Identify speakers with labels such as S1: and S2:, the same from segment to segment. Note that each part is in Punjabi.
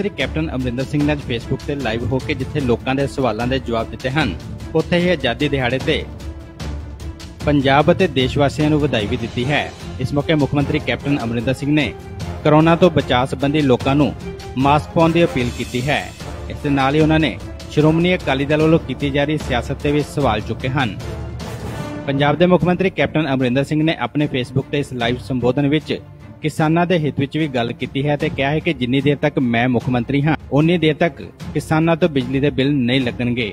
S1: ਮੰਤਰੀ ਕੈਪਟਨ ਅਮਰਿੰਦਰ ਸਿੰਘ ਨੇ ਅੱਜ ਫੇਸਬੁੱਕ ਤੇ ਲਾਈਵ ਹੋ ਕੇ ਜਿੱਥੇ ਲੋਕਾਂ ਦੇ ਸਵਾਲਾਂ ਦੇ ਜਵਾਬ ਦਿੱਤੇ ਹਨ ਉੱਥੇ ਹੀ ਆਜ਼ਾਦੀ ਦਿਹਾੜੇ ਤੇ ਪੰਜਾਬ ਅਤੇ ਦੇਸ਼ ਵਾਸੀਆਂ ਨੂੰ ਵਧਾਈ ਵੀ ਦਿੱਤੀ ਹੈ ਇਸ ਮੌਕੇ ਮੁੱਖ ਮੰਤਰੀ ਕੈਪਟਨ ਅਮਰਿੰਦਰ ਸਿੰਘ ਨੇ ਕਰੋਨਾ ਤੋਂ ਬਚਾਅ ਸੰਬੰਧੀ ਲੋਕਾਂ ਨੂੰ ਮਾਸਕ ਪਾਉਣ ਦੀ ਅਪੀਲ ਕੀਤੀ ਹੈ ਇਸ ਦੇ ਨਾਲ ਹੀ ਉਹਨਾਂ ਨੇ ਸ਼੍ਰੋਮਣੀ ਅਕਾਲੀ ਦਲ ਵੱਲੋਂ ਕੀਤੀ ਜਾ ਰਹੀ ਸਿਆਸਤ ਤੇ ਵੀ ਸਵਾਲ ਚੁੱਕੇ ਹਨ ਪੰਜਾਬ ਦੇ ਮੁੱਖ ਮੰਤਰੀ ਕੈਪਟਨ ਅਮਰਿੰਦਰ ਸਿੰਘ ਨੇ ਆਪਣੇ ਫੇਸਬੁੱਕ ਤੇ ਇਸ ਲਾਈਵ ਸੰਬੋਧਨ ਵਿੱਚ ਕਿਸਾਨਾਂ ਦੇ ਹਿੱਤ ਵਿੱਚ ਵੀ ਗੱਲ ਕੀਤੀ ਹੈ ਤੇ ਕਿਹਾ ਹੈ ਕਿ ਜਿੰਨੀ ਦੇਰ ਤੱਕ ਮੈਂ ਮੁੱਖ ਮੰਤਰੀ ਹਾਂ ਉਨੀ ਦੇਰ ਤੱਕ ਕਿਸਾਨਾਂ ਤੋਂ ਬਿਜਲੀ ਦੇ ਬਿੱਲ ਨਹੀਂ ਲੱਗਣਗੇ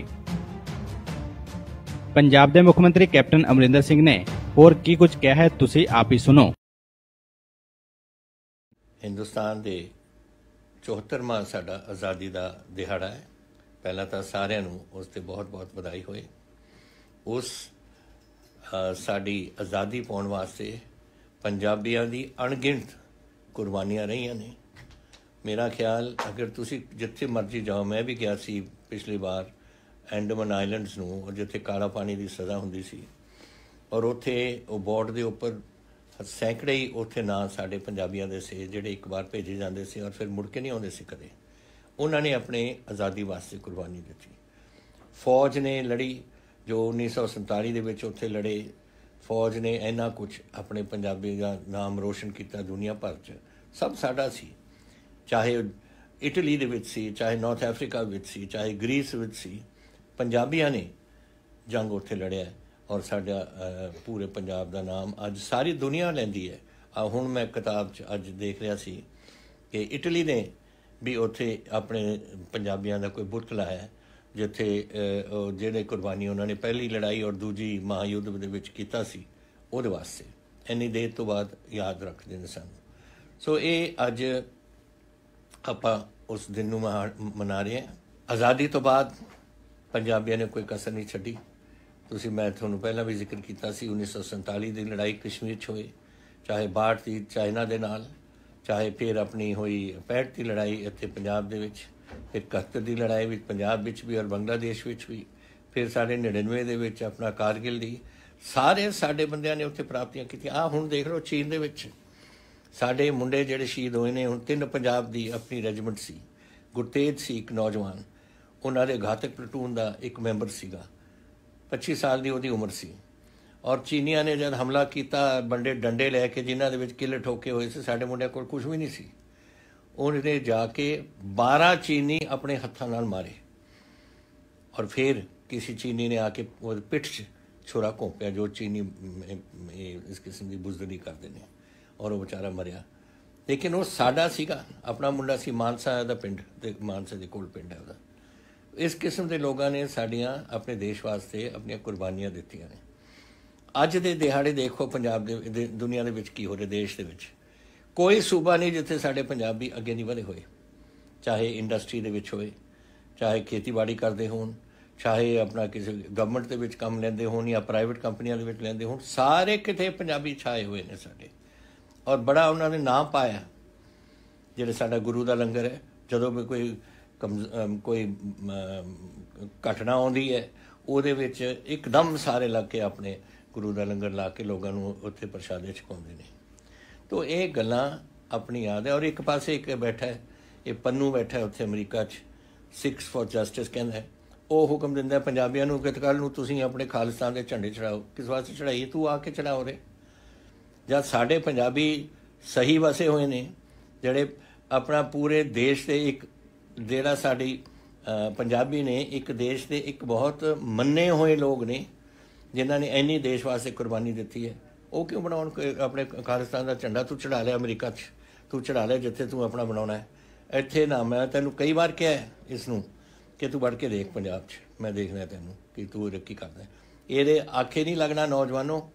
S1: ਪੰਜਾਬ ਦੇ ਮੁੱਖ ਮੰਤਰੀ ਕੈਪਟਨ ਅਮਰਿੰਦਰ ਸਿੰਘ ਨੇ ਹੋਰ ਕੀ ਕੁਝ ਕਿਹਾ ਹੈ ਤੁਸੀਂ ਆਪ ਹੀ ਸੁਣੋ ਹਿੰਦੁਸਤਾਨ ਦੇ 74ਵਾਂ ਸਾਡਾ ਆਜ਼ਾਦੀ ਦਾ ਦਿਹਾੜਾ ਹੈ ਪਹਿਲਾਂ ਤਾਂ ਸਾਰਿਆਂ ਨੂੰ ਉਸ ਤੇ ਬਹੁਤ-ਬਹੁਤ ਵਧਾਈ ਹੋਏ ਉਸ ਸਾਡੀ ਆਜ਼ਾਦੀ ਪਾਉਣ ਵਾਸਤੇ ਪੰਜਾਬੀਆਂ ਦੀ ਅਣਗਿਣਤ ਕੁਰਬਾਨੀਆਂ ਰਹੀਆਂ ਨੇ ਮੇਰਾ ਖਿਆਲ ਅਗਰ ਤੁਸੀਂ ਜਿੱਥੇ ਮਰਜ਼ੀ ਜਾਓ ਮੈਂ ਵੀ ਗਿਆ ਸੀ ਪਿਛਲੀ ਵਾਰ ਐਂਡਮਨ ਆਈਲੈਂਡਸ ਨੂੰ ਜਿੱਥੇ ਕਾਲਾ ਪਾਣੀ ਦੀ ਸਜ਼ਾ ਹੁੰਦੀ ਸੀ ਔਰ ਉੱਥੇ ਉਹ ਬੋਰਡ ਦੇ ਉੱਪਰ ਸੈਂਕੜੇ ਹੀ ਉੱਥੇ ਨਾਂ ਸਾਡੇ ਪੰਜਾਬੀਆਂ ਦੇ ਸੀ ਜਿਹੜੇ ਇੱਕ ਵਾਰ ਭੇਜੇ ਜਾਂਦੇ ਸੀ ਔਰ ਫਿਰ ਮੁੜ ਕੇ ਨਹੀਂ ਆਉਂਦੇ ਸੀ ਕਦੇ ਉਹਨਾਂ ਨੇ ਆਪਣੇ ਆਜ਼ਾਦੀ ਵਾਸਤੇ ਕੁਰਬਾਨੀ ਦਿੱਤੀ ਫੌਜ ਨੇ ਲੜੀ ਜੋ 1947 ਦੇ ਵਿੱਚ ਉੱਥੇ ਲੜੇ ਫੌਜ ਨੇ ਇੰਨਾ ਕੁਝ ਆਪਣੇ ਪੰਜਾਬੀ ਦਾ ਨਾਮ ਰੋਸ਼ਨ ਕੀਤਾ ਦੁਨੀਆ ਭਰ 'ਚ ਸਭ ਸਾਡਾ ਸੀ ਚਾਹੇ ਇਟਲੀ ਦੇ ਵਿੱਚ ਸੀ ਚਾਹੇ ਨਾਰਥ ਅਫਰੀਕਾ ਵਿੱਚ ਸੀ ਚਾਹੇ ਗ੍ਰੀਸ ਵਿੱਚ ਸੀ ਪੰਜਾਬੀਆਂ ਨੇ ਜੰਗ ਉੱਥੇ ਲੜਿਆ ਔਰ ਸਾਡਾ ਪੂਰੇ ਪੰਜਾਬ ਦਾ ਨਾਮ ਅੱਜ ਸਾਰੀ ਦੁਨੀਆ ਲੈਂਦੀ ਹੈ ਆ ਹੁਣ ਮੈਂ ਕਿਤਾਬ 'ਚ ਅੱਜ ਦੇਖ ਰਿਹਾ ਸੀ ਕਿ ਇਟਲੀ ਨੇ ਵੀ ਉੱਥੇ ਆਪਣੇ ਪੰਜਾਬੀਆਂ ਦਾ ਕੋਈ ਬੁੱਤ ਲਾਇਆ ਜਿੱਥੇ ਜਿਹੜੇ ਕੁਰਬਾਨੀ ਉਹਨਾਂ ਨੇ ਪਹਿਲੀ ਲੜਾਈ ਔਰ ਦੂਜੀ ਮਹਾਯੁੱਧ ਦੇ ਵਿੱਚ ਕੀਤਾ ਸੀ ਉਹਦੇ ਵਾਸਤੇ ਇੰਨੀ ਦੇਰ ਤੋਂ ਬਾਅਦ ਯਾਦ ਰੱਖਦੇ ਨੇ ਸਾਨੂੰ ਸੋ ਇਹ ਅੱਜ ਆਪਾਂ ਉਸ ਦਿਨ ਨੂੰ ਮਨਾ ਰਹੇ ਹਾਂ ਆਜ਼ਾਦੀ ਤੋਂ ਬਾਅਦ ਪੰਜਾਬੀਆਂ ਨੇ ਕੋਈ ਕਸਰ ਨਹੀਂ ਛੱਡੀ ਤੁਸੀਂ ਮੈਂ ਤੁਹਾਨੂੰ ਪਹਿਲਾਂ ਵੀ ਜ਼ਿਕਰ ਕੀਤਾ ਸੀ 1947 ਦੀ ਲੜਾਈ ਕਸ਼ਮੀਰ 'ਚ ਹੋਈ ਚਾਹੇ ਬਾੜ ਦੀ ਚਾਈਨਾ ਦੇ ਨਾਲ ਚਾਹੇ ਫਿਰ ਆਪਣੀ ਹੋਈ ਪੈੜ ਦੀ ਲੜਾਈ ਇੱਥੇ ਪੰਜਾਬ ਦੇ ਵਿੱਚ 71 ਦੀ ਲੜਾਈ ਵਿੱਚ ਪੰਜਾਬ ਵਿੱਚ ਵੀ ਔਰ ਬੰਗਲਾਦੇਸ਼ ਵਿੱਚ ਵੀ ਫਿਰ ਸਾਡੇ 99 ਦੇ ਵਿੱਚ ਆਪਣਾ ਕਾਰਗਿਲ ਦੀ ਸਾਰੇ ਸਾਡੇ ਬੰਦਿਆਂ ਨੇ ਉੱਥੇ ਪ੍ਰਾਪਤੀਆਂ ਕੀਤੀਆਂ ਆ ਹੁਣ ਦੇਖ ਲਓ ਚੀਨ ਦੇ ਵਿੱਚ ਸਾਡੇ ਮੁੰਡੇ ਜਿਹੜੇ ਸ਼ਹੀਦ ਹੋਏ ਨੇ ਹੁਣ ਤਿੰਨ ਪੰਜਾਬ ਦੀ ਆਪਣੀ ਰੈਜੀਮੈਂਟ ਸੀ ਗੁਰਤੇਜ ਸੀ ਇੱਕ ਨੌਜਵਾਨ ਉਹਨਾਂ ਦੇ ਘਾਤਕ ਪਲਟੂਨ ਦਾ ਇੱਕ ਮੈਂਬਰ ਸੀਗਾ 25 ਸਾਲ ਦੀ ਉਹਦੀ ਉਮਰ ਸੀ ਔਰ ਚੀਨੀਆਂ ਨੇ ਜਦ ਹਮਲਾ ਕੀਤਾ ਬੰਡੇ ਡੰਡੇ ਲੈ ਕੇ ਜਿਨ੍ਹਾਂ ਦੇ ਵਿੱਚ ਕਿਲੇ ਠੋਕੇ ਹੋਏ ਸੀ ਸਾਡੇ ਮੁੰਡਿਆਂ ਕੋਲ ਕੁਝ ਵੀ ਨਹੀਂ ਸੀ ਉਹਨੇ ਜਾ ਕੇ 12 ਚੀਨੀ ਆਪਣੇ ਹੱਥਾਂ ਨਾਲ ਮਾਰੇ ਔਰ ਫਿਰ ਕਿਸੇ ਚੀਨੀ ਨੇ ਆ ਕੇ ਉਹ ਪਿੱਠ 'ਚ ਛੁਰਾ ਘੋਂਪਿਆ ਜੋ ਚੀਨੀ ਇਸ ਕਿਸਮ ਦੀ ਬੁਜ਼ਦਲੀ ਕਰਦੇ ਨੇ ਔਰ ਉਹ ਵਿਚਾਰਾ ਮਰਿਆ ਲੇਕਿਨ ਉਹ ਸਾਡਾ ਸੀਗਾ ਆਪਣਾ ਮੁੰਡਾ ਸੀ ਮਾਨਸਾ ਦਾ ਪਿੰਡ ਤੇ ਮਾਨਸਾ ਦੇ ਕੋਲ ਪਿੰਡ ਹੈ ਉਹਦਾ ਇਸ ਕਿਸਮ ਦੇ ਲੋਕਾਂ ਨੇ ਸਾਡੀਆਂ ਆਪਣੇ ਦੇਸ਼ ਵਾਸਤੇ ਆਪਣੀਆਂ ਕੁਰਬਾਨੀਆਂ ਦਿੱਤੀਆਂ ਨੇ ਅੱਜ ਦੇ ਦਿਹਾੜੇ ਦੇਖੋ ਪੰਜਾਬ ਦੇ ਦੁਨੀਆ ਦੇ ਵਿੱਚ ਕੀ ਹੋ ਰਿਹਾ ਦੇਸ਼ ਦੇ ਵਿੱਚ ਕੋਈ ਸੂਬਾ ਨਹੀਂ ਜਿੱਥੇ ਸਾਡੇ ਪੰਜਾਬੀ ਅੱਗੇ ਨਹੀਂ ਵਧੇ ਹੋਏ ਚਾਹੇ ਇੰਡਸਟਰੀ ਦੇ ਵਿੱਚ ਹੋਏ ਚਾਹੇ ਖੇਤੀਬਾੜੀ ਕਰਦੇ ਹੋਣ ਚਾਹੇ ਆਪਣਾ ਕਿਸੇ ਗਵਰਨਮੈਂਟ ਦੇ ਵਿੱਚ ਕੰਮ ਲੈਂਦੇ ਹੋਣ ਜਾਂ ਪ੍ਰਾਈਵੇਟ ਕੰਪਨੀਆਂ ਦੇ ਵਿੱਚ ਲੈਂਦੇ ਹੋਣ ਸਾਰੇ ਕਿਤੇ ਪੰਜਾਬੀ ਛਾਏ ਹੋਏ ਨੇ ਸਾਡੇ ਔਰ ਬੜਾ ਉਹਨਾਂ ਨੇ ਨਾਮ ਪਾਇਆ ਜਿਹੜੇ ਸਾਡਾ ਗੁਰੂ ਦਾ ਲੰਗਰ ਹੈ ਜਦੋਂ ਵੀ ਕੋਈ ਕੋਈ ਘਟਨਾ ਆਉਂਦੀ ਹੈ ਉਹਦੇ ਵਿੱਚ ਇੱਕਦਮ ਸਾਰੇ ਲੱਗ ਕੇ ਆਪਣੇ ਗੁਰੂ ਦਾ ਲੰਗਰ ਲਾ ਕੇ ਲੋਕਾਂ ਨੂੰ ਉੱਥੇ ਪ੍ਰਸ਼ਾਦੇ ਛਕਾਉਂਦੇ ਨੇ ਤੋਂ ਇਹ ਗੱਲਾਂ ਆਪਣੀ ਯਾਦ ਹੈ ਔਰ ਇੱਕ ਪਾਸੇ ਇੱਕ ਬੈਠਾ ਹੈ ਇਹ ਪੰਨੂ ਬੈਠਾ ਹੈ ਉੱਥੇ ਅਮਰੀਕਾ 'ਚ ਸਿਕਸ ਫॉर ਜਸਟਿਸ ਕਹਿੰਦਾ ਉਹ ਹੁਕਮ ਦਿੰਦਾ ਪੰਜਾਬੀਆਂ ਨੂੰ ਕਿ ਕੱਲ ਨੂੰ ਤੁਸੀਂ ਆਪਣੇ ਖਾਲਸਾ ਦੇ ਝੰਡੇ ਚੜਾਓ ਕਿਸ ਵਾਸਤੇ ਚੜਾਈ ਤੂੰ ਆ ਕੇ ਚੜਾਓ ਰੇ ਜਦ ਸਾਡੇ ਪੰਜਾਬੀ ਸਹੀ ਵਸੇ ਹੋਏ ਨੇ ਜਿਹੜੇ ਆਪਣਾ ਪੂਰੇ ਦੇਸ਼ ਦੇ ਇੱਕ ਜਿਹੜਾ ਸਾਡੀ ਪੰਜਾਬੀ ਨੇ ਇੱਕ ਦੇਸ਼ ਦੇ ਇੱਕ ਬਹੁਤ ਮੰਨੇ ਹੋਏ ਲੋਕ ਨੇ ਜਿਨ੍ਹਾਂ ਨੇ ਇੰਨੀ ਦੇਸ਼ ਵਾਸਤੇ ਕੁਰਬਾਨੀ ਦਿੱਤੀ ਹੈ ਉਹ ਕਿਉਂ ਬਣਾਉਣ ਆਪਣੇ ਖਾਲਿਸਤਾਨ ਦਾ ਝੰਡਾ ਤੂੰ ਚੜਾ ਲਿਆ ਅਮਰੀਕਾ 'ਚ ਤੂੰ ਚੜਾ ਲਿਆ ਜਿੱਥੇ ਤੂੰ ਆਪਣਾ ਬਣਾਉਣਾ ਹੈ ਇੱਥੇ ਨਾ ਮੈਂ ਤੈਨੂੰ ਕਈ ਵਾਰ ਕਿਹਾ ਇਸ ਨੂੰ ਕਿ ਤੂੰ ਵੜ ਕੇ ਦੇਖ ਪੰਜਾਬ 'ਚ ਮੈਂ ਦੇਖਣਾ ਤੈਨੂੰ ਕਿ ਤੂੰ ਰੱਕੀ ਕਰਦਾ ਇਹਦੇ ਆਖੇ ਨਹੀਂ ਲੱਗਣਾ ਨੌਜਵਾਨੋ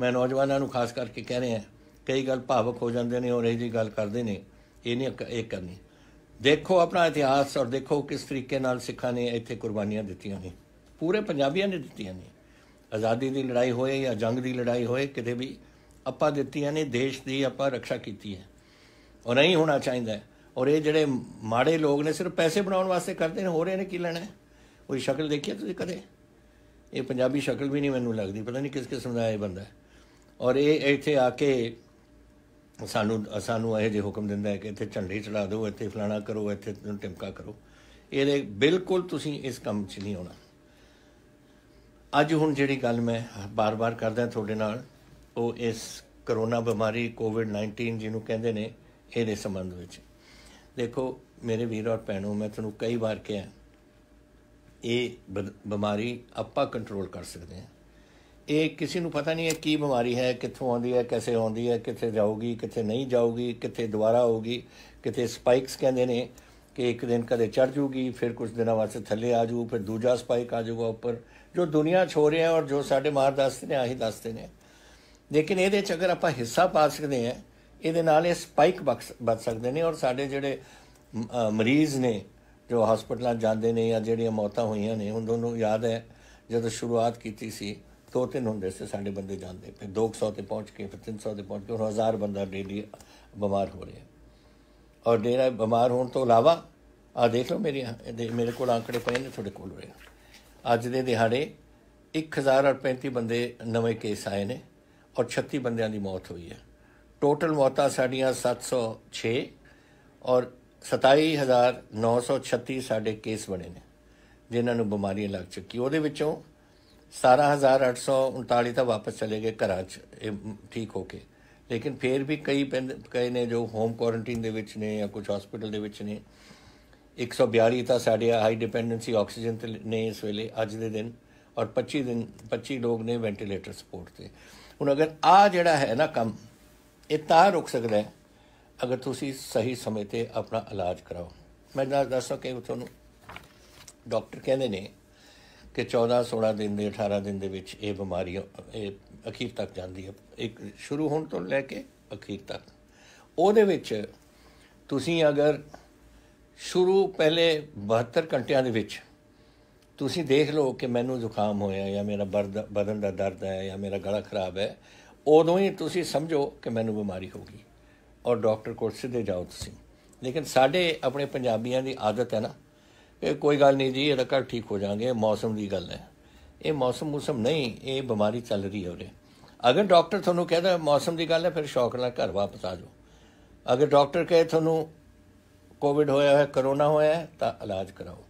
S1: ਮੈਂ ਨੌਜਵਾਨਾਂ ਨੂੰ ਖਾਸ ਕਰਕੇ ਕਹਿ ਰਿਹਾ ਕਈ ਗੱਲ ਭਾਵਕ ਹੋ ਜਾਂਦੇ ਨੇ ਔਰ ਇਹ ਜੀ ਗੱਲ ਕਰਦੇ ਨੇ ਇਹ ਨਹੀਂ ਇੱਕ ਕਰਨੀ ਦੇਖੋ ਆਪਣਾ ਇਤਿਹਾਸ ਔਰ ਦੇਖੋ ਕਿਸ ਤਰੀਕੇ ਨਾਲ ਸਿੱਖਾਂ ਨੇ ਇੱਥੇ ਕੁਰਬਾਨੀਆਂ ਦਿੱਤੀਆਂ ਨੇ ਪੂਰੇ ਪੰਜਾਬੀਆਂ ਨੇ ਦਿੱਤੀਆਂ ਨੇ ਆਜ਼ਾਦੀ ਦੀ ਲੜਾਈ ਹੋਏ ਜਾਂ ਜੰਗ ਦੀ ਲੜਾਈ ਹੋਏ ਕਿਤੇ ਵੀ ਆਪਾਂ ਦਿੱਤੀਆਂ ਨੇ ਦੇਸ਼ ਦੀ ਆਪਾਂ ਰੱਖਿਆ ਕੀਤੀ ਹੈ ਉਹ ਨਹੀਂ ਹੋਣਾ ਚਾਹੀਦਾ ਔਰ ਇਹ ਜਿਹੜੇ ਮਾੜੇ ਲੋਕ ਨੇ ਸਿਰਫ ਪੈਸੇ ਬਣਾਉਣ ਵਾਸਤੇ ਕਰਦੇ ਨੇ ਹੋ ਰਹੇ ਨੇ ਕੀ ਲੈਣਾ ਕੋਈ ਸ਼ਕਲ ਦੇਖੀ ਤੁਸੀਂ ਕਦੇ ਇਹ ਪੰਜਾਬੀ ਸ਼ਕਲ ਵੀ ਨਹੀਂ ਮੈਨੂੰ ਲੱਗਦੀ ਪਤਾ ਨਹੀਂ ਕਿਸ ਕਿਸਮ ਦਾ ਇਹ ਬੰਦਾ ਹੈ ਔਰ ਇਹ ਇੱਥੇ ਆ ਕੇ ਸਾਨੂੰ ਸਾਨੂੰ ਇਹ ਜੇ ਹੁਕਮ ਦਿੰਦਾ ਹੈ ਕਿ ਇੱਥੇ ਝੰਡੇ ਚੜਾ ਦਿਓ ਇੱਥੇ ਫਲਾਣਾ ਕਰੋ ਇੱਥੇ ਟਿਮਕਾ ਕਰੋ ਇਹਦੇ ਬਿਲਕੁਲ ਤੁਸੀਂ ਇਸ ਕੰਮ 'ਚ ਨਹੀਂ ਆਉਣਾ ਅੱਜ ਹੁਣ ਜਿਹੜੀ ਗੱਲ ਮੈਂ ਬਾਰ-ਬਾਰ ਕਰਦਾ ਤੁਹਾਡੇ ਨਾਲ ਉਹ ਇਸ ਕਰੋਨਾ ਬਿਮਾਰੀ ਕੋਵਿਡ-19 ਜਿਹਨੂੰ ਕਹਿੰਦੇ ਨੇ ਇਹਦੇ ਸੰਬੰਧ ਵਿੱਚ ਦੇਖੋ ਮੇਰੇ ਵੀਰ ਔਰ ਭੈਣੋ ਮੈਂ ਤੁਹਾਨੂੰ ਕਈ ਵਾਰ ਕਿਹਾ ਇਹ ਬਿਮਾਰੀ ਆਪਾਂ ਕੰਟਰੋਲ ਕਰ ਸਕਦੇ ਹਾਂ ਇਹ ਕਿਸੇ ਨੂੰ ਪਤਾ ਨਹੀਂ ਹੈ ਕੀ ਬਿਮਾਰੀ ਹੈ ਕਿੱਥੋਂ ਆਉਂਦੀ ਹੈ ਕਿਵੇਂ ਆਉਂਦੀ ਹੈ ਕਿੱਥੇ ਜਾਊਗੀ ਕਿੱਥੇ ਨਹੀਂ ਜਾਊਗੀ ਕਿੱਥੇ ਦੁਬਾਰਾ ਹੋਊਗੀ ਕਿੱਥੇ ਸਪਾਈਕਸ ਕਹਿੰਦੇ ਨੇ ਕਿ ਇੱਕ ਦਿਨ ਕਦੇ ਚੜ ਜੂਗੀ ਫਿਰ ਕੁਝ ਦਿਨਾਂ ਵਾਸਤੇ ਥੱਲੇ ਆ ਜੂ ਫਿਰ ਦੂਜਾ ਸਪਾਈਕ ਆ ਜਾਊਗਾ ਉੱਪਰ ਜੋ ਦੁਨੀਆ ਛੋ ਰਿਹਾ ਔਰ ਜੋ ਸਾਡੇ ਮਾਰ ਨੇ ਆਹੀ ਦੱਸਦੇ ਨੇ ਲੇਕਿਨ ਇਹਦੇ ਚ ਅਗਰ ਆਪਾਂ ਹਿੱਸਾ ਪਾ ਸਕਦੇ ਆ ਇਹਦੇ ਨਾਲ ਇਹ ਸਪਾਈਕ ਬਚ ਸਕਦੇ ਨੇ ਔਰ ਸਾਡੇ ਜਿਹੜੇ ਮਰੀਜ਼ ਨੇ ਜੋ ਹਸਪਤਾਲਾਂ ਜਾਂਦੇ ਨੇ ਜਾਂ ਜਿਹੜੀਆਂ ਮੌਤਾਂ ਹੋਈਆਂ ਨੇ ਉਹਨਾਂ ਨੂੰ ਯਾਦ ਹੈ ਜਦੋਂ ਸ਼ੁਰੂਆਤ ਕੀਤੀ ਸੀ ਤੋ ਤਿੰਨ ਹੁੰਦੇ ਸੀ ਸਾਡੇ ਬੰਦੇ ਜਾਂਦੇ ਫਿਰ 200 ਤੇ ਪਹੁੰਚ ਕੇ ਫਿਰ 300 ਤੇ ਪਹੁੰਚ ਕੇ ਹਜ਼ਾਰ ਬੰਦਾ ਡੇਲੀ ਬਿਮਾਰ ਹੋ ਰਿਹਾ ਔਰ ਡੇਰਾ ਬਿਮਾਰ ਹੋਣ ਤੋਂ ਇਲਾਵਾ ਆ ਦੇਖ ਲਓ ਮੇਰੀਆਂ ਮੇਰੇ ਕੋਲ ਆਂਕੜੇ ਪਏ ਨੇ ਤੁਹਾਡੇ ਕੋਲ ਰਹੇ ਅੱਜ ਦੇ ਦਿਹਾੜੇ 1035 ਬੰਦੇ ਨਵੇਂ ਕੇਸ ਆਏ ਨੇ ਔਰ 36 ਬੰਦਿਆਂ ਦੀ ਮੌਤ ਹੋਈ ਹੈ ਟੋਟਲ ਮੌਤਾਂ ਸਾਡੀਆਂ 706 ਔਰ 27936 ਸਾਡੇ ਕੇਸ ਬਣੇ ਨੇ ਜਿਨ੍ਹਾਂ ਨੂੰ ਬਿਮਾਰੀਆਂ ਲੱਗ ਚੁੱਕੀ ਉਹਦੇ ਵਿੱਚੋਂ 17839 ਤਾਂ ਵਾਪਸ ਚਲੇ ਗਏ ਘਰਾਂ 'ਚ ਠੀਕ ਹੋ ਕੇ ਲੇਕਿਨ ਫੇਰ ਵੀ ਕਈ ਕਈ ਨੇ ਜੋ ਹੋਮ ਕੁਆਰੰਟਾਈਨ ਦੇ ਵਿੱਚ ਨੇ ਜਾਂ ਕੁਝ ਹਸਪੀਟਲ ਦੇ ਵਿੱਚ ਨੇ 142 ਤਾਂ ਸਾਡੇ ਹਾਈ ਡਿਪੈਂਡੈਂਸੀ ਆਕਸੀਜਨ ਤੇ ਨੇ ਇਸ ਵੇਲੇ ਅੱਜ ਦੇ ਦਿਨ ਔਰ 25 ਦਿਨ 25 ਲੋਕ ਨੇ ਵੈਂਟੀਲੇਟਰ ਸਪੋਰਟ ਤੇ ਹੁਣ ਅਗਰ ਆ ਜਿਹੜਾ ਹੈ ਨਾ ਕੰਮ ਇਹ ਤਾਂ ਰੁਕ ਸਕਦਾ ਹੈ ਅਗਰ ਤੁਸੀਂ ਸਹੀ ਸਮੇਂ ਤੇ ਆਪਣਾ ਇਲਾਜ ਕਰਾਓ ਮੈਂ ਦੱਸ ਕਿ ਤੁਹਾਨੂੰ ਡਾਕਟਰ ਕਹਿੰਦੇ ਨੇ ਕਿ 14 16 ਦਿਨ ਦੇ 18 ਦਿਨ ਦੇ ਵਿੱਚ ਇਹ ਬਿਮਾਰੀ ਇਹ ਅਖੀਰ ਤੱਕ ਜਾਂਦੀ ਹੈ ਇੱਕ ਸ਼ੁਰੂ ਹੋਣ ਤੋਂ ਲੈ ਕੇ ਅਖੀਰ ਤੱਕ ਉਹਦੇ ਵਿੱਚ ਤੁਸੀਂ ਅਗਰ ਸ਼ੁਰੂ ਪਹਿਲੇ 72 ਘੰਟਿਆਂ ਦੇ ਵਿੱਚ ਤੁਸੀਂ ਦੇਖ ਲਓ ਕਿ ਮੈਨੂੰ ਜ਼ੁਕਾਮ ਹੋਇਆ ਜਾਂ ਮੇਰਾ ਬਦਨ ਦਾ ਦਰਦ ਹੈ ਜਾਂ ਮੇਰਾ ਗਲਾ ਖਰਾਬ ਹੈ ਉਦੋਂ ਹੀ ਤੁਸੀਂ ਸਮਝੋ ਕਿ ਮੈਨੂੰ ਬਿਮਾਰੀ ਹੋ ਗਈ ਔਰ ਡਾਕਟਰ ਕੋਲ ਸਿੱਧੇ ਜਾਓ ਤੁਸੀਂ ਲੇਕਿਨ ਸਾਡੇ ਆਪਣੇ ਪੰਜਾਬੀਆਂ ਦੀ ਆਦਤ ਹੈ ਨਾ ਕਿ ਕੋਈ ਗੱਲ ਨਹੀਂ ਜੀ ਇਹਦਾ ਘਰ ਠੀਕ ਹੋ ਜਾਾਂਗੇ ਮੌਸਮ ਦੀ ਗੱਲ ਹੈ ਇਹ ਮੌਸਮ ਮੌਸਮ ਨਹੀਂ ਇਹ ਬਿਮਾਰੀ ਚੱਲ ਰਹੀ ਹੈ ਉਰੇ ਅਗਰ ਡਾਕਟਰ ਤੁਹਾਨੂੰ ਕਹਿੰਦਾ ਮੌਸਮ ਦੀ ਗੱਲ ਹੈ ਫਿਰ ਸ਼ੌਕ ਨਾਲ ਘਰ ਵਾਪਸ ਆ ਜਾਓ ਅਗਰ ਡਾਕਟਰ ਕਹੇ ਤੁਹਾਨੂੰ ਕੋਵਿਡ ਹੋਇਆ ਹੈ ਕਰੋਨਾ ਹੋਇਆ ਹੈ ਤਾਂ ਇਲਾਜ ਕਰਾਓ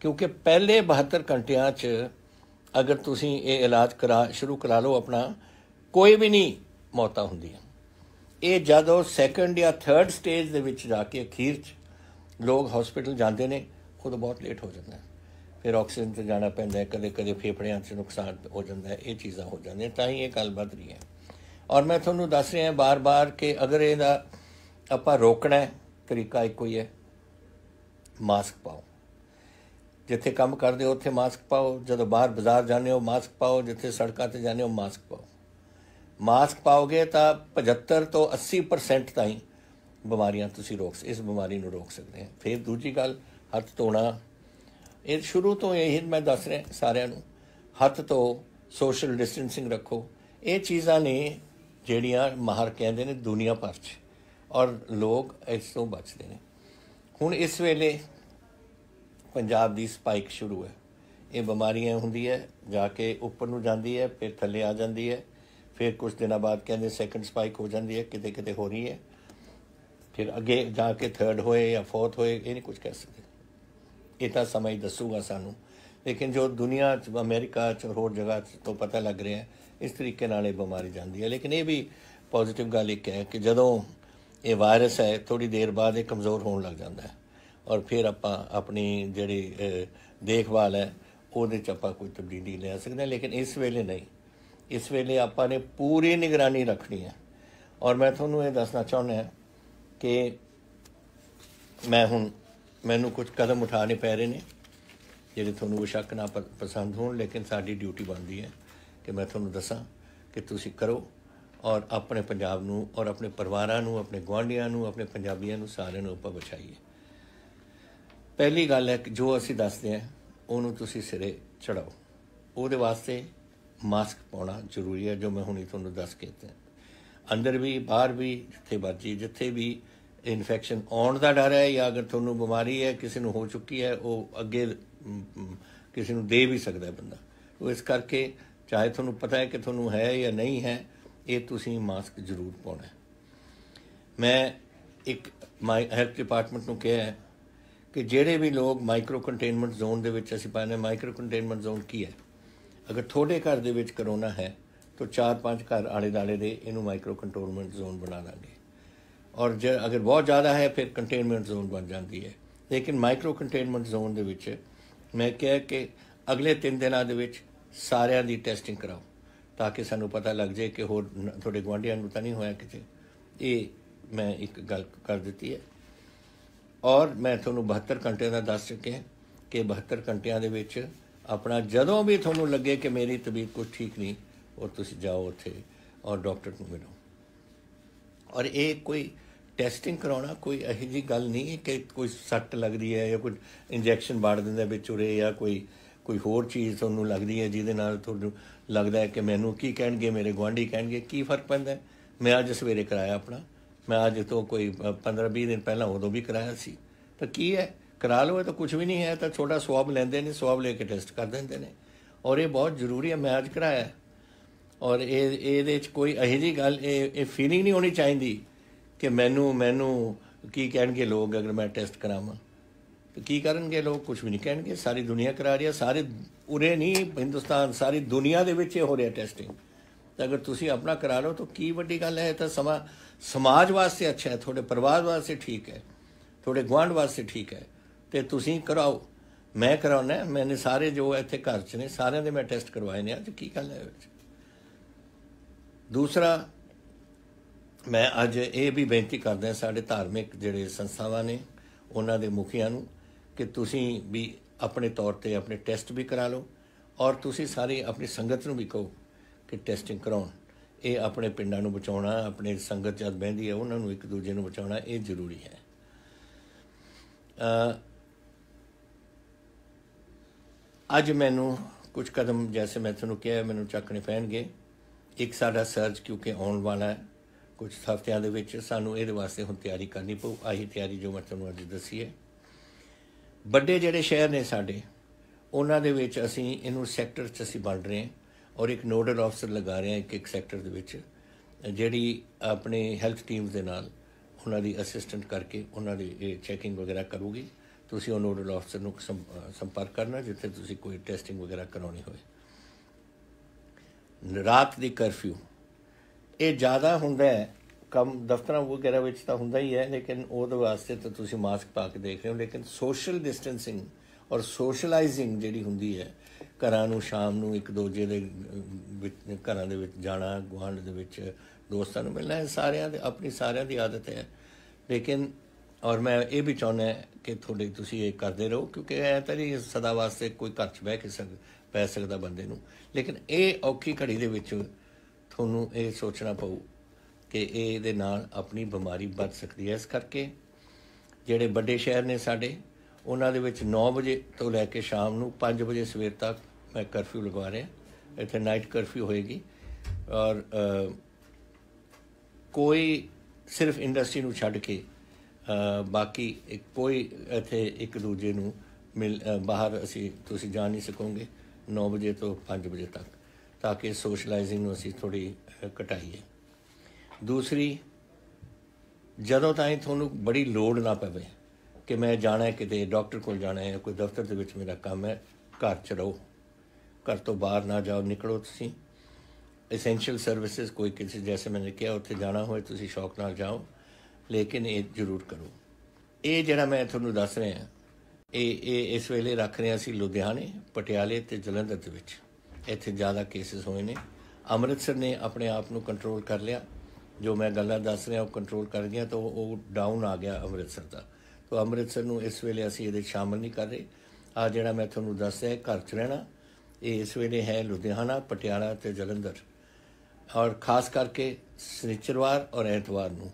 S1: ਕਿਉਂਕਿ ਪਹਿਲੇ 72 ਘੰਟਿਆਂ 'ਚ ਅਗਰ ਤੁਸੀਂ ਇਹ ਇਲਾਜ ਕਰਾ ਸ਼ੁਰੂ ਕਰਾ ਲਓ ਆਪਣਾ ਕੋਈ ਵੀ ਨਹੀਂ ਮੌਤਾਂ ਹੁੰਦੀਆਂ ਇਹ ਜਦੋਂ ਸੈਕੰਡ ਜਾਂ ਥਰਡ ਸਟੇਜ ਦੇ ਵਿੱਚ ਜਾ ਕੇ ਅਖੀਰ 'ਚ ਲੋਕ ਹਸਪੀਟਲ ਜਾਂਦੇ ਨੇ ਖੁਦ ਬਹੁਤ ਲੇਟ ਹੋ ਜਾਂਦਾ ਫਿਰ ਆਕਸੀਜਨ ਤੇ ਜਾਣਾ ਪੈਂਦਾ ਹੈ ਕਦੇ ਕਦੇ ਫੇਫੜਿਆਂ 'ਚ ਨੁਕਸਾਨ ਹੋ ਜਾਂਦਾ ਹੈ ਇਹ ਚੀਜ਼ਾਂ ਹੋ ਜਾਂਦੀਆਂ ਤਾਂ ਹੀ ਇਹ ਗੱਲ ਵੱਧ ਰਹੀ ਹੈ ਔਰ ਮੈਂ ਤੁਹਾਨੂੰ ਦੱਸ ਰਿਹਾ ਹਾਂ ਬਾਰ-ਬਾਰ ਕਿ ਅਗਰ ਇਹਦਾ ਆਪਾਂ ਰੋਕਣਾ ਹੈ ਤਰੀਕਾ ਇੱਕੋ ਹੀ ਹੈ ਮਾਸਕ ਪਾਓ ਜਿੱਥੇ ਕੰਮ ਕਰਦੇ ਹੋ ਉੱਥੇ ਮਾਸਕ ਪਾਓ ਜਦੋਂ ਬਾਹਰ ਬਾਜ਼ਾਰ ਜਾਂਦੇ ਹੋ ਮਾਸਕ ਪਾਓ ਜਿੱਥੇ ਸੜਕਾਂ ਤੇ ਜਾਂਦੇ ਹੋ ਮਾਸਕ ਪਾਓ ਮਾਸਕ ਪਾਓਗੇ ਤਾਂ 75 ਤੋਂ 80% ਤਾਈਂ ਬਿਮਾਰੀਆਂ ਤੁਸੀਂ ਰੋਕ ਇਸ ਬਿਮਾਰੀ ਨੂੰ ਰੋਕ ਸਕਦੇ ਹੋ ਫਿਰ ਦੂਜੀ ਗੱਲ ਹੱਥ ਧੋਣਾ ਇਹ ਸ਼ੁਰੂ ਤੋਂ ਇਹ ਮੈਂ ਦੱਸ ਰਿਹਾ ਸਾਰਿਆਂ ਨੂੰ ਹੱਥ ਤੋਂ ਸੋਸ਼ਲ ਡਿਸਟੈਂਸਿੰਗ ਰੱਖੋ ਇਹ ਚੀਜ਼ਾਂ ਨੇ ਜਿਹੜੀਆਂ ਮਹਾਰ ਕਹਿੰਦੇ ਨੇ ਦੁਨੀਆ ਭਰ 'ਚ ਔਰ ਲੋਕ ਇਸ ਤੋਂ ਬਚਦੇ ਨੇ ਹੁਣ ਇਸ ਵੇਲੇ ਪੰਜਾਬ ਦੀ ਸਪਾਈਕ ਸ਼ੁਰੂ ਹੈ ਇਹ ਬਿਮਾਰੀਆਂ ਹੁੰਦੀ ਹੈ ਜਾ ਕੇ ਉੱਪਰ ਨੂੰ ਜਾਂਦੀ ਹੈ ਫਿਰ ਥੱਲੇ ਆ ਜਾਂਦੀ ਹੈ ਫਿਰ ਕੁਝ ਦਿਨਾਂ ਬਾਅਦ ਕਹਿੰਦੇ ਸੈਕੰਡ ਸਪਾਈਕ ਹੋ ਜਾਂਦੀ ਹੈ ਕਿਤੇ ਕਿਤੇ ਹੋ ਰਹੀ ਹੈ ਫਿਰ ਅੱਗੇ ਜਾ ਕੇ ਥਰਡ ਹੋਏ ਜਾਂ ਫੋਰਥ ਹੋਏ ਇਹ ਨਹੀਂ ਕੁਝ ਕਹਿ ਸਕਦੇ ਇਹ ਤਾਂ ਸਮਾਂ ਹੀ ਦੱਸੂਗਾ ਸਾਨੂੰ ਲੇਕਿਨ ਜੋ ਦੁਨੀਆ ਚ ਅਮਰੀਕਾ ਚ ਹੋਰ ਜਗ੍ਹਾ ਤੋਂ ਪਤਾ ਲੱਗ ਰਿਹਾ ਇਸ ਤਰੀਕੇ ਨਾਲ ਇਹ ਬਿਮਾਰੀ ਜਾਂਦੀ ਹੈ ਲੇਕਿਨ ਇਹ ਵੀ ਪੋਜ਼ਿਟਿਵ ਗੱਲ ਇਹ ਹੈ ਕਿ ਜਦੋਂ ਇਹ ਵਾਇਰਸ ਹੈ ਥੋੜੀ ਦੇਰ ਬਾਅਦ ਇਹ ਕਮਜ਼ੋਰ ਹੋਣ ਲੱਗ ਜਾਂਦਾ ਹੈ ਔਰ ਫਿਰ ਆਪਾਂ ਆਪਣੀ ਜਿਹੜੀ ਦੇਖਭਾਲ ਹੈ ਉਹਦੇ ਚ ਆਪਾਂ ਕੋਈ ਤਬਦੀਲੀ ਲੈ ਸਕਦੇ ਹਾਂ ਲੇਕਿਨ ਇਸ ਵੇਲੇ ਨਹੀਂ ਇਸ ਵੇਲੇ ਆਪਾਂ ਨੇ ਪੂਰੀ ਨਿਗਰਾਨੀ ਰੱਖਣੀ ਹੈ ਔਰ ਮੈਂ ਤੁਹਾਨੂੰ ਇਹ ਦੱਸਣਾ ਚਾਹੁੰਦਾ ਕਿ ਮੈਂ ਹੁਣ ਮੈਨੂੰ ਕੁਝ ਕਦਮ ਉਠਾਣੇ ਪੈ ਰਹੇ ਨੇ ਜਿਹੜੇ ਤੁਹਾਨੂੰ ਉਹ ਸ਼ੱਕ ਨਾ ਪਸੰਦ ਹੋਣ ਲੇਕਿਨ ਸਾਡੀ ਡਿਊਟੀ ਬਣਦੀ ਹੈ ਕਿ ਮੈਂ ਤੁਹਾਨੂੰ ਦੱਸਾਂ ਕਿ ਤੁਸੀਂ ਕਰੋ ਔਰ ਆਪਣੇ ਪੰਜਾਬ ਨੂੰ ਔਰ ਆਪਣੇ ਪਰਿਵਾਰਾਂ ਨੂੰ ਆਪਣੇ ਗਵਾਂਢੀਆਂ ਨੂੰ ਆਪਣੇ ਪੰਜਾਬੀਆਂ ਨੂੰ ਸਾਰਿਆਂ ਨੂੰ ਆਪਾਂ ਬਚਾਈਏ ਪਹਿਲੀ ਗੱਲ ਹੈ ਕਿ ਜੋ ਅਸੀਂ ਦੱਸਦੇ ਹਾਂ ਉਹਨੂੰ ਤੁਸੀਂ ਸਿਰੇ ਚੜਾਓ ਉਹਦੇ ਵਾਸਤੇ ਮਾਸਕ ਪਾਉਣਾ ਜ਼ਰੂਰੀ ਹੈ ਜੋ ਮੈਂ ਹੁਣੇ ਤੁਹਾਨੂੰ ਦੱਸ ਕੇ ਦਿੱਤਾ ਅੰਦਰ ਵੀ ਬਾਹਰ ਵੀ ਜਿੱਥੇ ਮਰਜੀ ਜਿੱਥੇ ਵੀ ਇਨਫੈਕਸ਼ਨ ਆਉਣ ਦਾ ਡਰ ਹੈ ਜਾਂ ਅਗਰ ਤੁਹਾਨੂੰ ਬਿਮਾਰੀ ਹੈ ਕਿਸੇ ਨੂੰ ਹੋ ਚੁੱਕੀ ਹੈ ਉਹ ਅੱਗੇ ਕਿਸੇ ਨੂੰ ਦੇ ਵੀ ਸਕਦਾ ਹੈ ਬੰਦਾ ਉਹ ਇਸ ਕਰਕੇ ਚਾਹੇ ਤੁਹਾਨੂੰ ਪਤਾ ਹੈ ਕਿ ਤੁਹਾਨੂੰ ਹੈ ਜਾਂ ਨਹੀਂ ਹੈ ਇਹ ਤੁਸੀਂ ਮਾਸਕ ਜ਼ਰੂਰ ਪਾਉਣਾ ਹੈ ਮੈਂ ਇੱਕ ਮਾਈ ਹੈਲਥ ਡਿਪਾਰਟਮੈਂਟ ਨੂੰ ਕਿਹਾ ਹੈ ਕਿ ਜਿਹੜੇ ਵੀ ਲੋਕ ਮਾਈਕਰੋ ਕੰਟੇਨਮੈਂਟ ਜ਼ੋਨ ਦੇ ਵਿੱਚ ਅਸੀਂ ਪਾਣੇ ਮਾਈਕਰੋ ਕੰਟੇਨਮੈਂਟ ਜ਼ੋਨ ਕੀ ਹੈ ਅਗਰ ਥੋੜੇ ਘਰ ਦੇ ਵਿੱਚ ਕਰੋਨਾ ਹੈ ਤਾਂ ਚਾਰ ਪੰਜ ਘਰ ਆਲੇ ਦਾਲੇ ਦੇ ਇਹਨੂੰ ਮਾਈਕਰੋ ਕੰਟੇਨਮੈਂਟ ਜ਼ੋਨ ਬਣਾ ਲਾਂਗੇ ਔਰ ਜੇ ਅਗਰ ਬਹੁਤ ਜ਼ਿਆਦਾ ਹੈ ਫਿਰ ਕੰਟੇਨਮੈਂਟ ਜ਼ੋਨ ਬਣ ਜਾਂਦੀ ਹੈ ਲੇਕਿਨ ਮਾਈਕਰੋ ਕੰਟੇਨਮੈਂਟ ਜ਼ੋਨ ਦੇ ਵਿੱਚ ਮੈਂ ਕਿਹਾ ਕਿ ਅਗਲੇ 3 ਦਿਨਾਂ ਦੇ ਵਿੱਚ ਸਾਰਿਆਂ ਦੀ ਟੈਸਟਿੰਗ ਕਰਾਓ ਤਾਂ ਕਿ ਸਾਨੂੰ ਪਤਾ ਲੱਗ ਜੇ ਕਿ ਹੋਰ ਤੁਹਾਡੇ ਗਵਾਂਢੀਆਂ ਨੂੰ ਤਾਂ ਨਹੀਂ ਹੋਇਆ ਕਿਤੇ ਇਹ ਮੈਂ ਇੱਕ ਗੱਲ ਕਰ ਦਿੱਤੀ ਹੈ ਔਰ ਮੈਂ ਤੁਹਾਨੂੰ 72 ਘੰਟੇ ਦਾ ਦੱਸ ਚੁੱਕਿਆ ਕਿ 72 ਘੰਟਿਆਂ ਦੇ ਵਿੱਚ ਆਪਣਾ ਜਦੋਂ ਵੀ ਤੁਹਾਨੂੰ ਲੱਗੇ ਕਿ ਮੇਰੀ ਤਬੀਅਤ ਕੁਝ ਠੀਕ ਨਹੀਂ ਔਰ ਤੁਸੀਂ ਜਾਓ ਉੱਥੇ ਔਰ ਡਾਕਟਰ ਨੂੰ ਮਿਲੋ ਔਰ ਇਹ ਕੋਈ ਟੈਸਟਿੰਗ ਕਰਾਉਣਾ ਕੋਈ ਅਹੀ ਜੀ ਗੱਲ ਨਹੀਂ ਹੈ ਕਿ ਕੋਈ ਸੱਟ ਲੱਗ ਰਹੀ ਹੈ ਜਾਂ ਕੋਈ ਇੰਜੈਕਸ਼ਨ ਬਾੜ ਦਿੰਦੇ ਵਿੱਚ ਉਰੇ ਜਾਂ ਕੋਈ ਕੋਈ ਹੋਰ ਚੀਜ਼ ਤੁਹਾਨੂੰ ਲੱਗਦੀ ਹੈ ਜਿਹਦੇ ਨਾਲ ਤੁਹਾਨੂੰ ਲੱਗਦਾ ਹੈ ਕਿ ਮੈਨੂੰ ਕੀ ਕਹਿਣਗੇ ਮੇਰੇ ਗਵਾਂਢੀ ਕਹਿਣਗੇ ਕੀ ਫਰਕ ਪੈਂਦਾ ਮੈਂ ਅੱਜ ਸਵੇਰੇ ਕਰਾਇਆ ਆਪਣਾ ਮੈਂ ਅੱਜ ਤੋਂ ਕੋਈ 15-20 ਦਿਨ ਪਹਿਲਾਂ ਉਦੋਂ ਵੀ ਕਰਾਇਆ ਸੀ ਤਾਂ ਕੀ ਹੈ ਕਰਾ ਲਓ ਤਾਂ ਕੁਝ ਵੀ ਨਹੀਂ ਹੈ ਤਾਂ ਛੋਟਾ ਸਵਾਬ ਲੈਂਦੇ ਨੇ ਸਵਾਬ ਲੈ ਕੇ ਟੈਸਟ ਕਰ ਦਿੰਦੇ ਨੇ ਔਰ ਇਹ ਬਹੁਤ ਜ਼ਰੂਰੀ ਹੈ ਮੈਂ ਅੱਜ ਕਰਾਇਆ ਔਰ ਇਹ ਇਹਦੇ ਚ ਕੋਈ ਅਹੀ ਜੀ ਗੱਲ ਇਹ ਇਹ ਫੀਲਿੰਗ ਨਹੀਂ ਹੋਣੀ ਚਾਹੀਦੀ ਕਿ ਮੈਨੂੰ ਮੈਨੂੰ ਕੀ ਕਹਿਣਗੇ ਲੋਕ ਅਗਰ ਮੈਂ ਟੈਸਟ ਕਰਾਵਾਂ ਕੀ ਕਰਨਗੇ ਲੋਕ ਕੁਝ ਵੀ ਨਹੀਂ ਕਹਿਣਗੇ ਸਾਰੀ ਦੁਨੀਆ ਕਰਾ ਰਹੀ ਹੈ ਸਾਰੇ ਉਰੇ ਨਹੀਂ ਹਿੰਦੁਸਤਾਨ ਸਾਰੀ ਦੁਨੀਆ ਦੇ ਵਿੱਚ ਇਹ ਹੋ ਰਿਹਾ ਟੈਸਟਿੰਗ ਤਾਂ ਅਗਰ ਤੁਸੀਂ ਆਪਣਾ ਕਰਾ ਲਓ ਤਾਂ ਕੀ ਵੱਡੀ ਗੱਲ ਹੈ ਤਾਂ ਸਮਾ ਸਮਾਜ ਵਾਸਤੇ ਅੱਛਾ ਹੈ ਤੁਹਾਡੇ ਪਰਿਵਾਰ ਵਾਸਤੇ ਠੀਕ ਹੈ ਤੁਹਾਡੇ ਗਵਾਂਢ ਵਾਸਤੇ ਠੀਕ ਹੈ ਤੇ ਤੁਸੀਂ ਕਰਾਓ ਮੈਂ ਕਰਾਉਣਾ ਮੈਨੇ ਸਾਰੇ ਜੋ ਇੱਥੇ ਘਰ ਚ ਨੇ ਸਾਰਿਆਂ ਦੇ ਮੈਂ ਟੈਸਟ ਕਰਵਾਏ ਨੇ ਅੱਜ ਕੀ ਗੱਲ ਹੈ ਵਿੱਚ ਦੂਸਰਾ ਮੈਂ ਅੱਜ ਇਹ ਵੀ ਬੇਨਤੀ ਕਰਦਾ ਸਾਡੇ ਧਾਰਮਿਕ ਜਿਹੜੇ ਸੰਸਥਾਵਾਂ ਨੇ ਉਹਨਾਂ ਦੇ ਮੁਖੀਆਂ ਨੂੰ ਕਿ ਤੁਸੀਂ ਵੀ ਆਪਣੇ ਤੌਰ ਤੇ ਆਪਣੇ ਟੈਸਟ ਵੀ ਕਰਾ ਲਓ ਔਰ ਤੁਸੀਂ ਸਾਰੇ ਆਪਣੀ ਸੰਗਤ ਨੂੰ ਵੀ ਕਹੋ ਕਿ ਟੈਸਟਿੰਗ ਕਰਾਉਣ ਇਹ ਆਪਣੇ ਪਿੰਡਾਂ ਨੂੰ ਬਚਾਉਣਾ ਆਪਣੇ ਸੰਗਤ ਜਦ ਬੈਂਦੀ ਹੈ ਉਹਨਾਂ ਨੂੰ ਇੱਕ ਦੂਜੇ ਨੂੰ ਬਚਾਉਣਾ ਇਹ ਜ਼ਰੂਰੀ ਹੈ ਅੱਜ ਮੈਨੂੰ ਕੁਝ ਕਦਮ ਜੈਸੇ ਮੈਂ ਤੁਹਾਨੂੰ ਕਿਹਾ ਮੈਨੂੰ ਚੱਕਣੇ ਪੈਣਗੇ ਇੱਕ ਸਾਡਾ ਸਰਚ ਕਿਉਂਕਿ ਆਉਣ ਵਾਲਾ ਹੈ ਕੁਝ ਹਫ਼ਤਿਆਂ ਦੇ ਵਿੱਚ ਸਾਨੂੰ ਇਹਦੇ ਵਾਸਤੇ ਹੁਣ ਤਿਆਰੀ ਕਰਨੀ ਪਊ ਆਹੀ ਤਿਆਰੀ ਜੋ ਮੈਂ ਤੁਹਾਨੂੰ ਅੱਜ ਦੱਸੀ ਹੈ ਵੱਡੇ ਜਿਹੜੇ ਸ਼ਹਿਰ ਨੇ ਸਾਡੇ ਉਹਨਾਂ ਦੇ ਵਿੱਚ ਅਸੀਂ ਇਹਨੂੰ ਸੈਕਟਰ 'ਚ ਅਸੀਂ ਵੰਡ ਰਹੇ ਹਾਂ ਔਰ ਇੱਕ ਨੋਡਲ ਆਫਸਰ ਲਗਾ ਰਹੇ ਹਾਂ ਇੱਕ ਇੱਕ ਸੈਕਟਰ ਦੇ ਵਿੱਚ ਜਿਹੜੀ ਆਪਣੇ ਹੈਲਥ ਟੀਮਸ ਦੇ ਨਾਲ ਉਹਨਾਂ ਦੀ ਅਸਿਸਟੈਂਟ ਕਰਕੇ ਉਹਨਾਂ ਦੀ ਇਹ ਚੈਕਿੰਗ ਵਗੈਰਾ ਕਰੂਗੀ ਤੁਸੀਂ ਉਹ ਨੋਡਲ ਆਫਸਰ ਨੂੰ ਸੰਪਰਕ ਕਰਨਾ ਜਿੱਥੇ ਤੁਸੀਂ ਕੋਈ ਟੈਸਟਿੰਗ ਵਗੈਰਾ ਕਰਾਉਣੀ ਹੋਵੇ ਰਾਤ ਦੀ ਕਰਫਿਊ ਇਹ ਜ਼ਿਆਦਾ ਹੁੰਦਾ ਹੈ ਕੰਮ ਦਫ਼ਤਰਾਂ ਵਗੈਰਾ ਵਿੱਚ ਤਾਂ ਹੁੰਦਾ ਹੀ ਹੈ ਲੇਕਿਨ ਉਹਦੇ ਵਾਸਤੇ ਤਾਂ ਤੁਸੀਂ ਮਾਸਕ ਪਾ ਕੇ ਦੇਖ ਰਹੇ ਹੋ ਲੇਕਿਨ ਸੋਸ਼ਲ ਡਿਸਟੈਂਸਿੰਗ ਔਰ ਸੋਸ਼ਲਾਈਜ਼ਿੰਗ ਜਿਹੜੀ ਹੁੰਦੀ ਹੈ ਘਰਾਂ ਨੂੰ ਸ਼ਾਮ ਨੂੰ ਇੱਕ ਦੂਜੇ ਦੇ ਘਰਾਂ ਦੇ ਵਿੱਚ ਜਾਣਾ ਗਵਾਂਡ ਦੇ ਵਿੱਚ ਦੋਸਤਾਂ ਨੂੰ ਮਿਲਣਾ ਇਹ ਸਾਰਿਆਂ ਦੇ ਆਪਣੀ ਸਾਰਿਆਂ ਦੀ ਆਦਤ ਹੈ ਲੇਕਿਨ ਔਰ ਮੈਂ ਇਹ ਵੀ ਚਾਹੁੰਦਾ ਕਿ ਤੁਹਾਡੇ ਤੁਸੀਂ ਇਹ ਕਰਦੇ ਰਹੋ ਕਿਉਂਕਿ ਇਹ ਤਾਂ ਨਹੀਂ ਸਦਾ ਵਾਸਤੇ ਕੋਈ ਘਰ 'ਚ ਬਹਿ ਕੇ ਸਕ ਪੈ ਸਕਦਾ ਬੰਦੇ ਨੂੰ ਲੇਕਿਨ ਇਹ ਔਖੀ ਘੜੀ ਦੇ ਵਿੱਚ ਤੁਹਾਨੂੰ ਇਹ ਸੋਚਣਾ ਪਊ ਕਿ ਇਹ ਇਹਦੇ ਨਾਲ ਆਪਣੀ ਬਿਮਾਰੀ ਵੱਧ ਸਕਦੀ ਹੈ ਇਸ ਕਰਕੇ ਜਿਹੜੇ ਵੱਡੇ ਸ਼ਹਿਰ ਨੇ ਸਾਡੇ ਉਹਨਾਂ ਦੇ ਵਿੱਚ 9 ਵਜੇ ਤੋਂ ਲੈ ਕੇ ਸ਼ਾਮ ਨੂੰ 5 ਵਜੇ ਸਵੇਰ ਤੱਕ ਮੈਂ ਕਰਫਿਊ ਲਗਵਾ ਰਿਹਾ ਇੱਥੇ ਨਾਈਟ ਕਰਫਿਊ ਹੋਏਗੀ ਔਰ ਕੋਈ ਸਿਰਫ ਇੰਡਸਟਰੀ ਨੂੰ ਛੱਡ ਕੇ ਬਾਕੀ ਕੋਈ ਇੱਥੇ ਇੱਕ ਦੂਜੇ ਨੂੰ ਮਿਲ ਬਾਹਰ ਅਸੀਂ ਤੁਸੀਂ ਜਾ ਨਹੀਂ ਸਕੋਗੇ 9 ਵਜੇ ਤੋਂ 5 ਵਜੇ ਤੱਕ ਤਾਂ ਕਿ ਸੋਸ਼ਲਾਈਜ਼ਿੰਗ ਨੂੰ ਅਸੀਂ ਥੋੜੀ ਘਟਾਈਏ ਦੂਸਰੀ ਜਦੋਂ ਤਾਈਂ ਤੁਹਾਨੂੰ ਬੜੀ ਲੋੜ ਨਾ ਪਵੇ ਕਿ ਮੈਂ ਜਾਣਾ ਕਿਤੇ ਡਾਕਟਰ ਕੋਲ ਜਾਣਾ ਹੈ ਕੋਈ ਦਫ਼ਤਰ ਦੇ ਵਿੱਚ ਮੇਰਾ ਕੰਮ ਹੈ ਘਰ ਚ ਰਹੋ ਘਰ ਤੋਂ ਬਾਹਰ ਨਾ ਜਾਓ ਨਿਕਲੋ ਤੁਸੀਂ ਐਸੈਂਸ਼ੀਅਲ ਸਰਵਿਸਿਜ਼ ਕੋਈ ਕਿਸੇ ਜੈਸੇ ਮੈਂ ਕਿਹਾ ਉੱਥੇ ਜਾਣਾ ਹੋਵੇ ਤੁਸੀਂ ਸ਼ੌਕ ਨਾਲ ਜਾਓ ਲੇਕਿਨ ਇਹ ਜ਼ਰੂਰ ਕਰੋ ਇਹ ਜਿਹੜਾ ਮੈਂ ਤੁਹਾਨੂੰ ਦੱਸ ਰਿਹਾ ਇਹ ਇਹ ਇਸ ਵੇਲੇ ਰੱਖ ਰਿਹਾ ਸੀ ਲੁਧਿਆਣੇ ਪਟਿਆਲੇ ਤੇ ਜਲੰਧਰ ਦੇ ਵਿੱਚ ਇੱਥੇ ਜ਼ਿਆਦਾ ਕੇਸਸ ਹੋਏ ਨੇ ਅੰਮ੍ਰਿਤਸਰ ਨੇ ਆਪਣੇ ਆਪ ਨੂੰ ਕੰਟਰੋਲ ਕਰ ਲਿਆ ਜੋ ਮੈਂ ਗੱਲਾਂ ਦੱਸ ਰਿਹਾ ਉਹ ਕੰਟਰੋਲ ਕਰ ਗਿਆ ਤਾਂ ਉਹ ਡਾਊਨ ਆ ਗਿਆ ਅੰਮ੍ਰਿਤਸਰ ਦਾ ਤਾਂ ਅੰਮ੍ਰਿਤਸਰ ਨੂੰ ਇਸ ਵੇਲੇ ਅਸੀਂ ਇਹਦੇ ਸ਼ਾਮਲ ਨਹੀਂ ਕਰ ਰਹੇ ਆ ਜਿਹੜਾ ਮੈਂ ਤੁਹਾਨੂੰ ਦੱਸਿਆ ਘਰ ਚ ਰਹਿਣਾ ਇਹ ਇਸ ਵੇਲੇ ਹੈ ਲੁਧਿਆਣਾ ਪਟਿਆਲਾ ਤੇ ਜਲੰਧਰ ਔਰ ਖਾਸ ਕਰਕੇ ਸ਼ਨੀਚਰਵਾਰ ਔਰ ਐਤਵਾਰ ਨੂੰ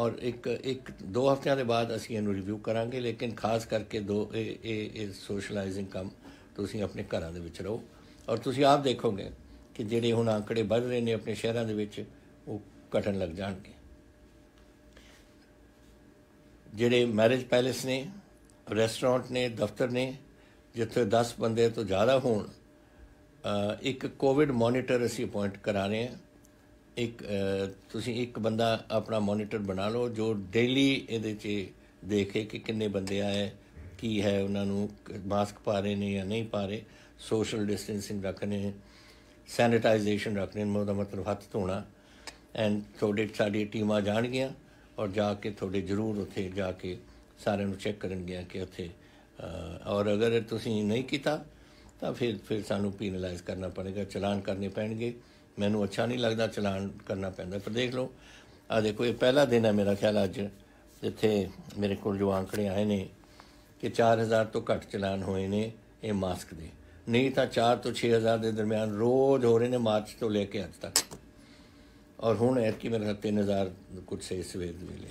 S1: ਔਰ ਇੱਕ ਇੱਕ ਦੋ ਹਫ਼ਤਿਆਂ ਦੇ ਬਾਅਦ ਅਸੀਂ ਇਹਨੂੰ ਰਿਵਿਊ ਕਰਾਂਗੇ ਲੇਕਿਨ ਖਾਸ ਕਰਕੇ ਦੋ ਇਹ ਇਹ ਸੋਸ਼ਲਾਈਜ਼ਿੰਗ ਕੰਮ ਤੁਸੀਂ ਆਪਣੇ ਘਰਾਂ ਦੇ ਵਿੱਚ ਰਹੋ ਔਰ ਤੁਸੀਂ ਆਪ ਦੇਖੋਗੇ ਕਿ ਜਿਹੜੇ ਹੁਣ ਅੰਕੜੇ ਵੱਧ ਰਹੇ ਨੇ ਆਪਣੇ ਸ਼ਹਿਰਾਂ ਦੇ ਵਿੱਚ ਉਹ ਘਟਣ ਲੱਗ ਜਾਣਗੇ ਜਿਹੜੇ ਮੈਰਿਜ ਪੈਲੇਸ ਨੇ ਰੈਸਟੋਰੈਂਟ ਨੇ ਦਫ਼ਤਰ ਨੇ ਜਿੱਥੇ 10 ਬੰਦੇ ਤੋਂ ਜ਼ਿਆਦਾ ਹੋਣ ਇੱਕ ਕੋਵਿਡ ਮੋਨੀਟਰ ਅਸੀਂ ਅਪਾਇੰਟ ਕਰਾ ਰਹੇ ਹਾਂ ਇੱਕ ਤੁਸੀਂ ਇੱਕ ਬੰਦਾ ਆਪਣਾ ਮੋਨੀਟਰ ਬਣਾ ਲਓ ਜੋ ਡੇਲੀ ਇਹਦੇ 'ਚ ਦੇਖੇ ਕਿ ਕਿੰਨੇ ਬੰਦੇ ਆਏ ਕੀ ਹੈ ਉਹਨਾਂ ਨੂੰ ਮਾਸਕ ਪਾ ਰਹੇ ਨੇ ਜਾਂ ਨਹੀਂ ਪਾ ਰਹੇ ਸੋਸ਼ਲ ਡਿਸਟੈਂਸਿੰਗ ਰੱਖਣੇ ਸੈਨੀਟਾਈਜੇਸ਼ਨ ਰੱਖਣੇ ਮੋਦਮਤਰ ਮਤਲਬ ਹੱਥ ਧੋਣਾ ਐਂਡ ਤੁਹਾਡੇ ਸਾਡੀ ਟੀਮਾਂ ਜਾਣਗੀਆਂ ਔਰ ਜਾ ਕੇ ਤੁਹਾਡੇ ਜ਼ਰੂਰ ਉੱਥੇ ਜਾ ਕੇ ਸਾਰਿਆਂ ਨੂੰ ਚੈੱਕ ਕਰਨਗੀਆਂ ਕਿ ਉੱਥੇ ਔਰ ਅਗਰ ਤੁਸੀਂ ਨਹੀਂ ਕੀਤਾ ਤਾਂ ਫਿਰ ਫਿਰ ਸਾਨੂੰ ਪੀਨਲਾਈਜ਼ ਕਰਨਾ ਪੜੇਗਾ ਚਲਾਨ ਕਰਨੇ ਪੈਣਗੇ ਮੈਨੂੰ ਅੱਛਾ ਨਹੀਂ ਲੱਗਦਾ ਚਲਾਨ ਕਰਨਾ ਪੈਂਦਾ ਪਰ ਦੇਖ ਲਓ ਆ ਦੇਖੋ ਇਹ ਪਹਿਲਾ ਦਿਨ ਹੈ ਮੇਰਾ ਖਿਆਲ ਅੱਜ ਜਿੱਥੇ ਮੇਰੇ ਕੋਲ ਜੋ ਆંકੜੇ ਆਏ ਨੇ ਕਿ 4000 ਤੋਂ ਘੱਟ ਚਲਾਨ ਹੋਏ ਨੇ ਇਹ ਮਾਸਕ ਦੇ ਨਹੀਂ ਤਾਂ 4 ਤੋਂ 6000 ਦੇ ਦਰਮਿਆਨ ਰੋਜ਼ ਹੋ ਰਹੇ ਨੇ ਮਾਰਚ ਤੋਂ ਲੈ ਕੇ ਅੱਜ ਤੱਕ ਔਰ ਹੁਣ ਐਤ ਕੀ ਮੇਰੇ तीन हज़ार ਕੁਝ ਸੇ इस ਮਿਲੇ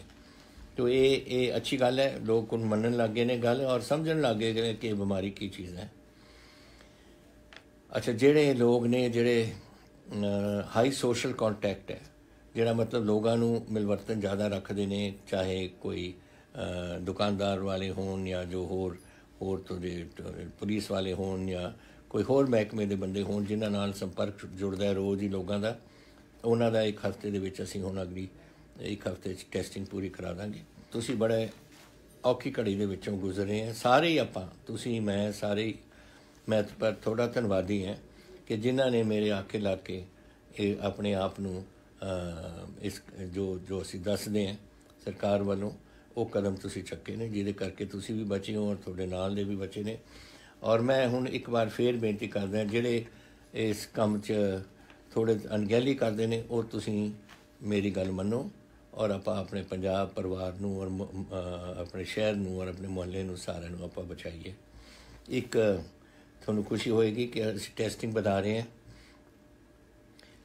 S1: ਤੋ ਇਹ ਇਹ ਅੱਛੀ ਗੱਲ ਹੈ ਲੋਕ लोग ਮੰਨਣ ਲੱਗੇ ਨੇ ਗੱਲ ਔਰ ਸਮਝਣ ਲੱਗੇ समझन लग ਬਿਮਾਰੀ ਕੀ ਚੀਜ਼ ਹੈ ਅੱਛਾ ਜਿਹੜੇ ਲੋਕ ਨੇ ਜਿਹੜੇ ਹਾਈ ਸੋਸ਼ਲ ਕੰਟੈਕਟ ਹੈ ਜਿਹੜਾ ਮਤਲਬ ਲੋਕਾਂ ਨੂੰ ਮਿਲਵਰਤਨ ਜ਼ਿਆਦਾ ਰੱਖਦੇ ਨੇ ਚਾਹੇ ਕੋਈ ਦੁਕਾਨਦਾਰ ਵਾਲੇ ਹੋਣ ਜਾਂ ਜੋ ਹੋਰ ਹੋਰ ਤੋਂ ਦੇ ਪੁਲਿਸ ਵਾਲੇ ਹੋਣ ਜਾਂ ਕੋਈ ਹੋਰ ਮਹਿਕਮੇ ਦੇ ਬੰਦੇ ਹੋਣ ਜਿਨ੍ਹਾਂ ਨਾਲ ਸੰਪਰਕ ਜੁੜਦਾ ਹੈ ਰੋਜ਼ ਹੀ ਲੋਕਾਂ ਦਾ ਉਹਨਾਂ ਦਾ ਇੱਕ ਹਫਤੇ ਦੇ ਵਿੱਚ ਅਸੀਂ ਹੁਣ ਅਗਲੀ ਇੱਕ ਹਫਤੇ 'ਚ ਟੈਸਟਿੰਗ ਪੂਰੀ ਕਰਾ ਦਾਂਗੇ ਤੁਸੀਂ ਬੜੇ ਔਖੀ ਘੜੀ ਦੇ ਵਿੱਚੋਂ ਗੁਜ਼ਰੇ ਆ ਸਾਰੇ ਹੀ ਆਪਾਂ ਤੁਸੀਂ ਮੈਂ ਸਾਰੇ ਮੈਂ ਪਰ ਥੋੜਾ ਧੰਨਵਾਦੀ ਹਾਂ ਕਿ ਜਿਨ੍ਹਾਂ ਨੇ ਮੇਰੇ ਆਖੇ ਲਾ ਕੇ ਇਹ ਆਪਣੇ ਆਪ ਨੂੰ ਇਸ ਜੋ ਜੋ ਅਸੀਂ ਦੱਸਦੇ ਆ ਸਰਕਾਰ ਵੱਲੋਂ ਉਹ ਕਦਮ ਤੁਸੀਂ ਚੱਕੇ ਨੇ ਜਿਹਦੇ ਕਰਕੇ ਤੁਸੀਂ ਵੀ ਬਚੇ ਹੋ ਔਰ ਤੁਹਾਡੇ ਨਾਲ ਦੇ ਵੀ ਬਚੇ ਨੇ ਔਰ ਮੈਂ ਹੁਣ ਇੱਕ ਵਾਰ ਫੇਰ ਬੇਨਤੀ ਕਰਦਾ ਜਿਹੜੇ ਇਸ ਕੰਮ 'ਚ ਥੋੜੇ ਅਣਗਹਿਲੀ ਕਰਦੇ ਨੇ ਉਹ ਤੁਸੀਂ ਮੇਰੀ ਗੱਲ ਮੰਨੋ ਔਰ ਆਪਾਂ ਆਪਣੇ ਪੰਜਾਬ ਪਰਿਵਾਰ ਨੂੰ ਔਰ ਆਪਣੇ ਸ਼ਹਿਰ ਨੂੰ ਔਰ ਆਪਣੇ ਮੁਹੱਲੇ ਨੂੰ ਸਾਰਿਆਂ ਨੂੰ ਆਪਾਂ ਬਚਾਈਏ ਇੱਕ ਤੁਹਾਨੂੰ ਖੁਸ਼ੀ ਹੋਏਗੀ ਕਿ ਅਸੀਂ ਟੈਸਟਿੰਗ ਵਧਾ ਰਹੇ ਹਾਂ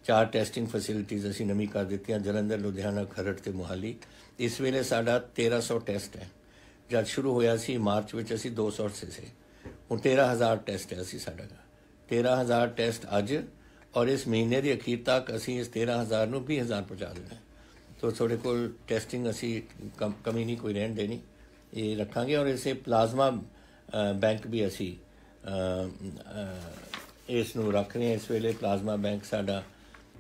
S1: ਚਾਰ ਟੈਸਟਿੰਗ ਫੈਸਿਲਿਟੀਆਂ ਅਸੀਂ ਨਵੀਂ ਕਰ ਦਿੱਤੀਆਂ ਜਲੰਧਰ ਲੁਧਿਆਣਾ ਖਰੜ ਤੇ ਮੁਹਾਲੀ ਇਸ ਵੇਲੇ ਸਾਡਾ 1300 ਟੈਸਟ ਹੈ ਜਦ ਸ਼ੁਰੂ ਹੋਇਆ ਸੀ ਮਾਰਚ ਵਿੱਚ ਅਸੀਂ 200 ਸੇ ਸੀ ਹੁਣ 13000 ਟੈਸਟ ਹੈ ਅਸੀਂ ਸਾਡਾ 13000 ਟੈਸਟ ਅੱਜ ਔਰ ਇਸ ਮਹੀਨੇ ਦੇ ਅਖੀਰ ਤੱਕ ਅਸੀਂ ਇਸ 13000 ਨੂੰ 20000 ਪਹੁੰਚਾ ਦੇਣਾ ਤੋ ਤੁਹਾਡੇ ਕੋਲ ਟੈਸਟਿੰਗ ਅਸੀਂ ਕਮੀ ਨਹੀਂ ਕੋਈ ਰਹਿਣ ਦੇਣੀ ਇਹ ਰੱਖਾਂਗੇ ਔਰ ਇਸੇ ਪਲਾਜ਼ਮਾ ਬੈਂਕ ਵੀ ਅਸੀਂ ਇਸ ਨੂੰ ਰੱਖ ਰਹੇ ਹਾਂ ਇਸ ਵੇਲੇ ਪਲਾਜ਼ਮਾ ਬੈਂਕ ਸਾਡਾ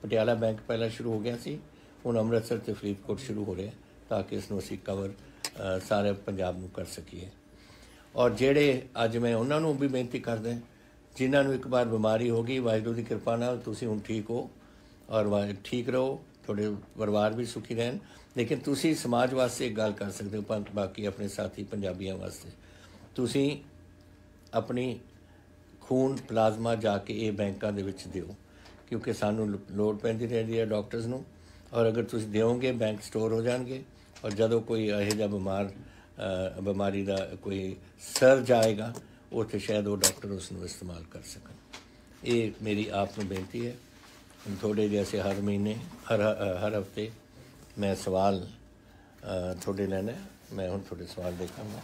S1: ਪਟਿਆਲਾ ਬੈਂਕ ਪਹਿਲਾਂ ਸ਼ੁਰੂ ਹੋ ਗਿਆ ਸੀ ਹੁਣ ਅੰਮ੍ਰਿਤਸਰ ਤੇ ਫਰੀਦਕੋਟ ਸ਼ੁਰੂ ਹੋ ਰਿਹਾ ਤਾਂ ਕਿ ਇਸ ਨੂੰ ਅਸੀਂ ਕਵਰ ਸਾਰੇ ਪੰਜਾਬ ਨੂੰ ਕਰ ਸਕੀਏ ਔਰ ਜਿਹੜੇ ਅੱਜ ਮੈਂ ਉਹਨਾਂ ਨੂੰ ਵੀ ਬੇਨਤੀ ਕਰਦਾ ਜਿਨ੍ਹਾਂ ਨੂੰ ਇੱਕ ਵਾਰ ਬਿਮਾਰੀ ਹੋ ਗਈ ਵਾਹਿਗੁਰੂ ਦੀ ਕਿਰਪਾ ਨਾਲ ਤੁਸੀਂ ਹੁਣ ਠੀਕ ਹੋ ਔਰ ਠੀਕ ਰਹੋ ਤੁਹਾਡੇ ਪਰਿਵਾਰ ਵੀ ਸੁਖੀ ਰਹਿਣ ਲੇਕਿਨ ਤੁਸੀਂ ਸਮਾਜ ਵਾਸਤੇ ਇੱਕ ਗੱਲ ਕਰ ਸਕਦੇ ਹੋ ਬਾਕੀ ਆਪਣੇ ਸਾਥੀ ਪੰਜਾਬੀਆਂ ਵਾਸਤੇ ਤੁਸੀਂ ਆਪਣੀ ਖੂਨ ਪਲਾਜ਼ਮਾ ਜਾ ਕੇ ਇਹ ਬੈਂਕਾਂ ਦੇ ਵਿੱਚ ਦਿਓ ਕਿਉਂਕਿ ਸਾਨੂੰ ਲੋੜ ਪੈਂਦੀ ਰਹਿੰਦੀ ਹੈ ਡਾਕਟਰਸ ਨੂੰ ਔਰ ਅਗਰ ਤੁਸੀਂ ਦਿਓਗੇ ਬੈਂਕ ਸਟੋਰ ਹੋ ਜਾਣਗੇ ਔਰ ਜਦੋਂ ਕੋਈ ਇਹ ਜਿਹਾ ਬਿਮਾਰ ਬਿਮਾਰੀ ਦਾ ਕੋਈ ਸਰ ਜਾਏਗਾ ਉੱਥੇ ਸ਼ਾਇਦ ਉਹ ਡਾਕਟਰ ਉਸ ਨੂੰ ਇਸਤੇਮਾਲ ਕਰ ਸਕਣ ਇਹ ਮੇਰੀ ਆਪ ਨੂੰ ਬੇਨਤੀ ਹੈ ਥੋੜੇ ਜਿਹਾ ਸੇ ਹਰ ਮਹੀਨੇ ਹਰ ਹਰ ਹਫਤੇ ਮੈਂ ਸਵਾਲ ਤੁਹਾਡੇ ਲੈਣਾ ਮੈਂ ਹੁਣ ਤੁਹਾਡੇ ਸਵਾਲ ਦੇਖਾਂਗਾ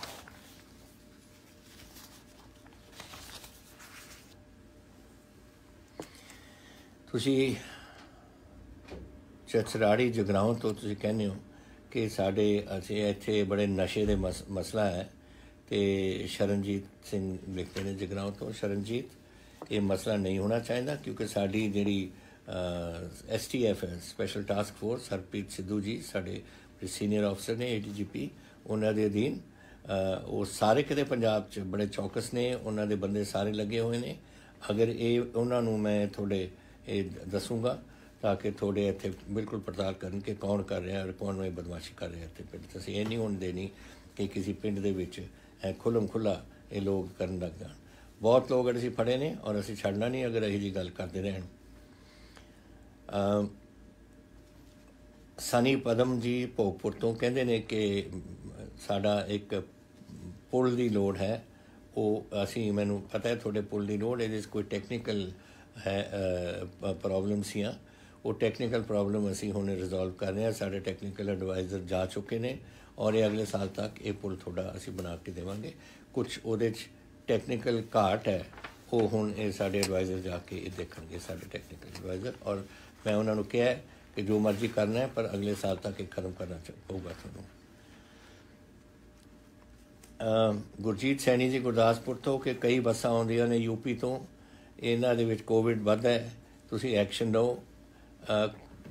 S1: ਤੁਸੀਂ ਚਤਰਾੜੀ ਜਗਰਾਉਂ ਤੋਂ ਤੁਸੀਂ ਕਹਿੰਦੇ ਹੋ ਕਿ ਸਾਡੇ ਅਸੀਂ ਇੱਥੇ ਬੜੇ ਨਸ਼ੇ ਦੇ ਮਸਲਾ ਹੈ ਤੇ ਸ਼ਰਨਜੀਤ ਸਿੰਘ ਲਿਖਦੇ ਨੇ ਜਗਰਾਉਂ ਤੋਂ ਸ਼ਰਨਜੀਤ ਇਹ ਮਸਲਾ ਨਹੀਂ ਹੋਣਾ ਚਾਹੀਦਾ ਕਿਉਂਕਿ ਸਾਡੀ ਜਿਹੜੀ STF special task force Harpreet Sidhu ji ਸਾਡੇ ਸੀਨੀਅਰ ਅਫਸਰ ਨੇ ਏਡੀਜੀਪੀ ਉਹਨਾਂ ਦੇ ਅਧੀਨ ਉਹ ਸਾਰੇ ਕਿਤੇ ਪੰਜਾਬ 'ਚ ਬੜੇ ਚੌਕਸ ਨੇ ਉਹਨਾਂ ਦੇ ਬੰਦੇ ਸਾਰੇ ਲੱਗੇ ਹੋਏ ਨੇ ਅਗਰ ਇਹ ਉਹਨਾਂ ਨੂੰ ਮੈਂ ਤੁਹਾਡੇ ਇਹ ਦੱਸੂਗਾ ਤਾਂ ਕਿ ਥੋੜੇ ਇੱਥੇ ਬਿਲਕੁਲ ਪੜਤਾਲ ਕਰਨ ਕਿ ਕੌਣ ਕਰ ਰਿਹਾ ਔਰ ਕੌਣ ਇਹ ਬਦਮਾਸ਼ੀ ਕਰ ਰਿਹਾ ਹੈ ਤੇ ਤੁਸੀਂ ਇਹ ਨਹੀਂ ਹੁੰਦੇ ਦੇਣੀ ਕਿ ਕਿਸੇ ਪਿੰਡ ਦੇ ਵਿੱਚ ਖੁੱਲਮ ਖੁੱਲਾ ਇਹ ਲੋਕ ਕਰਨ ਲੱਗ ਗਏ ਬਹੁਤ ਲੋਕ ਅਸੀਂ ਫੜੇ ਨੇ ਔਰ ਅਸੀਂ ਛੱਡਣਾ ਨਹੀਂ ਅਗਰ ਇਹੀ ਜੀ ਗੱਲ ਕਰਦੇ ਰਹਿਣ ਸਨੀ ਪਦਮ ਜੀ ਭੋਪੁਰ ਤੋਂ ਕਹਿੰਦੇ ਨੇ ਕਿ ਸਾਡਾ ਇੱਕ ਪੁਲ ਦੀ ਲੋੜ ਹੈ ਉਹ ਅਸੀਂ ਮੈਨੂੰ ਪਤਾ ਹੈ ਤੁਹਾਡੇ ਪੁਲ ਦੀ ਲੋੜ ਇਹਦੇ ਕੋਈ ਟੈਕਨੀਕਲ ਹੈ ਪ੍ਰੋਬਲਮ ਆ ਉਹ ਟੈਕਨੀਕਲ ਪ੍ਰੋਬਲਮ ਅਸੀਂ ਹੁਣ ਰਿਜ਼ੋਲਵ ਕਰ ਰਹੇ ਹਾਂ ਸਾਡੇ ਟੈਕਨੀਕਲ ਐਡਵਾਈਜ਼ਰ ਜਾ ਚੁੱਕੇ ਨੇ ਔਰ ਇਹ ਅਗਲੇ ਸਾਲ ਤੱਕ ਇਹ ਪੁਲ ਥੋੜਾ ਅਸੀਂ ਬਣਾ ਕੇ ਦੇਵਾਂਗੇ ਕੁਝ ਉਹਦੇ 'ਚ ਟੈਕਨੀਕਲ ਘਾਟ ਹੈ ਉਹ ਹੁਣ ਇਹ ਸਾਡੇ ਐਡਵਾਈਜ਼ਰ ਜਾ ਕੇ ਇਹ ਦੇਖਣਗੇ ਸਾਡੇ ਟੈਕਨੀਕਲ ਐਡਵਾਈਜ਼ਰ ਔਰ ਮੈਂ ਉਹਨਾਂ ਨੂੰ ਕਿਹਾ ਕਿ ਜੋ ਮਰਜ਼ੀ ਕਰਨਾ ਹੈ ਪਰ ਅਗਲੇ ਸਾਲ ਤੱਕ ਇਹ ਖਤਮ ਕਰਨਾ ਚਾਹੂਗਾ ਤੁਹਾਨੂੰ ਗੁਰਜੀਤ ਸੈਣੀ ਜੀ ਗੁਰਦਾਸਪੁਰ ਤੋਂ ਕਿ ਕਈ ਬੱਸਾਂ ਆਉਂਦੀਆਂ ਨੇ ਯੂਪੀ ਤੋਂ ਇਹਨਾਂ ਦੇ ਵਿੱਚ ਕੋਵਿਡ ਵੱਧ ਹੈ ਤੁਸੀਂ ਐਕਸ਼ਨ ਲਓ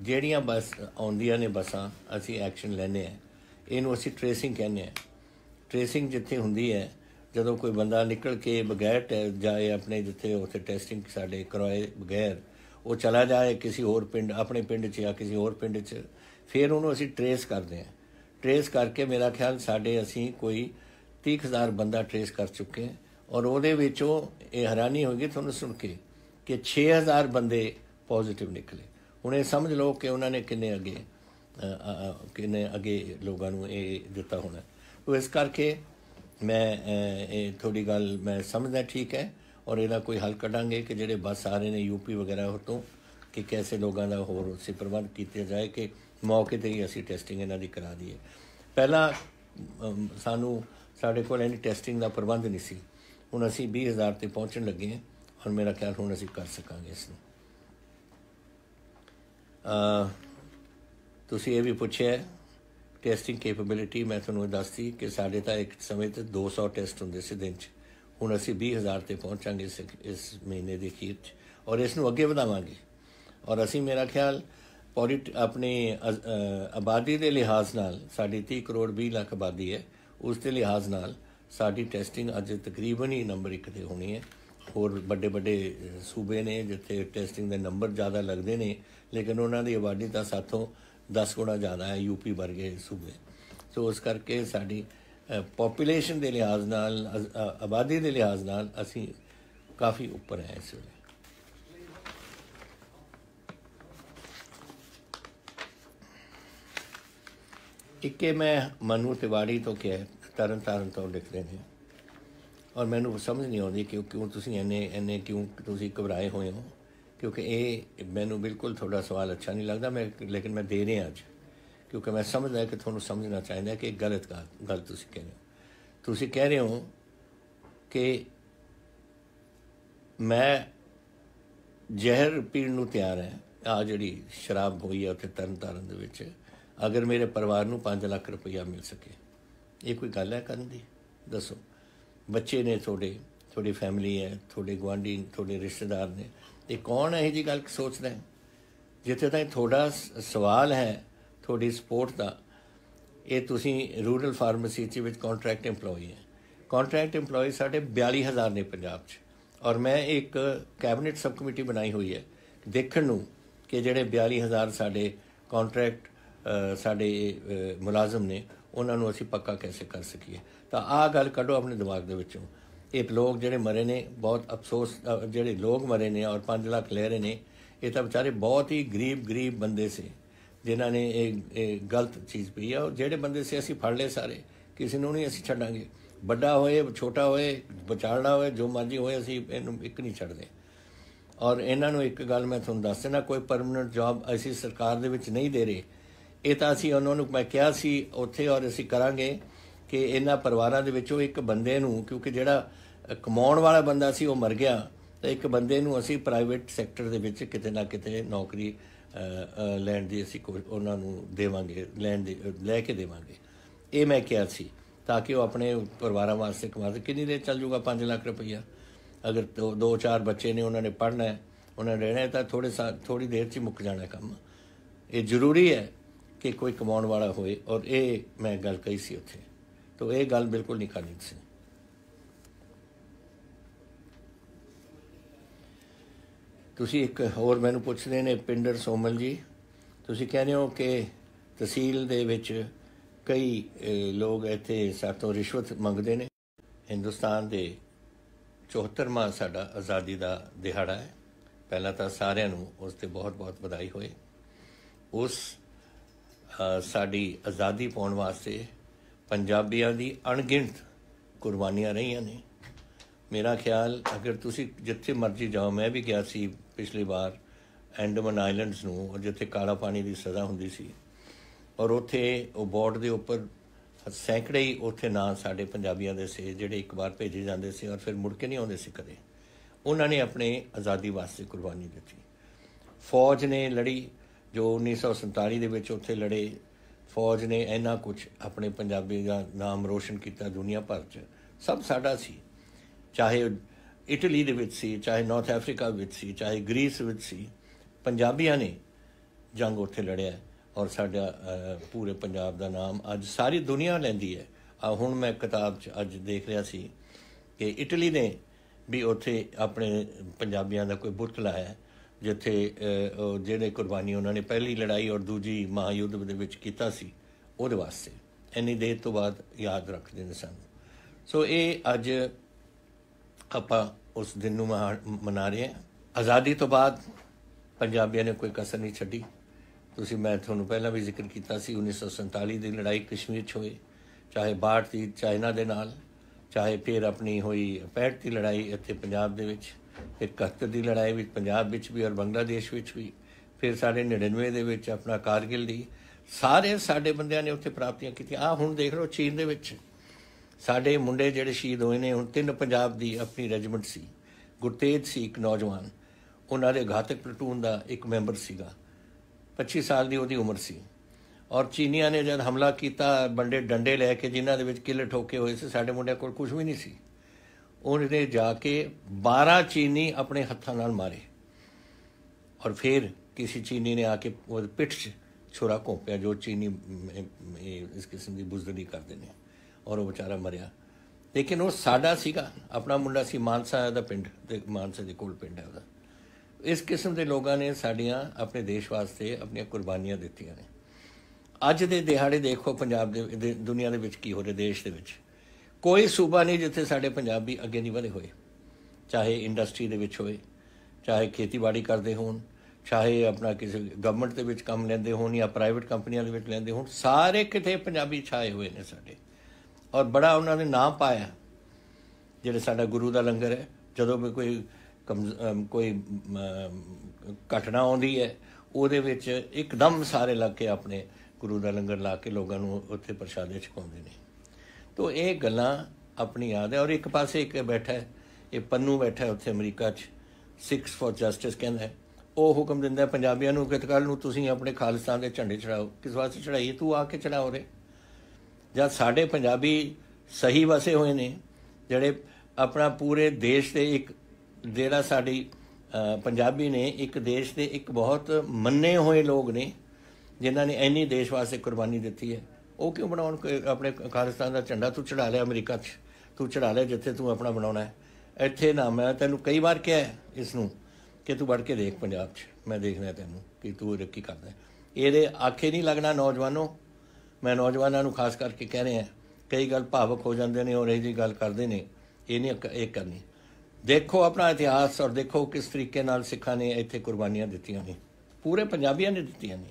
S1: ਜਿਹੜੀਆਂ ਬੱਸ ਆਉਂਦੀਆਂ ਨੇ ਬੱਸਾਂ ਅਸੀਂ ਐਕਸ਼ਨ ਲੈਨੇ ਆ ਇਹਨੂੰ ਅਸੀਂ ਟ੍ਰੇਸਿੰਗ ਕਹਿੰਦੇ ਆ ਟ੍ਰੇਸਿੰਗ ਜਿੱਥੇ ਹੁੰਦੀ ਹੈ ਜਦੋਂ ਕੋਈ ਬੰਦਾ ਨਿਕਲ ਕੇ ਬਗੈਰ ਜਾਏ ਆਪਣੇ ਜਿੱਥੇ ਉੱਥੇ ਟੈਸਟਿੰਗ ਸਾਡੇ ਕਰਵਾਏ ਬਗੈਰ ਉਹ ਚਲਾ ਜਾਏ ਕਿਸੇ ਹੋਰ ਪਿੰਡ ਆਪਣੇ ਪਿੰਡ 'ਚ ਜਾਂ ਕਿਸੇ ਹੋਰ ਪਿੰਡ 'ਚ ਫਿਰ ਉਹਨੂੰ ਅਸੀਂ ਟ੍ਰੇਸ ਕਰਦੇ ਆ ਟ੍ਰੇਸ ਕਰਕੇ ਮੇਰਾ ਖਿਆਲ ਸਾਡੇ ਅਸੀਂ ਕੋਈ 30000 ਬੰਦਾ ਟ੍ਰੇਸ ਕਰ ਚੁੱਕੇ ਹਾਂ ਔਰ ਉਹਦੇ ਵਿੱਚੋਂ ਇਹ ਹੈਰਾਨੀ ਹੋਗੀ ਤੁਹਾਨੂੰ ਸੁਣ ਕੇ ਕਿ 6000 ਬੰਦੇ ਪੋਜ਼ਿਟਿਵ ਨਿਕਲੇ ਹੁਣ ਇਹ ਸਮਝ ਲਓ ਕਿ ਉਹਨਾਂ ਨੇ ਕਿੰਨੇ ਅੱਗੇ ਕਿਨੇ ਅੱਗੇ ਲੋਕਾਂ ਨੂੰ ਇਹ ਦਿੱਤਾ ਹੋਣਾ ਉਹ ਇਸ ਕਰਕੇ ਮੈਂ ਇਹ ਥੋੜੀ ਗੱਲ ਮੈਂ ਸਮਝਦਾ ਠੀਕ ਹੈ ਔਰ ਇਹਦਾ ਕੋਈ ਹੱਲ ਕੱਢਾਂਗੇ ਕਿ ਜਿਹੜੇ ਬੱਸ ਆ ਰਹੇ ਨੇ ਯੂਪੀ ਵਗੈਰਾ ਤੋਂ ਕਿ ਕੈਸੇ ਲੋਕਾਂ ਦਾ ਹੋਰ ਉਸੇ ਪ੍ਰਬੰਧ ਕੀਤੇ ਜਾਏ ਕਿ ਮੌਕੇ ਤੇ ਹੀ ਅਸੀਂ ਟੈਸਟਿੰਗ ਇਹਨਾਂ ਦੀ ਕਰਾ ਦਈਏ ਪਹਿਲਾਂ ਸਾਨੂੰ ਸਾਡੇ ਕੋਲ ਐਨੀ ਟੈਸਟਿੰਗ ਦਾ ਪ੍ਰਬੰਧ ਨਹੀਂ ਸੀ ਹੁਣ ਅਸੀਂ 20000 ਤੇ ਪਹੁੰਚਣ ਲੱਗੇ ਹਾਂ ਔਰ ਮੇਰਾ ਖਿਆਲ ਹੁਣ ਅਸੀਂ ਕਰ ਸਕਾਂਗੇ ਇਸ ਨੂੰ ਤੁਸੀਂ ਇਹ ਵੀ ਪੁੱਛਿਆ ਟੈਸਟਿੰਗ ਕੈਪੇਬਿਲਿਟੀ ਮੈਂ ਤੁਹਾਨੂੰ ਦੱਸਤੀ ਕਿ ਸਾਡੇ ਤਾਂ ਇੱਕ ਸਮੇਂ ਤੇ 200 ਟੈਸਟ ਹੁੰਦੇ ਸੀ ਦਿਨ 'ਚ ਹੁਣ ਅਸੀਂ 20000 ਤੇ ਪਹੁੰਚਾਂਗੇ ਇਸ ਇਸ ਮਹੀਨੇ ਦੇ ਅਖੀਰ 'ਚ ਔਰ ਇਸ ਨੂੰ ਅੱਗੇ ਵਧਾਵਾਂਗੇ ਔਰ ਅਸੀਂ ਮੇਰਾ ਖਿਆਲ ਪੋਲਿਟ ਆਪਣੇ ਆਬਾਦੀ ਦੇ ਲਿਹਾਜ਼ ਨਾਲ ਸਾਡੀ 30 ਕਰੋੜ 20 ਲੱਖ ਆਬਾਦੀ ਹੈ ਉਸ ਦੇ ਲਿਹਾਜ਼ ਨਾਲ ਸਾਡੀ ਟੈਸਟਿੰਗ ਅੱਜ ਤਕਰੀਬਨ ਹੀ ਨੰਬਰ 1 ਤੇ ਹੋਣੀ ਹੈ ਹੋਰ ਵੱਡੇ ਵੱਡੇ ਸੂਬੇ ਨੇ ਜਿੱਥੇ ਟੈਸਟਿੰਗ ਦੇ ਨੰਬਰ ਜ਼ਿਆਦਾ ਲੱਗਦੇ ਨੇ ਲੇਕਿਨ ਉਹਨਾਂ ਦੀ ਆਬਾਦੀ ਤਾਂ ਸਾਥੋਂ 10 ਗੁਣਾ ਜ਼ਿਆਦਾ ਹੈ ਯੂਪੀ ਵਰਗੇ ਸੂਬੇ ਸੋ ਉਸ ਕਰਕੇ ਸਾਡੀ ਪੋਪੂਲੇਸ਼ਨ ਦੇ ਲਿਹਾਜ਼ ਨਾਲ ਆਬਾਦੀ ਦੇ ਲਿਹਾਜ਼ ਨਾਲ ਅਸੀਂ ਕਾਫੀ ਉੱਪਰ ਹੈ ਇਸ ਵੇਲੇ ਇੱਕੇ ਮੈਂ ਮਨੂ ਤਿਵਾੜੀ ਤੋਂ ਕਿਹਾ ਤਰਨ ਤਰਨ ਤੋਂ ਲਿਖਦੇ ਨੇ ਔਰ ਮੈਨੂੰ ਸਮਝ ਨਹੀਂ ਆਉਂਦੀ ਕਿ ਕਿਉਂ ਤੁਸੀਂ ਐਨੇ ਐਨੇ ਕਿਉਂ ਤੁਸੀਂ ਘਬਰਾਏ ਹੋਏ ਹੋ ਕਿਉਂਕਿ ਇਹ ਮੈਨੂੰ ਬਿਲਕੁਲ ਤੁਹਾਡਾ ਸਵਾਲ ਅੱਛਾ ਨਹੀਂ ਲੱਗਦਾ ਮੈਂ ਲੇਕਿਨ ਮੈਂ ਦੇ ਰਿਹਾ ਅੱਜ ਕਿਉਂਕਿ ਮੈਂ ਸਮਝਦਾ ਕਿ ਤੁਹਾਨੂੰ ਸਮਝਣਾ ਚਾਹੀਦਾ ਕਿ ਗਲਤ ਗੱਲ ਤੁਸੀਂ ਕਹਿ ਰਹੇ ਹੋ ਤੁਸੀਂ ਕਹਿ ਰਹੇ ਹੋ ਕਿ ਮੈਂ ਜ਼ਹਿਰ ਪੀਣ ਨੂੰ ਤਿਆਰ ਹਾਂ ਆ ਜਿਹੜੀ ਸ਼ਰਾਬ ਹੋਈ ਹੈ ਉੱਥੇ ਤਾਰਨ ਦੇ ਵਿੱਚ ਅਗਰ ਮੇਰੇ ਪਰਿਵਾਰ ਨੂੰ 5 ਲੱਖ ਰੁਪਇਆ ਮਿਲ ਸਕੇ ਇਹ ਕੋਈ ਗੱਲ ਹੈ ਕਰਨ ਦੀ ਦੱਸੋ ਬੱਚੇ ਨੇ ਤੁਹਾਡੇ ਤੁਹਾਡੀ ਫੈਮਿਲੀ ਹੈ ਤੁਹਾਡੇ ਗਵਾਂਢੀ ਤੁਹਾਡੇ ਰਿਸ਼ਤੇਦਾਰ ਨੇ ਤੇ ਕੌਣ ਇਹ ਜੀ ਗੱਲ ਸੋਚਦਾ ਹੈ ਜਿੱਥੇ ਤੱਕ ਤੁਹਾਡਾ ਸਵਾਲ ਹੈ ਤੁਹਾਡੀ ਸਪੋਰਟ ਦਾ ਇਹ ਤੁਸੀਂ ਰੂਰਲ ਫਾਰਮੇਸੀ ਚ ਵਿੱਚ ਕੰਟਰੈਕਟ EMPLOYEE ਹੈ ਕੰਟਰੈਕਟ EMPLOYEE ਸਾਡੇ 42000 ਨੇ ਪੰਜਾਬ 'ਚ ਔਰ ਮੈਂ ਇੱਕ ਕੈਬਨਿਟ ਸਬ ਕਮੇਟੀ ਬਣਾਈ ਹੋਈ ਹੈ ਦੇਖਣ ਨੂੰ ਕਿ ਜਿਹੜੇ 42000 ਸਾਡੇ ਕੰਟਰੈਕਟ ਸਾਡੇ ਮੁਲਾਜ਼ਮ ਨੇ ਉਹਨਾਂ ਨੂੰ ਅਸੀਂ ਪੱਕਾ ਕੈਸੇ ਕਰ ਸਕੀਏ ਤਾਂ ਆਹ ਗੱਲ ਕੱਢੋ ਆਪਣੇ ਦਿਮਾਗ ਦੇ ਵਿੱਚੋਂ ਇਹ ਲੋਕ ਜਿਹੜੇ ਮਰੇ ਨੇ ਬਹੁਤ ਅਫਸੋਸ ਜਿਹੜੇ ਲੋਕ ਮਰੇ ਨੇ ਔਰ 5 ਲੱਖ ਲੈ ਰਹੇ ਨੇ ਇਹ ਤਾਂ ਵਿਚਾਰੇ ਬਹੁਤ ਹੀ ਗਰੀਬ ਗਰੀਬ ਬੰਦੇ ਸੀ ਜਿਨ੍ਹਾਂ ਨੇ ਇਹ ਗਲਤ ਚੀਜ਼ ਪਈ ਔਰ ਜਿਹੜੇ ਬੰਦੇ ਸੀ ਅਸੀਂ ਫੜ ਲਏ ਸਾਰੇ ਕਿਸੇ ਨੂੰ ਨਹੀਂ ਅਸੀਂ ਛੱਡਾਂਗੇ ਵੱਡਾ ਹੋਏ ਛੋਟਾ ਹੋਏ ਬਚਾਲਣਾ ਹੋਏ ਜੋ ਮਰਜ਼ੀ ਹੋਏ ਅਸੀਂ ਇਹਨੂੰ ਇੱਕ ਨਹੀਂ ਛੱਡਦੇ ਔਰ ਇਹਨਾਂ ਨੂੰ ਇੱਕ ਗੱਲ ਮੈਂ ਤੁਹਾਨੂੰ ਦੱਸ ਦੇਣਾ ਕੋਈ ਪਰਮਨੈਂਟ ਜੌਬ ਅਸੀਂ ਸਰਕਾਰ ਦੇ ਵਿੱਚ ਨਹੀਂ ਦੇ ਰਹੇ ਇਹ ਤਾਂ ਅਸੀਂ ਉਹਨਾਂ ਨੂੰ ਮੈਂ ਕਿਹਾ ਸੀ ਉੱਥੇ ਔਰ ਅਸੀਂ ਕਰਾਂਗੇ ਕਿ ਇਹਨਾਂ ਪਰਿਵਾਰਾਂ ਦੇ ਵਿੱਚੋਂ ਇੱਕ ਬੰਦੇ ਨੂੰ ਕਿਉਂਕਿ ਜਿਹੜਾ ਕਮਾਉਣ ਵਾਲਾ ਬੰਦਾ ਸੀ ਉਹ ਮਰ ਗਿਆ ਤੇ ਇੱਕ ਬੰਦੇ ਨੂੰ ਅਸੀਂ ਪ੍ਰਾਈਵੇਟ ਸੈਕਟਰ ਦੇ ਵਿੱਚ ਕਿਤੇ ਨਾ ਕਿਤੇ ਨੌਕਰੀ ਲੈਣ ਦੀ ਅਸੀਂ ਉਹਨਾਂ ਨੂੰ ਦੇਵਾਂਗੇ ਲੈਣ ਦੇ ਲੈ ਕੇ ਦੇਵਾਂਗੇ ਇਹ ਮੈਂ ਕਿਹਾ ਸੀ ਤਾਂ ਕਿ ਉਹ ਆਪਣੇ ਪਰਿਵਾਰਾਂ ਵਾਸਤੇ ਕਮਾ ਸਕੇ ਕਿੰਨੀ ਦੇ ਚੱਲ ਜੂਗਾ 5 ਲੱਖ ਰੁਪਈਆ ਅਗਰ ਦੋ ਚਾਰ ਬੱਚੇ ਨੇ ਉਹਨਾਂ ਨੇ ਪੜ੍ਹਨਾ ਹੈ ਉਹਨਾਂ ਨੇ ਰਹਿਣਾ ਤਾਂ ਥੋੜੇ ਥੋੜੀ ਦੇਰ 'ਚ ਮੁੱਕ ਜਾਣਾ ਕੰਮ ਇਹ ਜ਼ਰੂਰੀ ਹੈ ਕਿ ਕੋਈ ਕਮਾਉਣ ਵਾਲਾ ਹੋਏ ਔਰ ਇਹ ਮੈਂ ਗੱਲ ਕਹੀ ਸੀ ਉੱਥੇ ਤਾਂ ਇਹ ਗੱਲ ਬਿਲਕੁਲ ਨਹੀਂ ਕਰਨੀ ਸੀ ਤੁਸੀਂ ਇੱਕ ਹੋਰ ਮੈਨੂੰ ਪੁੱਛਦੇ ਨੇ ਪਿੰਡਰ ਸੋਮਲ ਜੀ ਤੁਸੀਂ ਕਹਿੰਦੇ ਹੋ ਕਿ ਤਹਿਸੀਲ ਦੇ ਵਿੱਚ ਕਈ ਲੋਕ ਇੱਥੇ ਸਾਤੋਂ ਰਿਸ਼ਵਤ ਮੰਗਦੇ ਨੇ ਹਿੰਦੁਸਤਾਨ ਦੇ 74ਵਾਂ ਸਾਡਾ ਆਜ਼ਾਦੀ ਦਾ ਦਿਹਾੜਾ ਹੈ ਪਹਿਲਾਂ ਤਾਂ ਸਾਰਿਆਂ ਨੂੰ ਉਸ ਤੇ ਬਹੁਤ-ਬਹੁਤ ਵਧਾਈ ਹੋਏ ਉਸ ਸਾਡੀ ਆਜ਼ਾਦੀ ਪਾਉਣ ਵਾਸਤੇ ਪੰਜਾਬੀਆਂ ਦੀ ਅਣਗਿਣਤ ਕੁਰਬਾਨੀਆਂ ਰਹੀਆਂ ਨੇ ਮੇਰਾ ਖਿਆਲ ਅਗਰ ਤੁਸੀਂ ਜਿੱਥੇ ਮਰਜ਼ੀ ਜਾਓ ਮੈਂ ਵੀ ਗਿਆ ਸੀ ਪਿਛਲੀ ਵਾਰ ਐਂਡਮਨ ਆਈਲੈਂਡਸ ਨੂੰ ਜਿੱਥੇ ਕਾਲਾ ਪਾਣੀ ਦੀ ਸਜ਼ਾ ਹੁੰਦੀ ਸੀ ਔਰ ਉੱਥੇ ਉਹ ਬੋਰਡ ਦੇ ਉੱਪਰ ਸੈਂਕੜੇ ਹੀ ਉੱਥੇ ਨਾਂ ਸਾਡੇ ਪੰਜਾਬੀਆਂ ਦੇ ਸੀ ਜਿਹੜੇ ਇੱਕ ਵਾਰ ਭੇਜੇ ਜਾਂਦੇ ਸੀ ਔਰ ਫਿਰ ਮੁੜ ਕੇ ਨਹੀਂ ਆਉਂਦੇ ਸੀ ਕਦੇ ਉਹਨਾਂ ਨੇ ਆਪਣੇ ਆਜ਼ਾਦੀ ਵਾਸਤੇ ਕੁਰਬਾਨੀ ਦਿੱਤੀ ਫੌਜ ਨੇ ਲੜੀ ਜੋ 1947 ਦੇ ਵਿੱਚ ਉੱਥੇ ਲੜੇ ਫੌਜ ਨੇ ਇੰਨਾ ਕੁਝ ਆਪਣੇ ਪੰਜਾਬੀ ਦਾ ਨਾਮ ਰੋਸ਼ਨ ਕੀਤਾ ਦੁਨੀਆ ਭਰ 'ਚ ਸਭ ਸਾਡਾ ਸੀ ਚਾਹੇ ਇਟਲੀ ਦੇ ਵਿੱਚ ਸੀ ਚਾਹੇ ਨਾਰਥ ਅਫਰੀਕਾ ਵਿੱਚ ਸੀ ਚਾਹੇ ਗ੍ਰੀਸ ਵਿੱਚ ਸੀ ਪੰਜਾਬੀਆਂ ਨੇ ਜੰਗ ਉੱਥੇ ਲੜਿਆ ਔਰ ਸਾਡਾ ਪੂਰੇ ਪੰਜਾਬ ਦਾ ਨਾਮ ਅੱਜ ਸਾਰੀ ਦੁਨੀਆ ਲੈਂਦੀ ਹੈ ਆ ਹੁਣ ਮੈਂ ਕਿਤਾਬ 'ਚ ਅੱਜ ਦੇਖ ਰਿਹਾ ਸੀ ਕਿ ਇਟਲੀ ਨੇ ਵੀ ਉੱਥੇ ਆਪਣੇ ਪੰਜਾਬੀਆਂ ਦਾ ਕੋਈ ਬੁੱਤ ਲਾਇਆ ਜਿੱਥੇ ਜਿਹੜੇ ਕੁਰਬਾਨੀ ਉਹਨਾਂ ਨੇ ਪਹਿਲੀ ਲੜਾਈ ਔਰ ਦੂਜੀ ਮਹਾਯੁੱਧ ਦੇ ਵਿੱਚ ਕੀਤਾ ਸੀ ਉਹਦੇ ਵਾਸਤੇ ਇੰਨੀ ਦੇਰ ਤੋਂ ਬਾਅਦ ਯਾਦ ਰੱਖਦੇ ਨੇ ਸਾਨੂੰ ਸੋ ਇਹ ਅੱਜ ਆਪਾਂ ਉਸ ਦਿਨ ਨੂੰ ਮਨਾ ਰਹੇ ਹਾਂ ਆਜ਼ਾਦੀ ਤੋਂ ਬਾਅਦ ਪੰਜਾਬੀਆਂ ਨੇ ਕੋਈ ਕਸਰ ਨਹੀਂ ਛੱਡੀ ਤੁਸੀਂ ਮੈਂ ਤੁਹਾਨੂੰ ਪਹਿਲਾਂ ਵੀ ਜ਼ਿਕਰ ਕੀਤਾ ਸੀ 1947 ਦੀ ਲੜਾਈ ਕਸ਼ਮੀਰ 'ਚ ਹੋਈ ਚਾਹੇ ਬਾੜ ਦੀ ਚਾਈਨਾ ਦੇ ਨਾਲ ਚਾਹੇ ਫਿਰ ਆਪਣੀ ਹੋਈ 65 ਦੀ ਲੜਾਈ ਇੱਥੇ ਪੰਜਾਬ ਦੇ ਵਿੱਚ ਫਿਰ 71 ਦੀ ਲੜਾਈ ਵਿੱਚ ਪੰਜਾਬ ਵਿੱਚ ਵੀ ਔਰ ਬੰਗਲਾਦੇਸ਼ ਵਿੱਚ ਵੀ ਫਿਰ ਸਾਡੇ 99 ਦੇ ਵਿੱਚ ਆਪਣਾ ਕਾਰਗਿਲ ਦੀ ਸਾਰੇ ਸਾਡੇ ਬੰਦਿਆਂ ਨੇ ਉੱਥੇ ਪ੍ਰਾਪਤੀਆਂ ਕੀਤੀਆਂ ਆ ਹੁਣ ਦੇਖ ਲਓ ਚੀਨ ਦੇ ਵਿੱਚ ਸਾਡੇ ਮੁੰਡੇ ਜਿਹੜੇ ਸ਼ਹੀਦ ਹੋਏ ਨੇ ਹੁਣ ਤਿੰਨ ਪੰਜਾਬ ਦੀ ਆਪਣੀ ਰੈਜੀਮੈਂਟ ਸੀ ਗੁਰਤੇਜ ਸੀ ਇੱਕ ਨੌਜਵਾਨ ਉਹਨਾਂ ਦੇ ਘਾਤਕ ਪਲਟੂਨ ਦਾ ਇੱਕ ਮੈਂਬਰ ਸੀਗਾ 25 ਸਾਲ ਦੀ ਉਹਦੀ ਉਮਰ ਸੀ ਔਰ ਚੀਨੀਆਂ ਨੇ ਜਦ ਹਮਲਾ ਕੀਤਾ ਬੰਡੇ ਡੰਡੇ ਲੈ ਕੇ ਜਿਨ੍ਹਾਂ ਦੇ ਵਿੱਚ ਕਿੱਲ ਠੋਕੇ ਹੋਏ ਸੀ ਸਾਡੇ ਮੁੰਡਿਆਂ ਕੋਲ ਕੁਝ ਵੀ ਨਹੀਂ ਸੀ ਉਹਨੇ ਜਾ ਕੇ 12 ਚੀਨੀ ਆਪਣੇ ਹੱਥਾਂ ਨਾਲ ਮਾਰੇ ਔਰ ਫਿਰ ਕਿਸੇ ਚੀਨੀ ਨੇ ਆ ਕੇ ਉਹ ਪਿੱਠ ਛੁਰਾ ਕੋਪਿਆ ਜੋ ਚੀਨੀ ਇਸ ਕਿਸਮ ਦੀ ਬੁਜ਼ਦਲੀ ਕਰਦੇ ਨੇ ਔਰ ਉਹ ਵਿਚਾਰਾ ਮਰਿਆ ਲੇਕਿਨ ਉਹ ਸਾਡਾ ਸੀਗਾ ਆਪਣਾ ਮੁੰਡਾ ਸੀ ਮਾਨਸਾ ਦਾ ਪਿੰਡ ਤੇ ਮਾਨਸਾ ਦੇ ਕੋਲ ਪਿੰਡ ਹੈ ਉਹਦਾ ਇਸ ਕਿਸਮ ਦੇ ਲੋਕਾਂ ਨੇ ਸਾਡੀਆਂ ਆਪਣੇ ਦੇਸ਼ ਵਾਸਤੇ ਆਪਣੀਆਂ ਕੁਰਬਾਨੀਆਂ ਦਿੱਤੀਆਂ ਨੇ ਅੱਜ ਦੇ ਦਿਹਾੜੇ ਦੇਖੋ ਪੰਜਾਬ ਦੇ ਦੁਨੀਆ ਦੇ ਵਿੱਚ ਕੀ ਹੋ ਰਿਹਾ ਦੇਸ਼ ਦੇ ਵਿੱਚ ਕੋਈ ਸੂਬਾ ਨਹੀਂ ਜਿੱਥੇ ਸਾਡੇ ਪੰਜਾਬੀ ਅੱਗੇ ਨਹੀਂ ਵਧੇ ਹੋਏ ਚਾਹੇ ਇੰਡਸਟਰੀ ਦੇ ਵਿੱਚ ਹੋਏ ਚਾਹੇ ਖੇਤੀਬਾੜੀ ਕਰਦੇ ਹੋਣ ਚਾਹੇ ਆਪਣਾ ਕਿਸੇ ਗਵਰਨਮੈਂਟ ਦੇ ਵਿੱਚ ਕੰਮ ਲੈਂਦੇ ਹੋਣ ਜਾਂ ਪ੍ਰਾਈਵੇਟ ਕੰਪਨੀਆਂ ਦੇ ਵਿੱਚ ਲੈਂਦੇ ਹੋਣ ਸਾਰੇ ਕਿਤੇ ਪੰਜਾਬੀ ਛਾਏ ਹੋਏ ਨੇ ਸਾਡੇ ਔਰ ਬੜਾ ਉਹਨਾਂ ਨੇ ਨਾਮ ਪਾਇਆ ਜਿਹੜੇ ਸਾਡਾ ਗੁਰੂ ਦਾ ਲੰਗਰ ਹੈ ਜਦੋਂ ਵੀ ਕੋਈ ਕੋਈ ਘਟਨਾ ਆਉਂਦੀ ਹੈ ਉਹਦੇ ਵਿੱਚ ਇੱਕਦਮ ਸਾਰੇ ਲੱਗ ਕੇ ਆਪਣੇ ਗੁਰੂ ਦਾ ਲੰਗਰ ਲਾ ਕੇ ਲੋਕਾਂ ਨੂੰ ਉੱਥੇ ਪ੍ਰਸ਼ਾਦੇ ਛਕਾਉਂਦੇ ਨੇ ਤੋਂ ਇਹ ਗੱਲਾਂ ਆਪਣੀ ਯਾਦ ਹੈ ਔਰ ਇੱਕ ਪਾਸੇ ਇੱਕ ਬੈਠਾ ਹੈ ਇਹ ਪੰਨੂ ਬੈਠਾ ਹੈ ਉੱਥੇ ਅਮਰੀਕਾ 'ਚ ਸਿਕਸ ਫॉर ਜਸਟਿਸ ਕਹਿੰਦਾ ਉਹ ਹੁਕਮ ਦਿੰਦਾ ਪੰਜਾਬੀਆਂ ਨੂੰ ਕਿ ਕੱਲ ਨੂੰ ਤੁਸੀਂ ਆਪਣੇ ਖਾਲਸਾ ਦੇ ਝੰਡੇ ਚੜਾਓ ਕਿਸ ਵਾਸਤੇ ਚੜਾਈਏ ਤੂੰ ਆ ਕੇ ਚੜਾਓ ਰੇ ਜਾਂ ਸਾਡੇ ਪੰਜਾਬੀ ਸਹੀ ਵਸੇ ਹੋਏ ਨੇ ਜਿਹੜੇ ਆਪਣਾ ਪੂਰੇ ਦੇਸ਼ ਦੇ ਇੱਕ ਜਿਹੜਾ ਸਾਡੀ ਪੰਜਾਬੀ ਨੇ ਇੱਕ ਦੇਸ਼ ਦੇ ਇੱਕ ਬਹੁਤ ਮੰਨੇ ਹੋਏ ਲੋਕ ਨੇ ਜਿਨ੍ਹਾਂ ਨੇ ਇੰਨੀ ਦੇਸ਼ ਵਾਸਤੇ ਕੁਰਬਾਨੀ ਦਿੱਤੀ ਹੈ ਉਹ ਕਿਉਂ ਬਣਾਉਣ ਆਪਣੇ ਖਾਲਿਸਤਾਨ ਦਾ ਝੰਡਾ ਤੂੰ ਚੜਾ ਲਿਆ ਅਮਰੀਕਾ 'ਚ ਤੂੰ ਚੜਾ ਲਿਆ ਜਿੱਥੇ ਤੂੰ ਆਪਣਾ ਬਣਾਉਣਾ ਹੈ ਇੱਥੇ ਨਾ ਮੈਂ ਤੈਨੂੰ ਕਈ ਵਾਰ ਕਿਹਾ ਇਸ ਨੂੰ ਕਿ ਤੂੰ ਵੜ ਕੇ ਦੇਖ ਪੰਜਾਬ 'ਚ ਮੈਂ ਦੇਖਣਾ ਤੈਨੂੰ ਕਿ ਤੂੰ ਰੱਕੀ ਕਰਦਾ ਇਹਦੇ ਆਖੇ ਨਹੀਂ ਲੱਗਣਾ ਨੌਜਵਾਨੋ ਮੈਂ ਨੌਜਵਾਨਾਂ ਨੂੰ ਖਾਸ ਕਰਕੇ ਕਹਿ ਰਿਹਾ ਕਈ ਗੱਲ ਭਾਵਕ ਹੋ ਜਾਂਦੇ ਨੇ ਔਰ ਇਹ ਜੀ ਗੱਲ ਕਰਦੇ ਨੇ ਇਹ ਨਹੀਂ ਇੱਕ ਕਰਨੀ ਦੇਖੋ ਆਪਣਾ ਇਤਿਹਾਸ ਔਰ ਦੇਖੋ ਕਿਸ ਤਰੀਕੇ ਨਾਲ ਸਿੱਖਾਂ ਨੇ ਇੱਥੇ ਕੁਰਬਾਨੀਆਂ ਦਿੱਤੀਆਂ ਨੇ ਪੂਰੇ ਪੰਜਾਬੀਆਂ ਨੇ ਦਿੱਤੀਆਂ ਨੇ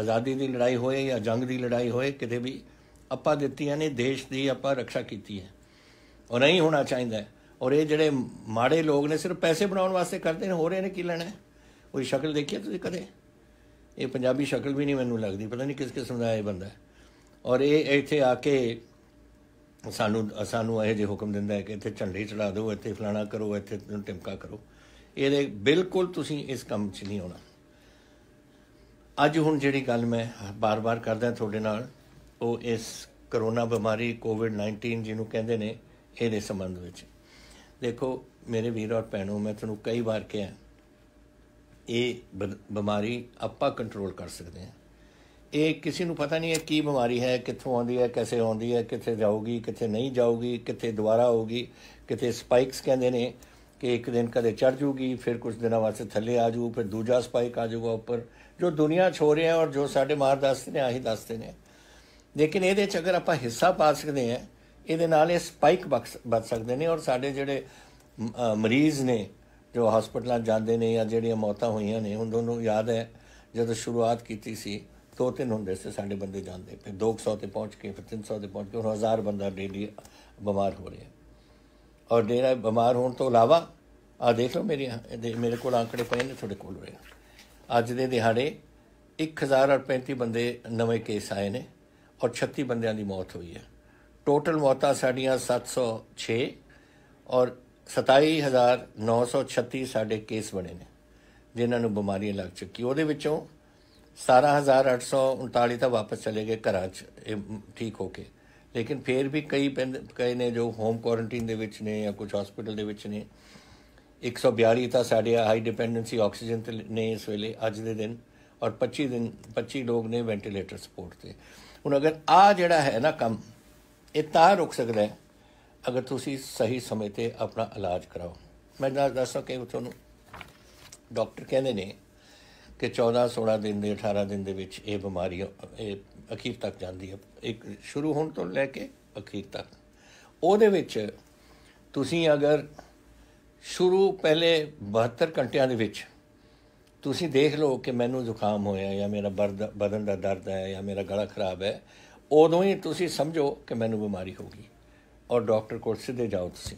S1: ਆਜ਼ਾਦੀ ਦੀ ਲੜਾਈ ਹੋਏ ਜਾਂ ਜੰਗ ਦੀ ਲੜਾਈ ਹੋਏ ਕਿਤੇ ਵੀ ਆਪਾਂ ਦਿੱਤੀਆਂ ਨੇ ਦੇਸ਼ ਦੀ ਆਪਾਂ ਰੱਖਿਆ ਕੀਤੀ ਹੈ ਔਰ ਨਹੀਂ ਹੋਣਾ ਚਾਹੀਦਾ ਔਰ ਇਹ ਜਿਹੜੇ ਮਾੜੇ ਲੋਕ ਨੇ ਸਿਰਫ ਪੈਸੇ ਬਣਾਉਣ ਵਾਸਤੇ ਕਰਦੇ ਨੇ ਹੋ ਰਹੇ ਨੇ ਕੀ ਲੈਣਾ ਕੋਈ ਸ਼ਕਲ ਦੇਖੀ ਤੁਸੀਂ ਕਦੇ ਇਹ ਪੰਜਾਬੀ ਸ਼ਕਲ ਵੀ ਨਹੀਂ ਮੈਨੂੰ ਲੱਗਦੀ ਪਤਾ ਨਹੀਂ ਕਿਸ ਕਿਸਮ ਦਾ ਇਹ ਬੰਦਾ ਹੈ ਔਰ ਇਹ ਇੱਥੇ ਆ ਕੇ ਸਾਨੂੰ ਸਾਨੂੰ ਇਹ ਜੇ ਹੁਕਮ ਦਿੰਦਾ ਹੈ ਕਿ ਇੱਥੇ ਝੰਡੇ ਚੜਾ ਦਿਓ ਇੱਥੇ ਫਲਾਣਾ ਕਰੋ ਇੱਥੇ ਟਿਮਕਾ ਕਰੋ ਇਹਦੇ ਬਿਲਕੁਲ ਤੁਸੀਂ ਇਸ ਕੰਮ 'ਚ ਨਹੀਂ ਆਉਣਾ ਅੱਜ ਹੁਣ ਜਿਹੜੀ ਗੱਲ ਮੈਂ ਬਾਰ-ਬਾਰ ਕਰਦਾ ਤੁਹਾਡੇ ਨਾਲ ਉਹ ਇਸ ਕਰੋਨਾ ਬਿਮਾਰੀ ਕੋਵਿਡ-19 ਜਿਹਨੂੰ ਕਹਿੰਦੇ ਨੇ ਇਹਦੇ ਸੰਬੰਧ ਵਿੱਚ ਦੇਖੋ ਮੇਰੇ ਵੀਰ ਔਰ ਭੈਣੋ ਮੈਂ ਤੁਹਾਨੂੰ ਕਈ ਵਾਰ ਕਿਹਾ ਇਹ ਬਿਮਾਰੀ ਆਪਾਂ ਕੰਟਰੋਲ ਕਰ ਸਕਦੇ ਹਾਂ ਇਹ ਕਿਸੇ ਨੂੰ ਪਤਾ ਨਹੀਂ ਹੈ ਕੀ ਬਿਮਾਰੀ ਹੈ ਕਿੱਥੋਂ ਆਉਂਦੀ ਹੈ ਕਿੱਥੇ ਆਉਂਦੀ ਹੈ ਕਿੱਥੇ ਜਾਊਗੀ ਕਿੱਥੇ ਨਹੀਂ ਜਾਊਗੀ ਕਿੱਥੇ ਦੁਬਾਰਾ ਹੋਊਗੀ ਕਿੱਥੇ ਸਪਾਈਕਸ ਕਹਿੰਦੇ ਨੇ ਕਿ ਇੱਕ ਦਿਨ ਕਦੇ ਚੜ ਜੂਗੀ ਫਿਰ ਕੁਝ ਦਿਨਾਂ ਵਾਸਤੇ ਥੱਲੇ ਆ ਜੂ ਫਿਰ ਦੂਜਾ ਸਪਾਈਕ ਆ ਜੂਗਾ ਉੱਪਰ ਜੋ ਦੁਨੀਆ ਛੋ ਰਿਹਾ ਔਰ ਜੋ ਸਾਡੇ ਮਾਰ ਦੱਸਦੇ ਨੇ ਆਹੀ ਦੱਸਦੇ ਨੇ ਲੇਕਿਨ ਇਹਦੇ ਚ ਅਗਰ ਆਪਾਂ ਹਿੱਸਾ ਪਾ ਸਕਦੇ ਆ ਇਹਦੇ ਨਾਲ ਇਹ ਸਪਾਈਕ ਬਚ ਸਕਦੇ ਨੇ ਔਰ ਸਾਡੇ ਜਿਹੜੇ ਮਰੀਜ਼ ਨੇ ਜੋ ਹਸਪੀਟਲਾਂ ਜਾਂਦੇ ਨੇ ਜਾਂ ਜਿਹੜੀਆਂ ਮੌਤਾਂ ਹੋਈਆਂ ਨੇ ਉਹਨਾਂ ਨੂੰ ਯਾਦ ਹੈ ਜਦੋਂ ਸ਼ੁਰੂਆਤ ਕੀਤੀ ਸੀ ਦੋ ਤਿੰਨ ਹੁੰਦੇ ਸੀ ਸਾਡੇ ਬੰਦੇ ਜਾਂਦੇ ਫਿਰ 200 ਤੇ ਪਹੁੰਚ ਕੇ ਫਿਰ 300 ਤੇ ਪਹੁੰਚ ਕੇ ਹੁਣ 1000 ਬੰਦਾ ਡੇਲੀ ਬਿਮਾਰ ਹੋ ਰਿਹਾ ਔਰ ਡੇਰਾ ਬਿਮਾਰ ਹੋਣ ਤੋਂ ਇਲਾਵਾ ਆ ਦੇਖ ਲਓ ਮੇਰੇ ਮੇਰੇ ਕੋਲ ਅੰਕੜੇ ਪਏ ਨੇ ਤੁਹਾਡੇ ਕੋਲ ਰਹੇ ਅੱਜ ਦੇ ਦਿਹਾੜੇ 1035 ਬੰਦੇ ਨਵੇਂ ਕੇਸ ਆਏ ਨੇ ਔਰ 36 ਬੰਦਿਆਂ ਦੀ ਮੌਤ ਹੋਈ ਹੈ ਟੋਟਲ ਮੌਤਾਂ ਸਾਡੀਆਂ 706 ਔਰ 27936 ਸਾਡੇ ਕੇਸ ਬਣੇ ਨੇ ਜਿਨ੍ਹਾਂ ਨੂੰ ਬਿਮਾਰੀਆਂ ਲੱਗ ਚੁੱਕੀ ਉਹਦੇ ਵਿੱਚੋਂ 17839 ਤਾਂ ਵਾਪਸ ਚਲੇ ਗਏ ਘਰਾਂ 'ਚ ਠੀਕ ਹੋ ਕੇ ਲੇਕਿਨ ਫੇਰ ਵੀ ਕਈ ਕਈ ਨੇ ਜੋ ਹੋਮ ਕੁਆਰੰਟਾਈਨ ਦੇ ਵਿੱਚ ਨੇ ਜਾਂ ਕੁਝ ਹਸਪੀਟਲ ਦੇ ਵਿੱਚ ਨੇ 142 ਤਾਂ ਸਾਡੇ ਹਾਈ ਡਿਪੈਂਡੈਂਸੀ ਆਕਸੀਜਨ ਤੇ ਨੇ ਇਸ ਵੇਲੇ ਅੱਜ ਦੇ ਦਿਨ ਔਰ 25 ਦਿਨ 25 ਲੋਕ ਨੇ ਵੈਂਟੀਲੇਟਰ ਸਪੋਰਟ ਤੇ ਹੁਣ ਅਗਰ ਆ ਜਿਹੜਾ ਹੈ ਨਾ ਕੰਮ ਇਹ ਤਾਂ ਰੁਕ ਸਕਦਾ ਹੈ ਅਗਰ ਤੁਸੀਂ ਸਹੀ ਸਮੇਂ ਤੇ ਆਪਣਾ ਇਲਾਜ ਕਰਾਓ ਮੈਂ ਦੱਸਦਾ ਕਿ ਤੁਹਾਨੂੰ ਡਾਕਟਰ ਕਹਿੰਦੇ ਨੇ ਕਿ 14 16 ਦਿਨ ਦੇ 18 ਦਿਨ ਦੇ ਵਿੱਚ ਇਹ ਬਿਮਾਰੀ ਇਹ ਅਖੀਰ ਤੱਕ ਜਾਂਦੀ ਹੈ ਇੱਕ ਸ਼ੁਰੂ ਹੋਣ ਤੋਂ ਲੈ ਕੇ ਅਖੀਰ ਤੱਕ ਉਹਦੇ ਵਿੱਚ ਤੁਸੀਂ ਅਗਰ ਸ਼ੁਰੂ ਪਹਿਲੇ 72 ਘੰਟਿਆਂ ਦੇ ਵਿੱਚ ਤੁਸੀਂ ਦੇਖ ਲਓ ਕਿ ਮੈਨੂੰ ਜ਼ੁਕਾਮ ਹੋਇਆ ਜਾਂ ਮੇਰਾ ਬਦਨ ਦਾ ਦਰਦ ਹੈ ਜਾਂ ਮੇਰਾ ਗਲਾ ਖਰਾਬ ਹੈ ਉਦੋਂ ਹੀ ਤੁਸੀਂ ਸਮਝੋ ਕਿ ਮੈਨੂੰ ਬਿਮਾਰੀ ਹੋ ਗਈ ਔਰ ਡਾਕਟਰ ਕੋਲ ਸਿੱਧੇ ਜਾਓ ਤੁਸੀਂ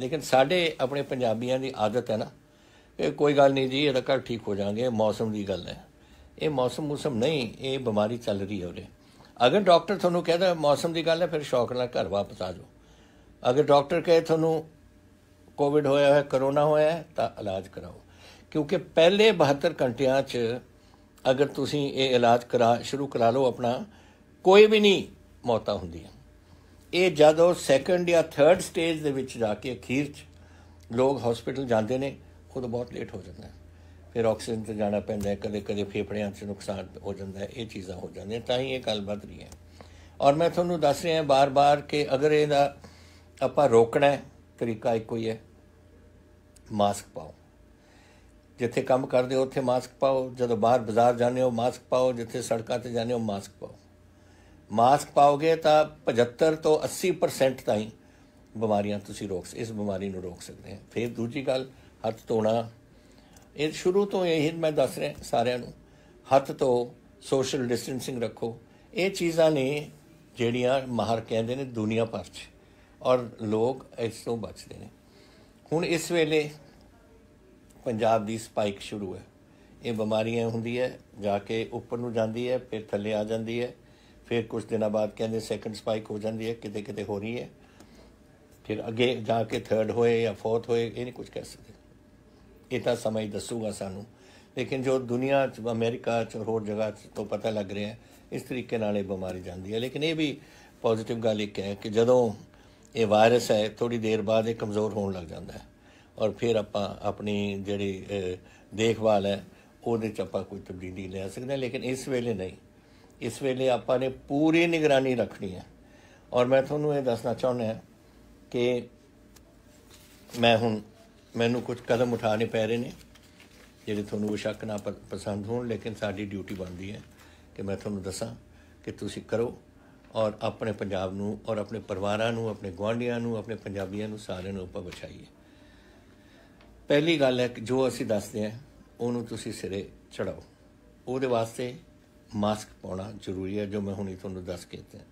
S1: ਲੇਕਿਨ ਸਾਡੇ ਆਪਣੇ ਪੰਜਾਬੀਆਂ ਦੀ ਆਦਤ ਹੈ ਨਾ ਇਹ ਕੋਈ ਗੱਲ ਨਹੀਂ ਜੀ ਇਹਦਾ ਘਰ ਠੀਕ ਹੋ ਜਾਣਗੇ ਮੌਸਮ ਦੀ ਗੱਲ ਹੈ ਇਹ ਮੌਸਮ ਮੌਸਮ ਨਹੀਂ ਇਹ ਬਿਮਾਰੀ ਚੱਲ ਰਹੀ ਹੋ ਰਹੀ ਅਗਰ ਡਾਕਟਰ ਤੁਹਾਨੂੰ ਕਹਿੰਦਾ ਮੌਸਮ ਦੀ ਗੱਲ ਹੈ ਫਿਰ ਸ਼ੌਕ ਨਾਲ ਘਰ ਵਾਪਸ ਆ ਜਾਓ ਅਗਰ ਡਾਕਟਰ ਕਹੇ ਤੁਹਾਨੂੰ ਕੋਵਿਡ ਹੋਇਆ ਹੈ ਕਰੋਨਾ ਹੋਇਆ ਹੈ ਤਾਂ ਇਲਾਜ ਕਰਾਓ ਕਿਉਂਕਿ ਪਹਿਲੇ 72 ਘੰਟਿਆਂ 'ਚ ਅਗਰ ਤੁਸੀਂ ਇਹ ਇਲਾਜ ਕਰਾ ਸ਼ੁਰੂ ਕਰਾ ਲਓ ਆਪਣਾ ਕੋਈ ਵੀ ਨਹੀਂ ਮੌਤਾ ਹੁੰਦੀ ਹੈ ਇਹ ਜਦੋਂ ਸੈਕੰਡ ਜਾਂ ਥਰਡ ਸਟੇਜ ਦੇ ਵਿੱਚ ਜਾ ਕੇ ਅਖੀਰ 'ਚ ਲੋਕ ਹਸਪੀਟਲ ਜਾਂਦੇ ਨੇ ਤਾਂ ਬਹੁਤ ਲੇਟ ਹੋ ਜਾਂਦਾ ਹੈ ਫਿਰ ਆਕਸੀਜਨ ਤੇ ਜਾਣਾ ਪੈਂਦਾ ਹੈ ਕਦੇ ਕਦੇ ਫੇਫੜਿਆਂ 'ਚ ਨੁਕਸਾਨ ਹੋ ਜਾਂਦਾ ਹੈ ਇਹ ਚੀਜ਼ਾਂ ਹੋ ਜਾਂਦੀਆਂ ਤਾਂ ਹੀ ਇਹ ਗੱਲ ਵੱਧ ਰਹੀ ਹੈ ਔਰ ਮੈਂ ਤੁਹਾਨੂੰ ਦੱਸ ਰਿਹਾ ਹਾਂ ਬਾਰ-ਬਾਰ ਕਿ ਅਗਰ ਇਹਦਾ ਆਪਾਂ ਰੋਕਣਾ ਹੈ ਤਰੀਕਾ ਇੱਕੋ ਹੀ ਹੈ ਮਾਸਕ ਪਾਓ ਜਿੱਥੇ ਕੰਮ ਕਰਦੇ ਹੋ ਉੱਥੇ ਮਾਸਕ ਪਾਓ ਜਦੋਂ ਬਾਹਰ ਬਾਜ਼ਾਰ ਜਾਂਦੇ ਹੋ ਮਾਸਕ ਪਾਓ ਜਿੱਥੇ ਸੜਕਾਂ ਤੇ ਜਾਂਦੇ ਹੋ ਮਾਸਕ ਪਾਓ ਮਾਸਕ ਪਾਓਗੇ ਤਾਂ 75 ਤੋਂ 80% ਤਾਈਂ ਬਿਮਾਰੀਆਂ ਤੁਸੀਂ ਰੋਕ ਇਸ ਬਿਮਾਰੀ ਨੂੰ ਰੋਕ ਸਕਦੇ ਹੋ ਫਿਰ ਦੂਜੀ ਗੱਲ ਹੱਥ ਧੋਣਾ ਇਹ ਸ਼ੁਰੂ ਤੋਂ ਇਹ ਮੈਂ ਦੱਸ ਰਿਹਾ ਸਾਰਿਆਂ ਨੂੰ ਹੱਥ ਧੋ ਸੋਸ਼ਲ ਡਿਸਟੈਂਸਿੰਗ ਰੱਖੋ ਇਹ ਚੀਜ਼ਾਂ ਨੇ ਜਿਹੜੀਆਂ ਮਹਰ ਕਹਿੰਦੇ ਨੇ ਦੁਨੀਆ ਭਰ 'ਚ ਔਰ ਲੋਕ ਇਸ ਤੋਂ ਬਚਦੇ ਨੇ ਹੁਣ ਇਸ ਵੇਲੇ ਪੰਜਾਬ ਦੀ ਸਪਾਈਕ ਸ਼ੁਰੂ ਹੈ ਇਹ ਬਿਮਾਰੀਆਂ ਹੁੰਦੀ ਹੈ ਜਾ ਕੇ ਉੱਪਰ ਨੂੰ ਜਾਂਦੀ ਹੈ ਫਿਰ ਥੱਲੇ ਆ ਜਾਂਦੀ ਹੈ ਫਿਰ ਕੁਝ ਦਿਨਾਂ ਬਾਅਦ ਕਹਿੰਦੇ ਸੈਕੰਡ ਸਪਾਈਕ ਹੋ ਜਾਂਦੀ ਹੈ ਕਿਤੇ ਕਿਤੇ ਹੋ ਰਹੀ ਹੈ ਫਿਰ ਅੱਗੇ ਜਾ ਕੇ ਥਰਡ ਹੋਏ ਜਾਂ ਫੋਰਥ ਹੋਏ ਇਹ ਨਹੀਂ ਕੁਝ ਕਹਿ ਸਕਦੇ ਇਹ ਤਾਂ ਸਮਾਂ ਹੀ ਦੱਸੂਗਾ ਸਾਨੂੰ ਲੇਕਿਨ ਜੋ ਦੁਨੀਆ 'ਚ ਅਮਰੀਕਾ 'ਚ ਹੋਰ ਜਗ੍ਹਾ 'ਚ ਤੋਂ ਪਤਾ ਲੱਗ ਰਿਹਾ ਹੈ ਇਸ ਤਰੀਕੇ ਨਾਲ ਇਹ ਬਿਮਾਰੀ ਜਾਂਦੀ ਹੈ ਲੇਕਿਨ ਇਹ ਵੀ ਪੋਜ਼ਿਟਿਵ ਗੱਲ ਇਹ ਹੈ ਕਿ ਜਦੋਂ ਇਹ ਵਾਇਰਸ ਹੈ ਥੋੜੀ ਦੇਰ ਬਾਅਦ ਇਹ ਕਮਜ਼ੋਰ ਹੋਣ ਲੱਗ ਜਾਂਦਾ ਹੈ ਔਰ ਫਿਰ ਆਪਾਂ ਆਪਣੀ ਜਿਹੜੀ ਦੇਖਭਾਲ ਹੈ ਉਹਦੇ ਚ ਆਪਾਂ ਕੋਈ ਤਬਦੀਲੀ ਲੈ ਸਕਦੇ ਹਾਂ ਲੇਕਿਨ ਇਸ ਵੇਲੇ ਨਹੀਂ ਇਸ ਵੇਲੇ ਆਪਾਂ ਨੇ ਪੂਰੀ ਨਿਗਰਾਨੀ ਰੱਖਣੀ ਹੈ ਔਰ ਮੈਂ ਤੁਹਾਨੂੰ ਇਹ ਦੱਸਣਾ ਚਾਹੁੰਦਾ ਕਿ ਮੈਂ ਹੁਣ ਮੈਨੂੰ ਕੁਝ ਕਦਮ ਉਠਾਣੇ ਪੈ ਰਹੇ ਨੇ ਜਿਹੜੇ ਤੁਹਾਨੂੰ ਬਸ਼ੱਕ ਨਾ ਪਸੰਦ ਹੋਣ ਲੇਕਿਨ ਸਾਡੀ ਡਿਊਟੀ ਬਣਦੀ ਹੈ ਕਿ ਮੈਂ ਤੁਹਾਨੂੰ ਦੱਸਾਂ ਕਿ ਤੁਸੀਂ ਕਰੋ ਔਰ ਆਪਣੇ ਪੰਜਾਬ ਨੂੰ ਔਰ ਆਪਣੇ ਪਰਿਵਾਰਾਂ ਨੂੰ ਆਪਣੇ ਗਵਾਂਢੀਆਂ ਨੂੰ ਆਪਣੇ ਪੰਜਾਬੀਆਂ ਨੂੰ ਸਾਰਿਆਂ ਨੂੰ ਆਪਾਂ ਬਚਾਈਏ ਪਹਿਲੀ ਗੱਲ ਹੈ ਕਿ ਜੋ ਅਸੀਂ ਦੱਸਦੇ ਹਾਂ ਉਹਨੂੰ ਤੁਸੀਂ ਸਿਰੇ ਚੜਾਓ ਉਹਦੇ ਵਾਸਤੇ ਮਾਸਕ ਪਾਉਣਾ ਜ਼ਰੂਰੀ ਹੈ ਜੋ ਮੈਂ ਹੁਣੇ ਤੁਹਾਨੂੰ ਦੱਸ ਕੇ ਦਿੱਤਾ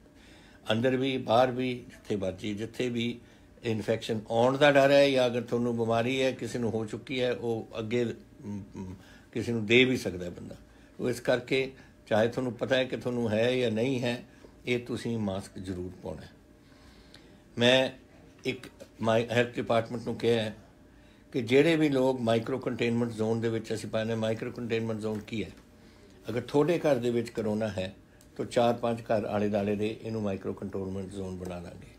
S1: ਅੰਦਰ ਵੀ ਬਾਹਰ ਵੀ ਜਿੱਥੇ ਮਰਜੀ ਜਿੱਥੇ ਵੀ ਇਨਫੈਕਸ਼ਨ ਆਉਣ ਦਾ ਡਰ ਹੈ ਜਾਂ ਅਗਰ ਤੁਹਾਨੂੰ ਬਿਮਾਰੀ ਹੈ ਕਿਸੇ ਨੂੰ ਹੋ ਚੁੱਕੀ ਹੈ ਉਹ ਅੱਗੇ ਕਿਸੇ ਨੂੰ ਦੇ ਵੀ ਸਕਦਾ ਹੈ ਬੰਦਾ ਉਹ ਇਸ ਕਰਕੇ ਚਾਹੇ ਤੁਹਾਨੂੰ ਪਤਾ ਹੈ ਕਿ ਤੁਹਾਨੂੰ ਹੈ ਜਾਂ ਨਹੀਂ ਹੈ ਇਹ ਤੁਸੀਂ ਮਾਸਕ ਜ਼ਰੂਰ ਪਾਉਣਾ ਮੈਂ ਇੱਕ ਮਾਈ ਹੈਲਥ ਡਿਪਾਰਟਮੈਂਟ ਨੂੰ ਕਿਹਾ ਹੈ ਕਿ ਜਿਹੜੇ ਵੀ ਲੋਕ ਮਾਈਕਰੋ ਕੰਟੇਨਮੈਂਟ ਜ਼ੋਨ ਦੇ ਵਿੱਚ ਅਸੀਂ ਪਾਣੇ ਮਾਈਕਰੋ ਕੰਟੇਨਮੈਂਟ ਜ਼ੋਨ ਕੀ ਹੈ ਅਗਰ ਥੋੜੇ ਘਰ ਦੇ ਵਿੱਚ ਕਰੋਨਾ ਹੈ ਤੋ 4-5 ਘਰ ਆਲੇ-ਦਾਲੇ ਦੇ ਇਹਨੂੰ ਮਾਈਕਰੋ ਕੰਟੇਨਮੈਂਟ ਜ਼ੋਨ ਬਣਾ ਲਾਂਗੇ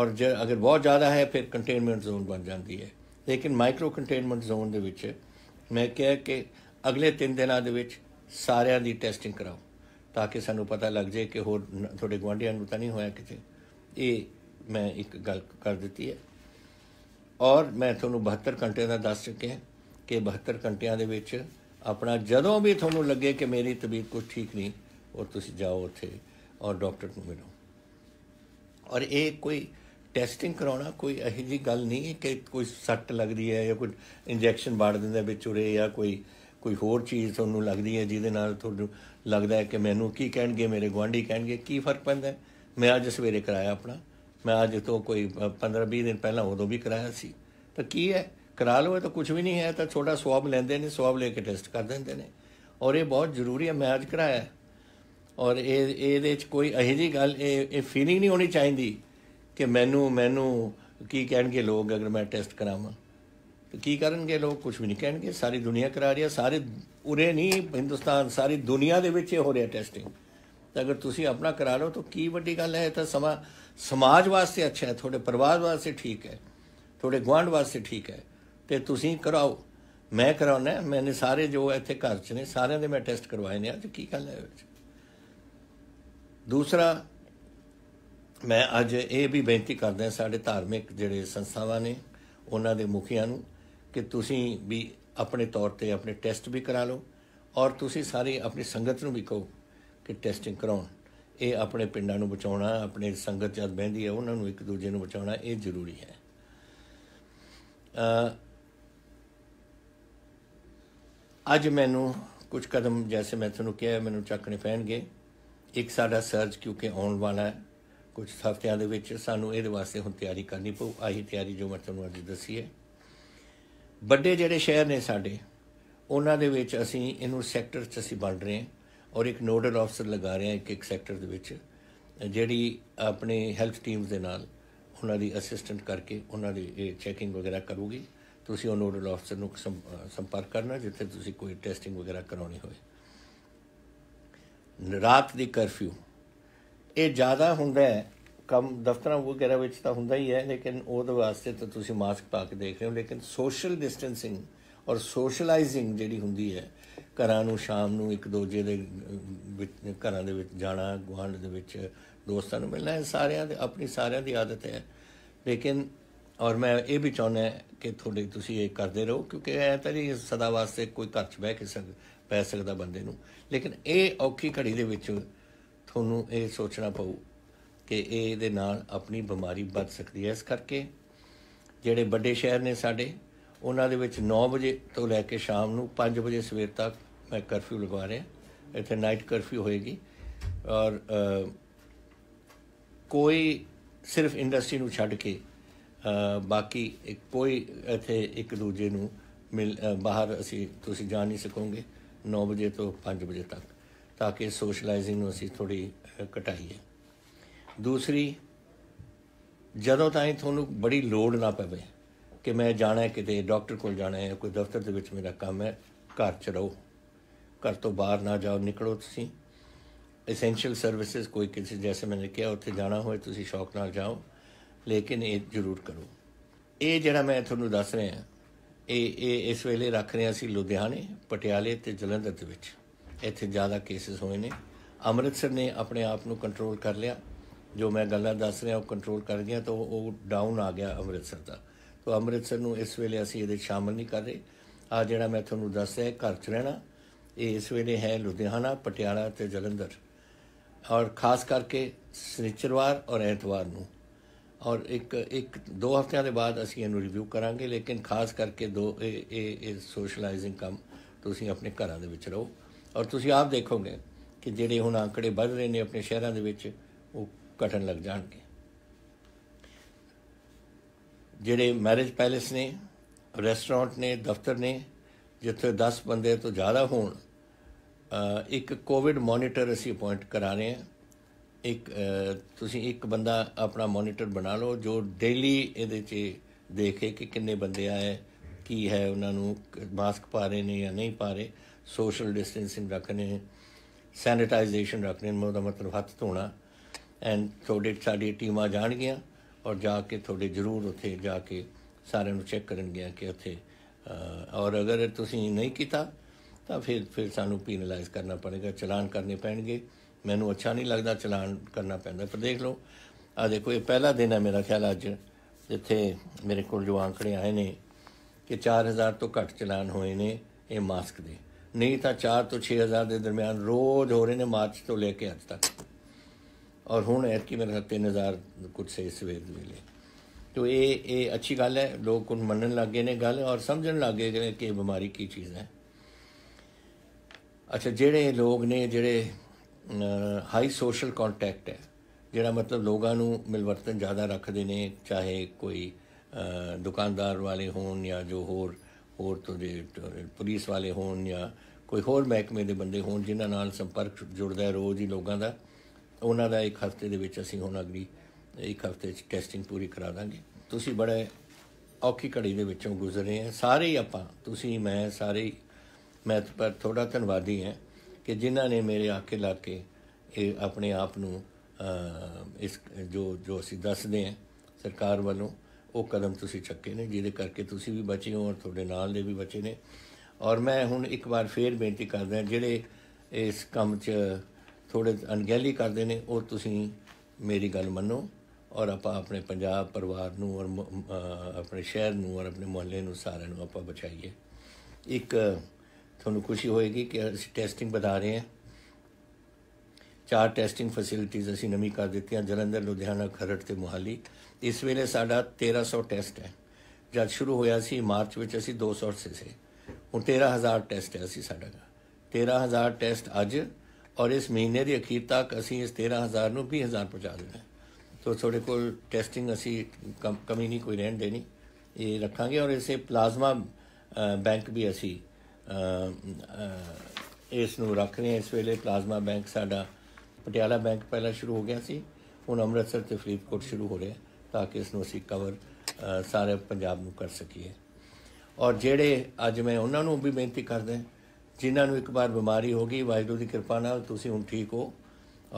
S1: ਔਰ ਜੇ ਅਗਰ ਬਹੁਤ ਜ਼ਿਆਦਾ ਹੈ ਫਿਰ ਕੰਟੇਨਮੈਂਟ ਜ਼ੋਨ ਬਣ ਜਾਂਦੀ ਹੈ ਲੇਕਿਨ ਮਾਈਕਰੋ ਕੰਟੇਨਮੈਂਟ ਜ਼ੋਨ ਦੇ ਵਿੱਚ ਮੈਂ ਕਿਹਾ ਕਿ ਅਗਲੇ 3 ਦਿਨਾਂ ਦੇ ਵਿੱਚ ਸਾਰਿਆਂ ਦੀ ਟੈਸਟਿੰਗ ਕਰਾਓ ਤਾਂ ਕਿ ਸਾਨੂੰ ਪਤਾ ਲੱਗ ਜਾਏ ਕਿ ਹੋਰ ਤੁਹਾਡੇ ਗਵਾਂਢੀਆਂ ਨੂੰ ਤਾਂ ਨਹੀਂ ਹੋਇਆ ਕਿਤੇ ਇਹ ਮੈਂ ਇੱਕ ਗੱਲ ਕਰ ਦਿੱਤੀ ਹੈ ਔਰ ਮੈਂ ਤੁਹਾਨੂੰ 72 ਘੰਟੇ ਦਾ ਦੱਸ ਚੁੱਕਿਆ ਕਿ 72 ਘੰਟਿਆਂ ਦੇ ਵਿੱਚ ਆਪਣਾ ਜਦੋਂ ਵੀ ਤੁਹਾਨੂੰ ਲੱਗੇ ਕਿ ਮੇਰੀ ਤਬੀਅਤ ਕੁਝ ਠੀਕ ਨਹੀਂ ਔਰ ਤੁਸੀਂ ਜਾਓ ਉੱਥੇ ਔਰ ਡਾਕਟਰ ਨੂੰ ਮਿਲੋ ਔਰ ਇਹ ਕੋਈ ਟੈਸਟਿੰਗ ਕਰਾਉਣਾ ਕੋਈ ਅਹੀ ਜੀ ਗੱਲ ਨਹੀਂ ਹੈ ਕਿ ਕੋਈ ਸੱਟ ਲੱਗਦੀ ਹੈ ਜਾਂ ਕੋਈ ਇੰਜੈਕਸ਼ਨ ਬਾੜ ਦਿੰਦਾ ਵਿੱਚ ਉਰੇ ਜਾਂ ਕੋਈ ਕੋਈ ਹੋਰ ਚੀਜ਼ ਤੁਹਾਨੂੰ ਲੱਗਦੀ ਹੈ ਜਿਹਦੇ ਨਾਲ ਤੁਹਾਨੂੰ ਲੱਗਦਾ ਹੈ ਕਿ ਮੈਨੂੰ ਕੀ ਕਹਿਣਗੇ ਮੇਰੇ ਗਵਾਂਢੀ ਕਹਿਣਗੇ ਕੀ ਫਰਕ ਪੈਂਦਾ ਮੈਂ ਅੱਜ ਸਵੇਰੇ ਕਰਾਇਆ ਆਪਣਾ ਮੈਂ ਅੱਜ ਤੋਂ ਕੋਈ 15 20 ਦਿਨ ਪਹਿਲਾਂ ਉਦੋਂ ਵੀ ਕਰਾਇਆ ਸੀ ਤਾਂ ਕੀ ਹੈ ਕਰਾ ਲਓ ਤਾਂ ਕੁਝ ਵੀ ਨਹੀਂ ਹੈ ਤਾਂ ਛੋਟਾ ਸਵਾਬ ਲੈਂਦੇ ਨੇ ਸਵਾਬ ਲੈ ਕੇ ਟੈਸਟ ਕਰ ਦਿੰਦੇ ਨੇ ਔਰ ਇਹ ਬਹੁਤ ਜ਼ਰੂਰੀ ਹੈ ਮੈਂ ਅੱਜ ਕਰਾਇਆ ਔਰ ਇਹ ਇਹਦੇ ਵਿੱਚ ਕੋਈ ਅਹੀ ਜੀ ਗੱਲ ਇਹ ਇਹ ਫੀਲਿੰਗ ਨਹੀਂ ਹੋਣੀ ਚਾਹੀਦੀ ਕਿ ਮੈਨੂੰ ਮੈਨੂੰ ਕੀ ਕਹਿਣਗੇ ਲੋਕ ਅਗਰ ਮੈਂ ਟੈਸਟ ਕਰਾਵਾਂ ਤੇ ਕੀ ਕਰਨਗੇ ਲੋਕ ਕੁਝ ਵੀ ਨਹੀਂ ਕਹਿਣਗੇ ਸਾਰੀ ਦੁਨੀਆ ਕਰਾ ਰਹੀ ਹੈ ਸਾਰੇ ਉਰੇ ਨਹੀਂ ਹਿੰਦੁਸਤਾਨ ਸਾਰੀ ਦੁਨੀਆ ਦੇ ਵਿੱਚ ਇਹ ਹੋ ਰਿਹਾ ਟੈਸਟਿੰਗ ਤਾਂ ਅਗਰ ਤੁਸੀਂ ਆਪਣਾ ਕਰਾ ਲਓ ਤਾਂ ਕੀ ਵੱਡੀ ਗੱਲ ਹੈ ਤਾਂ ਸਮਾ ਸਮਾਜ ਵਾਸਤੇ ਅੱਛਾ ਹੈ ਤੁਹਾਡੇ ਪਰਿਵਾਰ ਵਾਸਤੇ ਠੀਕ ਹੈ ਤੁਹਾਡੇ ਗਵਾਂਢ ਵਾਸਤੇ ਠੀਕ ਹੈ ਤੇ ਤੁਸੀਂ ਕਰਾਓ ਮੈਂ ਕਰਾਉਣਾ ਮੈਨੇ ਸਾਰੇ ਜੋ ਇੱਥੇ ਘਰ 'ਚ ਨੇ ਸਾਰਿਆਂ ਦੇ ਮੈਂ ਟੈਸਟ ਕਰਵਾਏ ਨੇ ਅੱਜ ਕੀ ਗੱਲ ਹੈ ਦੂਸਰਾ ਮੈਂ ਅੱਜ ਇਹ ਵੀ ਬੇਨਤੀ ਕਰਦਾ ਸਾਡੇ ਧਾਰਮਿਕ ਜਿਹੜੇ ਸੰਸਥਾਵਾਂ ਨੇ ਉਹਨਾਂ ਦੇ ਮੁਖੀਆਂ ਨੂੰ ਕਿ ਤੁਸੀਂ ਵੀ ਆਪਣੇ ਤੌਰ ਤੇ ਆਪਣੇ ਟੈਸਟ ਵੀ ਕਰਾ ਲਓ ਔਰ ਤੁਸੀਂ ਸਾਰੇ ਆਪਣੀ ਸੰਗਤ ਨੂੰ ਵੀ ਕਹੋ ਕਿ ਟੈਸਟਿੰਗ ਕਰਾਉਣ ਇਹ ਆਪਣੇ ਪਿੰਡਾਂ ਨੂੰ ਬਚਾਉਣਾ ਆਪਣੇ ਸੰਗਤ ਜਦ ਬਹਿੰਦੀ ਹੈ ਉਹਨਾਂ ਨੂੰ ਇੱਕ ਦੂਜੇ ਨੂੰ ਬਚਾਉਣਾ ਇਹ ਜ਼ਰੂਰੀ ਹੈ ਅੱਜ ਮੈਨੂੰ ਕੁਝ ਕਦਮ ਜੈਸੇ ਮੈਂ ਤੁਹਾਨੂੰ ਕਿਹਾ ਮੈਨੂੰ ਚੱਕਣੇ ਪੈਣਗੇ ਇੱਕ ਸਾਡਾ ਸਰਚ ਕਿਉਂਕਿ ਆਉਣ ਵਾਲਾ ਹੈ ਕੁਝ ਹਫ਼ਤਿਆਂ ਦੇ ਵਿੱਚ ਸਾਨੂੰ ਇਹਦੇ ਵਾਸਤੇ ਹੁਣ ਤਿਆਰੀ ਕਰਨੀ ਪਊ ਆਹੀ ਤਿਆਰੀ ਜੋ ਮੈਂ ਤੁਹਾਨੂੰ ਅੱਜ ਦੱਸੀ ਹੈ ਵੱਡੇ ਜਿਹੜੇ ਸ਼ਹਿਰ ਨੇ ਸਾਡੇ ਉਹਨਾਂ ਦੇ ਵਿੱਚ ਅਸੀਂ ਇਹਨੂੰ ਸੈਕਟਰ 'ਚ ਅਸੀਂ ਵੰਡ ਰਹੇ ਹਾਂ ਔਰ ਇੱਕ ਨੋਡਲ ਆਫਸਰ ਲਗਾ ਰਹੇ ਹਾਂ ਇੱਕ ਇੱਕ ਸੈਕਟਰ ਦੇ ਵਿੱਚ ਜਿਹੜੀ ਆਪਣੇ ਹੈਲਥ ਟੀਮਸ ਦੇ ਨਾਲ ਉਹਨਾਂ ਦੀ ਅਸਿਸਟੈਂਟ ਕਰਕੇ ਉਹਨਾਂ ਦੀ ਇਹ ਚੈਕਿੰਗ ਵਗੈਰਾ ਕਰੂਗੀ ਤੁਸੀਂ ਉਹ ਨੋਡਲ ਆਫਸਰ ਨੂੰ ਸੰਪਰਕ ਕਰਨਾ ਜਿੱਥੇ ਤੁਸੀਂ ਕੋਈ ਟੈਸਟਿੰਗ ਵਗੈਰਾ ਕਰਾਉਣੀ ਹੋਵੇ ਰਾਤ ਦੀ ਕਰਫਿਊ ਇਹ ਜ਼ਿਆਦਾ ਹੁੰਦਾ ਹੈ ਕੰਮ ਦਫ਼ਤਰਾਂ ਵਗੈਰਾ ਵਿੱਚ ਤਾਂ ਹੁੰਦਾ ਹੀ ਹੈ ਲੇਕਿਨ ਉਹਦੇ ਵਾਸਤੇ ਤਾਂ ਤੁਸੀਂ ਮਾਸਕ ਪਾ ਕੇ ਦੇਖ ਰਹੇ ਹੋ ਲੇਕਿਨ ਸੋਸ਼ਲ ਡਿਸਟੈਂਸਿੰਗ ਔਰ ਸੋਸ਼ਲਾਈਜ਼ਿੰਗ ਜਿਹੜੀ ਹੁੰਦੀ ਹੈ ਘਰਾਂ ਨੂੰ ਸ਼ਾਮ ਨੂੰ ਇੱਕ ਦੂਜੇ ਦੇ ਘਰਾਂ ਦੇ ਵਿੱਚ ਜਾਣਾ ਗੁਆਂਢ ਦੇ ਵਿੱਚ ਦੋਸਤਾਂ ਨੂੰ ਮਿਲਣਾ ਇਹ ਸਾਰਿਆਂ ਦੇ ਆਪਣੀ ਸਾਰਿਆਂ ਦੀ ਆਦਤ ਹੈ ਲੇਕਿਨ ਔਰ ਮੈਂ ਇਹ ਵੀ ਚਾਹੁੰਦਾ ਕਿ ਤੁਹਾਡੇ ਤੁਸੀਂ ਇਹ ਕਰਦੇ ਰਹੋ ਕਿਉਂਕਿ ਇਹ ਤਾਂ ਨਹੀਂ ਸਦਾ ਵਾਸਤੇ ਕੋਈ ਘਰ 'ਚ ਬਹਿ ਕੇ ਸਕ ਪੈ ਸਕਦਾ ਬੰਦੇ ਨੂੰ ਲੇਕਿਨ ਇਹ ਔਖੀ ਘੜੀ ਦੇ ਵਿੱਚ ਤੁਹਾਨੂੰ ਇਹ ਸੋਚਣਾ ਪਊ ਕਿ ਇਹ ਦੇ ਨਾਲ ਆਪਣੀ ਬਿਮਾਰੀ ਵੱਧ ਸਕਦੀ ਹੈ ਇਸ ਕਰਕੇ ਜਿਹੜੇ ਵੱਡੇ ਸ਼ਹਿਰ ਨੇ ਸਾਡੇ ਉਹਨਾਂ ਦੇ ਵਿੱਚ 9 ਵਜੇ ਤੋਂ ਲੈ ਕੇ ਸ਼ਾਮ ਨੂੰ 5 ਵਜੇ ਸਵੇਰ ਤੱਕ ਮੈਂ ਕਰਫਿਊ ਲਗਾ ਰਿਹਾ ਇੱਥੇ ਨਾਈਟ ਕਰਫਿਊ ਹੋਏਗੀ ਔਰ ਕੋਈ ਸਿਰਫ ਇੰਡਸਟਰੀ ਨੂੰ ਛੱਡ ਕੇ ਬਾਕੀ ਕੋਈ ਇੱਥੇ ਇੱਕ ਦੂਜੇ ਨੂੰ ਮਿਲ ਬਾਹਰ ਅਸੀਂ ਤੁਸੀਂ ਜਾ ਨਹੀਂ ਸਕੋਗੇ 9 ਵਜੇ ਤੋਂ 5 ਵਜੇ ਤੱਕ ਤਾਂ ਕਿ ਸੋਸ਼ਲਾਈਜ਼ਿੰਗ ਨੂੰ ਅਸੀਂ ਥੋੜੀ ਘਟਾਈਏ ਦੂਸਰੀ ਜਦੋਂ ਤਾਈਂ ਤੁਹਾਨੂੰ ਬੜੀ ਲੋੜ ਨਾ ਪਵੇ ਕਿ ਮੈਂ ਜਾਣਾ ਕਿਤੇ ਡਾਕਟਰ ਕੋਲ ਜਾਣਾ ਹੈ ਕੋਈ ਦਫ਼ਤਰ ਦੇ ਵਿੱਚ ਮੇਰਾ ਕੰਮ ਹੈ ਘਰ ਚ ਰਹੋ ਘਰ ਤੋਂ ਬਾਹਰ ਨਾ ਜਾਓ ਨਿਕਲੋ ਤੁਸੀਂ ਐਸੈਂਸ਼ੀਅਲ ਸਰਵਿਸਿਜ਼ ਕੋਈ ਕਿਸੇ ਜੈਸੇ ਮੈਂ ਕਿਹਾ ਉੱਥੇ ਜਾਣਾ ਹੋਵੇ ਤੁਸੀਂ ਸ਼ੌਕ ਨਾਲ ਜਾਓ ਲੇਕਿਨ ਇਹ ਜ਼ਰੂਰ ਕਰੋ ਇਹ ਜਿਹੜਾ ਮੈਂ ਤੁਹਾਨੂੰ ਦੱਸ ਰਿਹਾ ਇਹ ਇਹ ਇਸ ਵੇਲੇ ਰੱਖ ਰਿਹਾ ਸੀ ਲੁਧਿਆਣੇ ਪਟਿਆਲੇ ਤੇ ਜਲੰਧਰ ਦੇ ਵਿੱਚ ਇੱਥੇ ਜ਼ਿਆਦਾ ਕੇਸਸ ਹੋਏ ਨੇ ਅੰਮ੍ਰਿਤਸਰ ਨੇ ਆਪਣੇ ਆਪ ਨੂੰ ਕੰਟਰੋਲ ਕਰ ਲਿਆ ਜੋ ਮੈਂ ਗੱਲਾਂ ਦੱਸ ਰਿਹਾ ਉਹ ਕੰਟਰੋਲ ਕਰ ਗਿਆ ਤਾਂ ਉਹ ਡਾਊਨ ਆ ਗਿਆ ਅੰਮ੍ਰਿਤਸਰ ਦਾ ਤਾਂ ਅੰਮ੍ਰਿਤਸਰ ਨੂੰ ਇਸ ਵੇਲੇ ਅਸੀਂ ਇਹਦੇ ਸ਼ਾਮਲ ਨਹੀਂ ਕਰ ਰਹੇ ਆ ਜਿਹੜਾ ਮੈਂ ਤੁਹਾਨੂੰ ਦੱਸਿਆ ਘਰ ਚ ਰਹਿਣਾ ਇਹ ਇਸ ਵੇਲੇ ਹੈ ਲੁਧਿਆਣਾ ਪਟਿਆਲਾ ਤੇ ਜਲੰਧਰ ਔਰ ਖਾਸ ਕਰਕੇ ਸਨੀਚਰਵਾਰ ਔਰ ਐਤਵਾਰ ਨੂੰ ਔਰ ਇੱਕ ਇੱਕ ਦੋ ਹਫ਼ਤਿਆਂ ਦੇ ਬਾਅਦ ਅਸੀਂ ਇਹਨੂੰ ਰਿਵਿਊ ਕਰਾਂਗੇ ਲੇਕਿਨ ਖਾਸ ਕਰਕੇ ਦੋ ਇਹ ਇਹ ਸੋਸ਼ਲਾਈਜ਼ਿੰਗ ਕੰਮ ਤੁਸੀਂ ਆਪਣੇ ਘਰਾਂ ਦੇ ਵਿੱਚ ਰਹੋ ਔਰ ਤੁਸੀਂ ਆਪ ਦੇਖੋਗੇ ਕਿ ਜਿਹੜੇ ਹੁਣ ਆંકੜੇ ਵੱਧ ਰਹੇ ਨੇ ਆਪਣੇ ਸ਼ਹਿਰਾਂ ਦੇ ਵਿੱਚ ਉਹ ਘਟਣ ਲੱਗ ਜਾਣਗੇ ਜਿਹੜੇ ਮੈਰਿਜ ਪੈਲੇਸ ਨੇ ਰੈਸਟੋਰੈਂਟ ਨੇ ਦਫ਼ਤਰ ਨੇ ਜਿੱਥੇ 10 ਬੰਦੇ ਤੋਂ ਜ਼ਿਆਦਾ ਹੋਣ ਇੱਕ ਕੋਵਿਡ ਮੋਨੀਟਰ ਅਸੀਂ ਅਪਾਇੰਟ ਕਰਾ ਰਹੇ ਹਾਂ ਇੱਕ ਤੁਸੀਂ ਇੱਕ ਬੰਦਾ ਆਪਣਾ ਮੋਨੀਟਰ ਬਣਾ ਲਓ ਜੋ ਡੇਲੀ ਇਹਦੇ 'ਚ ਦੇਖੇ ਕਿ ਕਿੰਨੇ ਬੰਦੇ ਆਏ ਕੀ ਹੈ ਉਹਨਾਂ ਨੂੰ ਮਾਸਕ ਪਾ ਰਹੇ ਨੇ ਜਾਂ ਨਹੀਂ ਪਾ ਰਹੇ ਸੋਸ਼ਲ ਡਿਸਟੈਂਸਿੰਗ ਰੱਖਣੇ ਸੈਨੀਟਾਈਜੇਸ਼ਨ ਰੱਖਣੇ ਮੋਦਾ ਮਤਲਬ ਹੱਥ ਧੋਣਾ ਐਂਡ ਥੋੜੇ ਸਾਡੀ ਟੀਮਾਂ ਜਾਣ ਗਿਆ ਔਰ ਜਾ ਕੇ ਤੁਹਾਡੇ ਜ਼ਰੂਰ ਉੱਥੇ ਜਾ ਕੇ ਸਾਰਿਆਂ ਨੂੰ ਚੈੱਕ ਕਰਨ ਗਿਆ ਕਿ ਉੱਥੇ ਔਰ ਅਗਰ ਤੁਸੀਂ ਨਹੀਂ ਕੀਤਾ ਤਾਂ ਫਿਰ ਫਿਰ ਸਾਨੂੰ ਪੀਨਲਾਈਜ਼ ਕਰਨਾ ਪੜੇਗਾ ਚਲਾਨ ਕਰਨੇ ਪੈਣਗੇ ਮੈਨੂੰ ਅੱਛਾ ਨਹੀਂ ਲੱਗਦਾ ਚਲਾਨ ਕਰਨਾ ਪੈਂਦਾ ਪਰ ਦੇਖ ਲਓ ਆ ਦੇਖੋ ਇਹ ਪਹਿਲਾ ਦਿਨ ਹੈ ਮੇਰਾ ਖਿਆਲ ਅੱਜ ਜਿੱਥੇ ਮੇਰੇ ਕੋਲ ਜੋ ਆંકੜੇ ਆਏ ਨੇ ਕਿ 4000 ਤੋਂ ਘੱਟ ਚਲਾਨ ਹੋਏ ਨੇ ਇਹ ਮਾਸਕ ਦੇ ਨਹੀਂ ਤਾਂ 4 ਤੋਂ 6000 ਦੇ ਦਰਮਿਆਨ ਰੋਜ਼ ਹੋ ਰਹੇ ਨੇ ਮਾਰਚ ਤੋਂ ਲੈ ਕੇ ਅੱਜ ਤੱਕ ਔਰ ਹੁਣ ਐਤ ਕੀ ਮੇਰੇ ਨਾਲ 3000 ਕੁਝ ਸੇ ਸਵੇਰ ਮਿਲੇ ਲਈ ये ਇਹ ਇਹ ਅੱਛੀ ਗੱਲ ਹੈ ਲੋਕ मनन ਮੰਨਣ ਲੱਗੇ ਨੇ ਗੱਲ ਔਰ ਸਮਝਣ ਲੱਗੇ ਕਿ ਇਹ ਬਿਮਾਰੀ ਕੀ ਚੀਜ਼ ਹੈ ਅੱਛਾ ਜਿਹੜੇ ਲੋਕ ਨੇ ਜਿਹੜੇ ਹਾਈ ਸੋਸ਼ਲ ਕੰਟੈਕਟ ਹੈ ਜਿਹੜਾ ਮਤਲਬ ਲੋਕਾਂ ਨੂੰ ਮਿਲਵਰਤਨ ਜ਼ਿਆਦਾ ਰੱਖਦੇ ਨੇ ਚਾਹੇ ਕੋਈ ਦੁਕਾਨਦਾਰ ਵਾਲੇ ਹੋਣ ਜਾਂ ਜੋ ਹੋਰ ਹੋਰ ਤੁਹਾਡੇ ਪੁਲਿਸ ਵਾਲੇ ਹੋਣ ਜਾਂ ਕੋਈ ਹੋਰ ਮਹਿਕਮੇ ਦੇ ਬੰਦੇ ਹੋਣ ਜਿਨ੍ਹਾਂ ਨਾਲ ਸੰਪਰਕ ਜੁੜਦਾ ਹੈ ਰੋਜ਼ ਹੀ ਲੋਕਾਂ ਦਾ ਉਹਨਾਂ ਦਾ ਇੱਕ ਹਫਤੇ ਦੇ ਵਿੱਚ ਅਸੀਂ ਹੁਣ ਅਗਲੀ ਇੱਕ ਹਫਤੇ 'ਚ ਟੈਸਟਿੰਗ ਪੂਰੀ ਕਰਾ ਦਾਂਗੇ ਤੁਸੀਂ ਬੜੇ ਔਖੀ ਘੜੀ ਦੇ ਵਿੱਚੋਂ ਗੁਜ਼ਰੇ ਆ ਸਾਰੇ ਹੀ ਆਪਾਂ ਤੁਸੀਂ ਮੈਂ ਸਾਰੇ ਮੈਂ ਪਰ ਥੋੜਾ ਧੰਨਵਾਦੀ ਹਾਂ ਕਿ ਜਿਨ੍ਹਾਂ ਨੇ ਮੇਰੇ ਆਕੇ ਲਾ ਕੇ ਇਹ ਆਪਣੇ ਆਪ ਨੂੰ ਇਸ ਜੋ ਜੋ ਅਸੀਂ ਦੱਸਦੇ ਹਾਂ ਸਰਕਾਰ ਵੱਲੋਂ ਉਹ ਕਦਮ ਤੁਸੀਂ ਚੱਕੇ ਨੇ ਜਿਹਦੇ ਕਰਕੇ ਤੁਸੀਂ ਵੀ ਬਚੇ ਹੋ ਔਰ ਤੁਹਾਡੇ ਨਾਲ ਦੇ ਵੀ ਬਚੇ ਨੇ ਔਰ ਮੈਂ ਹੁਣ ਇੱਕ ਵਾਰ ਫੇਰ ਬੇਨਤੀ ਕਰਦਾ ਹਾਂ ਜਿਹੜੇ ਇਸ ਕੰਮ 'ਚ ਥੋੜੇ ਅਣਗਹਿਲੀ ਕਰਦੇ ਨੇ ਉਹ ਤੁਸੀਂ ਮੇਰੀ ਗੱਲ ਮੰਨੋ ਔਰ ਆਪਾਂ ਆਪਣੇ ਪੰਜਾਬ ਪਰਿਵਾਰ ਨੂੰ ਔਰ ਆਪਣੇ ਸ਼ਹਿਰ ਨੂੰ ਔਰ ਆਪਣੇ ਮੁਹੱਲੇ ਨੂੰ ਸਾਰਿਆਂ ਨੂੰ ਆਪਾਂ ਬਚਾਈਏ ਇੱਕ ਤੁਹਾਨੂੰ ਖੁਸ਼ੀ ਹੋਏਗੀ ਕਿ ਅਸੀਂ ਟੈਸਟਿੰਗ ਵਧਾ ਰਹੇ ਹਾਂ ਚਾਰ ਟੈਸਟਿੰਗ ਫੈਸਿਲਿਟੀਆਂ ਅਸੀਂ ਨਵੀਂ ਕਰ ਦਿੱਤੀਆਂ ਜਲੰਧਰ ਲੁਧਿਆਣਾ ਖਰੜ ਤੇ ਮੁਹਾਲੀ ਇਸ ਵੇਲੇ ਸਾਡਾ 1300 ਟੈਸਟ ਹੈ ਜਦ ਸ਼ੁਰੂ ਹੋਇਆ ਸੀ ਮਾਰਚ ਵਿੱਚ ਅਸੀਂ 200 ਸੇ ਸੀ ਹੁਣ 13000 ਟੈਸਟ ਹੈ ਅਸੀਂ ਸਾਡਾ 13000 ਟੈਸਟ ਅੱਜ ਔਰ ਇਸ ਮਹੀਨੇ ਦੀ ਅਖੀਰ ਤੱਕ ਅਸੀਂ ਇਸ 13000 ਨੂੰ 20000 ਪਹੁੰਚਾ ਦੇਣਾ ਤੋ ਤੁਹਾਡੇ ਕੋਲ ਟੈਸਟਿੰਗ ਅਸੀਂ ਕਮੀ ਨਹੀਂ ਕੋਈ ਰਹਿਣ ਦੇਣੀ ਇਹ ਰੱਖਾਂਗੇ ਔਰ ਇਸੇ ਪਲਾਜ਼ਮਾ ਬੈਂਕ ਵੀ ਅਸੀਂ ਇਸ ਨੂੰ ਰੱਖ ਰਹੇ ਹਾਂ ਇਸ ਵੇਲੇ ਪਲਾਜ਼ਮਾ ਬੈਂਕ ਸਾਡਾ ਪਟਿਆਲਾ ਬੈਂਕ ਪਹਿਲਾਂ ਸ਼ੁਰੂ ਹੋ ਗਿਆ ਸੀ ਹੁਣ ਅੰਮ੍ਰਿਤਸਰ ਤੇ ਫਰੀਦਕੋਟ ਸ਼ੁਰੂ ਹੋ ਰਿਹਾ ਤਾਂ ਕਿ ਇਸ ਨੂੰ ਅਸੀਂ ਕਵਰ ਸਾਰੇ ਪੰਜਾਬ ਨੂੰ ਕਰ ਸਕੀਏ ਔਰ ਜਿਹੜੇ ਅੱਜ ਮੈਂ ਉਹਨਾਂ ਨੂੰ ਵੀ ਬੇਨਤੀ ਕਰਦਾ ਜਿਨ੍ਹਾਂ ਨੂੰ ਇੱਕ ਵਾਰ ਬਿਮਾਰੀ ਹੋ ਗਈ ਵਾਹਿਗੁਰੂ ਦੀ ਕਿਰਪਾ ਨਾਲ ਤੁਸੀਂ ਹੁਣ ਠੀਕ ਹੋ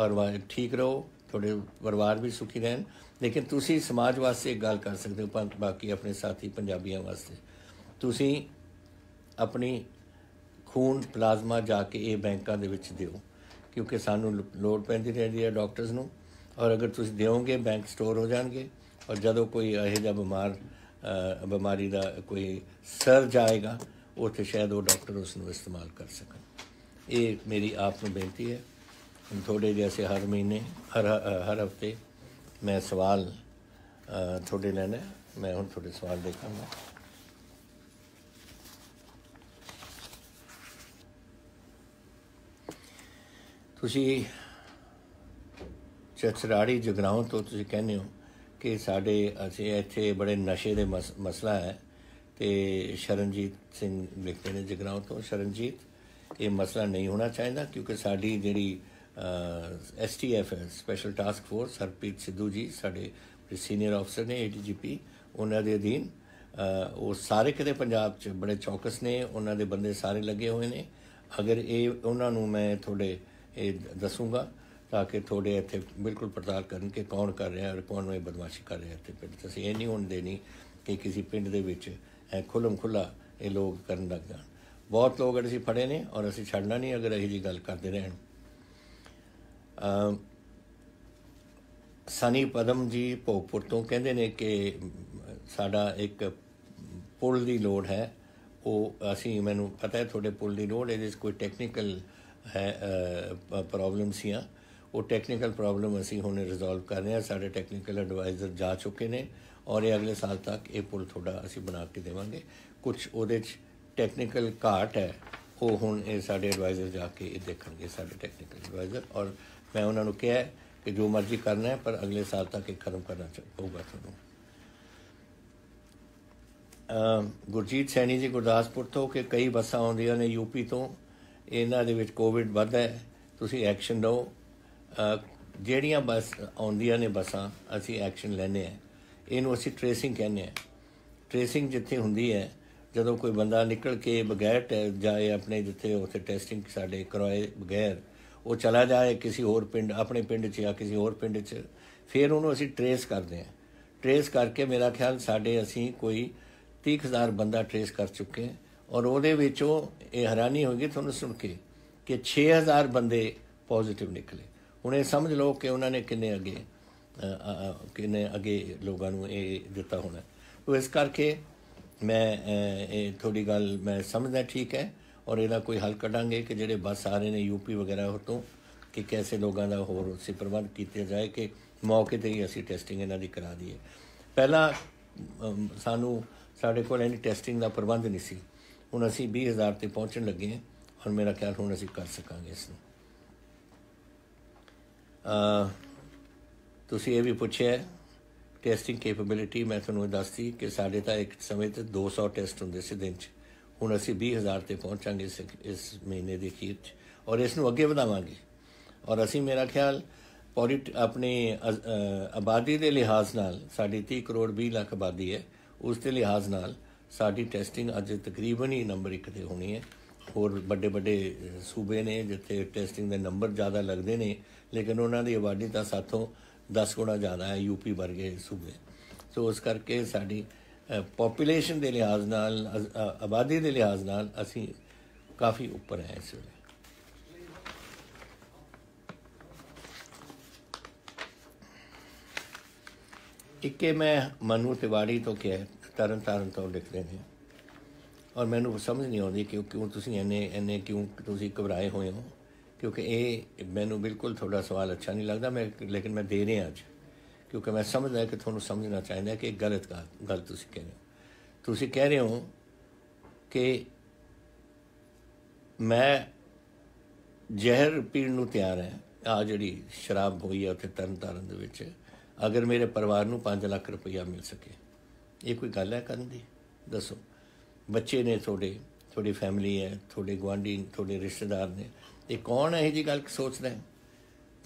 S1: ਔਰ ਠੀਕ ਰਹੋ ਤੁਹਾਡੇ ਪਰਿਵਾਰ ਵੀ ਸੁਖੀ ਰਹਿਣ ਲੇਕਿਨ ਤੁਸੀਂ ਸਮਾਜ ਵਾਸਤੇ ਇੱਕ ਗੱਲ ਕਰ ਸਕਦੇ ਹੋ ਬਾਕੀ ਆਪਣੇ ਸਾਥੀ ਪੰਜਾਬੀਆਂ ਵਾਸਤੇ ਤੁਸੀਂ ਆਪਣੀ ਖੂਨ ਪਲਾਜ਼ਮਾ ਜਾ ਕੇ ਇਹ ਬੈਂਕਾਂ ਦੇ ਵਿੱਚ ਦਿਓ ਕਿਉਂਕਿ ਸਾਨੂੰ ਲੋੜ ਪੈਂਦੀ ਰਹਿੰਦੀ ਹੈ ਡਾਕਟਰਸ ਨੂੰ ਔਰ ਅਗਰ ਤੁਸੀਂ ਦਿਓਗੇ ਬੈਂਕ ਸਟੋਰ ਹੋ ਜਾਣਗੇ ਔਰ ਜਦੋਂ ਕੋਈ ਇਹ ਜਿਹਾ ਬਿਮਾਰ ਬਿਮਾਰੀ ਦਾ ਕੋਈ ਸਰ ਜਾਏਗਾ ਉੱਥੇ ਸ਼ਾਇਦ ਉਹ ਡਾਕਟਰ ਉਸ ਨੂੰ ਇਸਤੇਮਾਲ ਕਰ ਸਕਣ ਇਹ ਮੇਰੀ ਆਪ ਨੂੰ ਬੇਨਤੀ ਹੈ ਥੋੜੇ ਜਿਹਾ ਹਰ ਮਹੀਨੇ ਹਰ ਹਰ ਹਫਤੇ ਮੈਂ ਸਵਾਲ ਤੁਹਾਡੇ ਲੈਣਾ ਮੈਂ ਹੁਣ ਤੁਹਾਡੇ ਸਵਾਲ ਦੇਖਾਂਗਾ ਤੁਸੀਂ ਚਤਰਾੜੀ ਜਗਰਾਉਂ ਤੋਂ ਤੁਸੀਂ ਕਹਿੰਦੇ ਹੋ ਕਿ ਸਾਡੇ ਅਸੀਂ ਇੱਥੇ ਬੜੇ ਨਸ਼ੇ ਦੇ ਮਸਲਾ ਹੈ ਤੇ ਸ਼ਰਨਜੀਤ ਸਿੰਘ ਲਿਖਦੇ ਨੇ ਜਗਰਾਉਂ ਤੋਂ ਸ਼ਰਨਜੀਤ ਇਹ ਮਸਲਾ ਨਹੀਂ ਹੋਣਾ ਚਾਹੀਦਾ ਕਿਉਂਕਿ ਸਾਡੀ ਜਿਹੜੀ STF special task force Harpreet Sidhu ji ਸਾਡੇ ਸੀਨੀਅਰ ਅਫਸਰ ਨੇ ਏਡੀਜੀਪੀ ਉਹਨਾਂ ਦੇ ਅਧੀਨ ਉਹ ਸਾਰੇ ਕਿਤੇ ਪੰਜਾਬ 'ਚ ਬੜੇ ਚੌਕਸ ਨੇ ਉਹਨਾਂ ਦੇ ਬੰਦੇ ਸਾਰੇ ਲੱਗੇ ਹੋਏ ਨੇ ਅਗਰ ਇਹ ਉਹਨਾਂ ਨੂੰ ਮੈਂ ਤੁਹਾਡੇ ਇਹ ਦੱਸੂਗਾ ਤਾਂ ਕਿ ਤੁਹਾਡੇ ਇੱਥੇ ਬਿਲਕੁਲ ਪੜਤਾਲ ਕਰਨ ਕਿ ਕੌਣ ਕਰ ਰਿਹਾ ਹੈ ਕੌਣ ਨੇ ਬਦਮਾਸ਼ੀ ਕਰ ਰਿਹਾ ਤੇ ਪਿੰਡ ਤੁਸੀਂ ਇਹ ਨਹੀਂ ਹੋਣ ਦੇਣੀ ਕਿ ਕਿਸੇ ਪਿੰਡ ਦੇ ਵਿੱਚ ਖੁੱਲਮ ਖੁੱਲਾ ਇਹ ਲੋਕ ਕਰਨ ਲੱਗ ਜਾਣ ਬਹੁਤ ਲੋਕ ਅਸੀਂ ਫੜੇ ਨੇ ਔਰ ਅਸੀਂ ਛੱਡਣਾ ਨਹੀਂ ਅਗਰ ਇਹੀ ਜੀ ਗੱਲ ਕਰਦੇ ਰਹਿਣ ਅ ਸਨੀ ਪਦਮ ਜੀ ਭੋਪੁਰ ਤੋਂ ਕਹਿੰਦੇ ਨੇ ਕਿ ਸਾਡਾ ਇੱਕ ਪੁਲ ਦੀ ਲੋੜ ਹੈ ਉਹ ਅਸੀਂ ਮੈਨੂੰ ਪਤਾ ਹੈ ਤੁਹਾਡੇ ਪੁਲ ਦੀ ਲੋੜ ਇਹਦੇ ਕੋਈ ਟੈਕਨੀਕਲ ਹੈ ਪ੍ਰੋਬਲਮ ਸੀਆਂ ਉਹ ਟੈਕਨੀਕਲ ਪ੍ਰੋਬਲਮ ਅਸੀਂ ਹੁਣ ਰਿਜ਼ੋਲਵ ਕਰ ਰਹੇ ਹਾਂ ਸਾਡੇ ਟੈਕਨੀਕਲ ਐਡਵਾਈਜ਼ਰ ਜਾ ਚੁੱਕੇ ਨੇ ਔਰ ਇਹ ਅਗਲੇ ਸਾਲ ਤੱਕ ਇਹ ਪੁਲ ਥੋੜਾ ਅਸੀਂ ਬਣਾ ਕੇ ਦੇਵਾਂਗੇ ਕੁਝ ਉਹਦੇ ਚ ਟੈਕਨੀਕਲ ਘਾਟ ਹੈ ਉਹ ਹੁਣ ਇਹ ਸਾਡੇ ਐਡਵਾਈਜ਼ਰ ਜਾ ਕੇ ਇਹ ਦੇਖਣਗੇ ਸਾਡੇ ਟੈਕਨੀਕਲ ਐਡਵਾਈਜ਼ਰ ਔਰ ਮੈਂ ਉਹਨਾਂ ਨੂੰ ਕਿਹਾ ਕਿ ਜੋ ਮਰਜ਼ੀ ਕਰਨਾ ਹੈ ਪਰ ਅਗਲੇ ਸਾਲ ਤੱਕ ਇਹ ਖਤਮ ਕਰਨਾ ਚਾਹੂਗਾ ਤੁਹਾਨੂੰ ਗੁਰਜੀਤ ਸੈਣੀ ਜੀ ਗੁਰਦਾਸਪੁਰ ਤੋਂ ਕਿ ਕਈ ਬੱਸਾਂ ਆਉਂਦੀਆਂ ਨੇ ਯੂਪੀ ਤੋਂ ਇਹਨਾਂ ਦੇ ਵਿੱਚ ਕੋਵਿਡ ਵੱਧ ਹੈ ਤੁਸੀਂ ਐਕਸ਼ਨ ਲਓ ਜਿਹੜੀਆਂ ਬਸ ਆਉਂਦੀਆਂ ਨੇ ਬਸਾਂ ਅਸੀਂ ਐਕਸ਼ਨ ਲੈਨੇ ਆ ਇਹਨੂੰ ਅਸੀਂ ਟ੍ਰੇਸਿੰਗ ਕਹਿੰਦੇ ਆ ਟ੍ਰੇਸਿੰਗ ਜਿੱਥੇ ਹੁੰਦੀ ਹੈ ਜਦੋਂ ਕੋਈ ਬੰਦਾ ਨਿਕਲ ਕੇ ਬਗੈਰ ਜਾਏ ਆਪਣੇ ਜਿੱਥੇ ਉਥੇ ਟੈਸਟਿੰਗ ਸਾਡੇ ਕਰਾਏ ਬਗੈਰ ਉਹ ਚਲਾ ਜਾਏ ਕਿਸੇ ਹੋਰ ਪਿੰਡ ਆਪਣੇ ਪਿੰਡ 'ਚ ਜਾਂ ਕਿਸੇ ਹੋਰ ਪਿੰਡ 'ਚ ਫਿਰ ਉਹਨੂੰ ਅਸੀਂ ਟ੍ਰੇਸ ਕਰਦੇ ਆ ਟ੍ਰੇਸ ਕਰਕੇ ਮੇਰਾ ਖਿਆਲ ਸਾਡੇ ਅਸੀਂ ਕੋਈ 30000 ਬੰਦਾ ਟ੍ਰੇਸ ਕਰ ਚੁੱਕੇ ਆ ਔਰ ਉਹਦੇ ਵਿੱਚੋਂ ਇਹ ਹੈਰਾਨੀ ਗਈ ਤੁਹਾਨੂੰ ਸੁਣ ਕੇ ਕਿ 6000 ਬੰਦੇ ਪੋਜ਼ਿਟਿਵ ਨਿਕਲੇ ਹੁਣ ਇਹ ਸਮਝ ਲਓ ਕਿ ਉਹਨਾਂ ਨੇ ਕਿੰਨੇ ਅੱਗੇ ਕਿੰਨੇ ਅੱਗੇ ਲੋਕਾਂ ਨੂੰ ਇਹ ਦਿੱਤਾ ਹੋਣਾ ਉਹ ਇਸ ਕਰਕੇ ਮੈਂ ਇਹ ਥੋੜੀ ਗੱਲ ਮੈਂ ਸਮਝਦਾ ਠੀਕ ਹੈ ਔਰ ਇਹਦਾ ਕੋਈ ਹੱਲ ਕੱਢਾਂਗੇ ਕਿ ਜਿਹੜੇ ਬੱਸ ਆ ਰਹੇ ਨੇ ਯੂਪੀ ਵਗੈਰਾ ਤੋਂ ਕਿ ਕੈਸੇ ਲੋਕਾਂ ਦਾ ਹੋਰ ਉਸੇ ਪ੍ਰਬੰਧ ਕੀਤੇ ਜਾਏ ਕਿ ਮੌਕੇ ਤੇ ਹੀ ਅਸੀਂ ਟੈਸਟਿੰਗ ਇਹਨਾਂ ਦੀ ਕਰਾ ਦਈਏ ਪਹਿਲਾਂ ਸਾਨੂੰ ਸਾਡੇ ਕੋਲ ਐਨੀ ਟੈਸਟਿੰਗ ਦਾ ਪ੍ਰਬੰਧ ਨਹੀਂ ਸੀ ਹੁਣ ਅਸੀਂ 20000 ਤੇ ਪਹੁੰਚਣ ਲੱਗੇ ਹਾਂ ਔਰ ਮੇਰਾ ਖਿਆਲ ਹੁਣ ਅਸੀਂ ਕਰ ਸਕਾਂਗੇ ਇਸ ਨੂੰ ਅ ਤੁਸੀਂ ਇਹ ਵੀ ਪੁੱਛਿਆ ਟੈਸਟਿੰਗ ਕੈਪੇਬਿਲਿਟੀ ਮੈਂ ਤੁਹਾਨੂੰ ਦੱਸਦੀ ਕਿ ਸਾਡੇ ਤਾਂ ਇੱਕ ਸਮੇਂ ਤੇ 200 ਟੈਸਟ ਹੁੰਦੇ ਸੀ ਦਿਨ 'ਚ ਹੁਣ ਅਸੀਂ 20000 ਤੇ ਪਹੁੰਚਾਂਗੇ ਇਸ ਇਸ ਮਹੀਨੇ ਦੇ ਅਖੀਰ 'ਚ ਔਰ ਇਸ ਨੂੰ ਅੱਗੇ ਵਧਾਵਾਂਗੇ ਔਰ ਅਸੀਂ ਮੇਰਾ ਖਿਆਲ ਪੋਲਿਟ ਆਪਣੇ ਆਬਾਦੀ ਦੇ ਲਿਹਾਜ਼ ਨਾਲ ਸਾਡੀ 30 ਕਰੋੜ 20 ਲੱਖ ਆਬਾਦੀ ਹੈ ਉਸ ਦੇ ਲਿਹਾਜ਼ ਨਾਲ ਸਾਡੀ ਟੈਸਟਿੰਗ ਅੱਜ ਤਕਰੀਬਨ ਹੀ ਨੰਬਰ 1 ਤੇ ਹੋਣੀ ਹੈ ਹੋਰ ਵੱਡੇ ਵੱਡੇ ਸੂਬੇ ਨੇ ਜਿੱਥੇ ਟੈਸਟਿੰਗ ਦੇ ਨੰਬਰ ਜ਼ਿਆਦਾ ਲੱਗਦੇ ਨੇ ਲੇਕਿਨ ਉਹਨਾਂ ਦੀ ਆਬਾਦੀ ਤਾਂ ਸਾਥੋਂ 10 ਗੁਣਾ ਜ਼ਿਆਦਾ ਹੈ ਯੂਪੀ ਵਰਗੇ ਸੂਬੇ ਸੋ ਉਸ ਕਰਕੇ ਸਾਡੀ ਪੋਪੂਲੇਸ਼ਨ ਦੇ ਲਿਹਾਜ਼ ਨਾਲ ਆਬਾਦੀ ਦੇ ਲਿਹਾਜ਼ ਨਾਲ ਅਸੀਂ ਕਾਫੀ ਉੱਪਰ ਹੈ ਇਸ ਵੇਲੇ ਇੱਕੇ ਮੈਂ ਮਨੂ ਤਿਵਾੜੀ ਤੋਂ ਕਿਹਾ ਤਰਨ ਤਰਨ ਤੋਂ ਲਿਖਦੇ ਨੇ ਔਰ ਮੈਨੂੰ ਸਮਝ ਨਹੀਂ ਆਉਂਦੀ ਕਿ ਕਿਉਂ ਤੁਸੀਂ ਇੰਨੇ ਇੰਨੇ ਕਿਉਂ ਤੁਸੀਂ ਘਬਰਾਏ ਹੋਏ ਹੋ ਕਿਉਂਕਿ ਇਹ ਮੈਨੂੰ ਬਿਲਕੁਲ ਥੋੜਾ ਸਵਾਲ ਅੱਛਾ ਨਹੀਂ ਲੱਗਦਾ ਮੈਂ ਲੇਕਿਨ ਮੈਂ ਦੇ ਰਿਹਾ ਅੱਜ ਕਿਉਂਕਿ ਮੈਂ ਸਮਝਦਾ ਹਾਂ ਕਿ ਤੁਹਾਨੂੰ ਸਮਝਣਾ ਚਾਹੀਦਾ ਕਿ ਇਹ ਗਲਤ ਗੱਲ ਤੁਸੀਂ ਕਹਿ ਰਹੇ ਹੋ ਤੁਸੀਂ ਕਹਿ ਰਹੇ ਹੋ ਕਿ ਮੈਂ ਜ਼ਹਿਰ ਪੀਣ ਨੂੰ ਤਿਆਰ ਹੈ ਆ ਜਿਹੜੀ ਸ਼ਰਾਬ ਹੋਈ ਹੈ ਉੱਥੇ ਤਰਨ ਤਾਰਨ ਦੇ ਵਿੱਚ ਅਗਰ ਮੇਰੇ ਪਰਿਵਾਰ ਨੂੰ 5 ਲੱਖ ਰੁਪਇਆ ਮਿਲ ਸਕੇ ਇਹ ਕੋਈ ਗੱਲ ਹੈ ਕਰਨ ਦੀ ਦੱਸੋ ਬੱਚੇ ਨੇ ਤੁਹਾਡੇ ਤੁਹਾਡੀ ਫੈਮਿਲੀ ਹੈ ਤੁਹਾਡੇ ਗਵਾਂਢੀ ਤੁਹਾਡੇ ਰਿਸ਼ਤੇਦਾਰ ਨੇ ਇਹ ਕੌਣ ਹੈ ਇਹ ਜੀ ਗੱਲ ਸੋਚ ਰਹੇ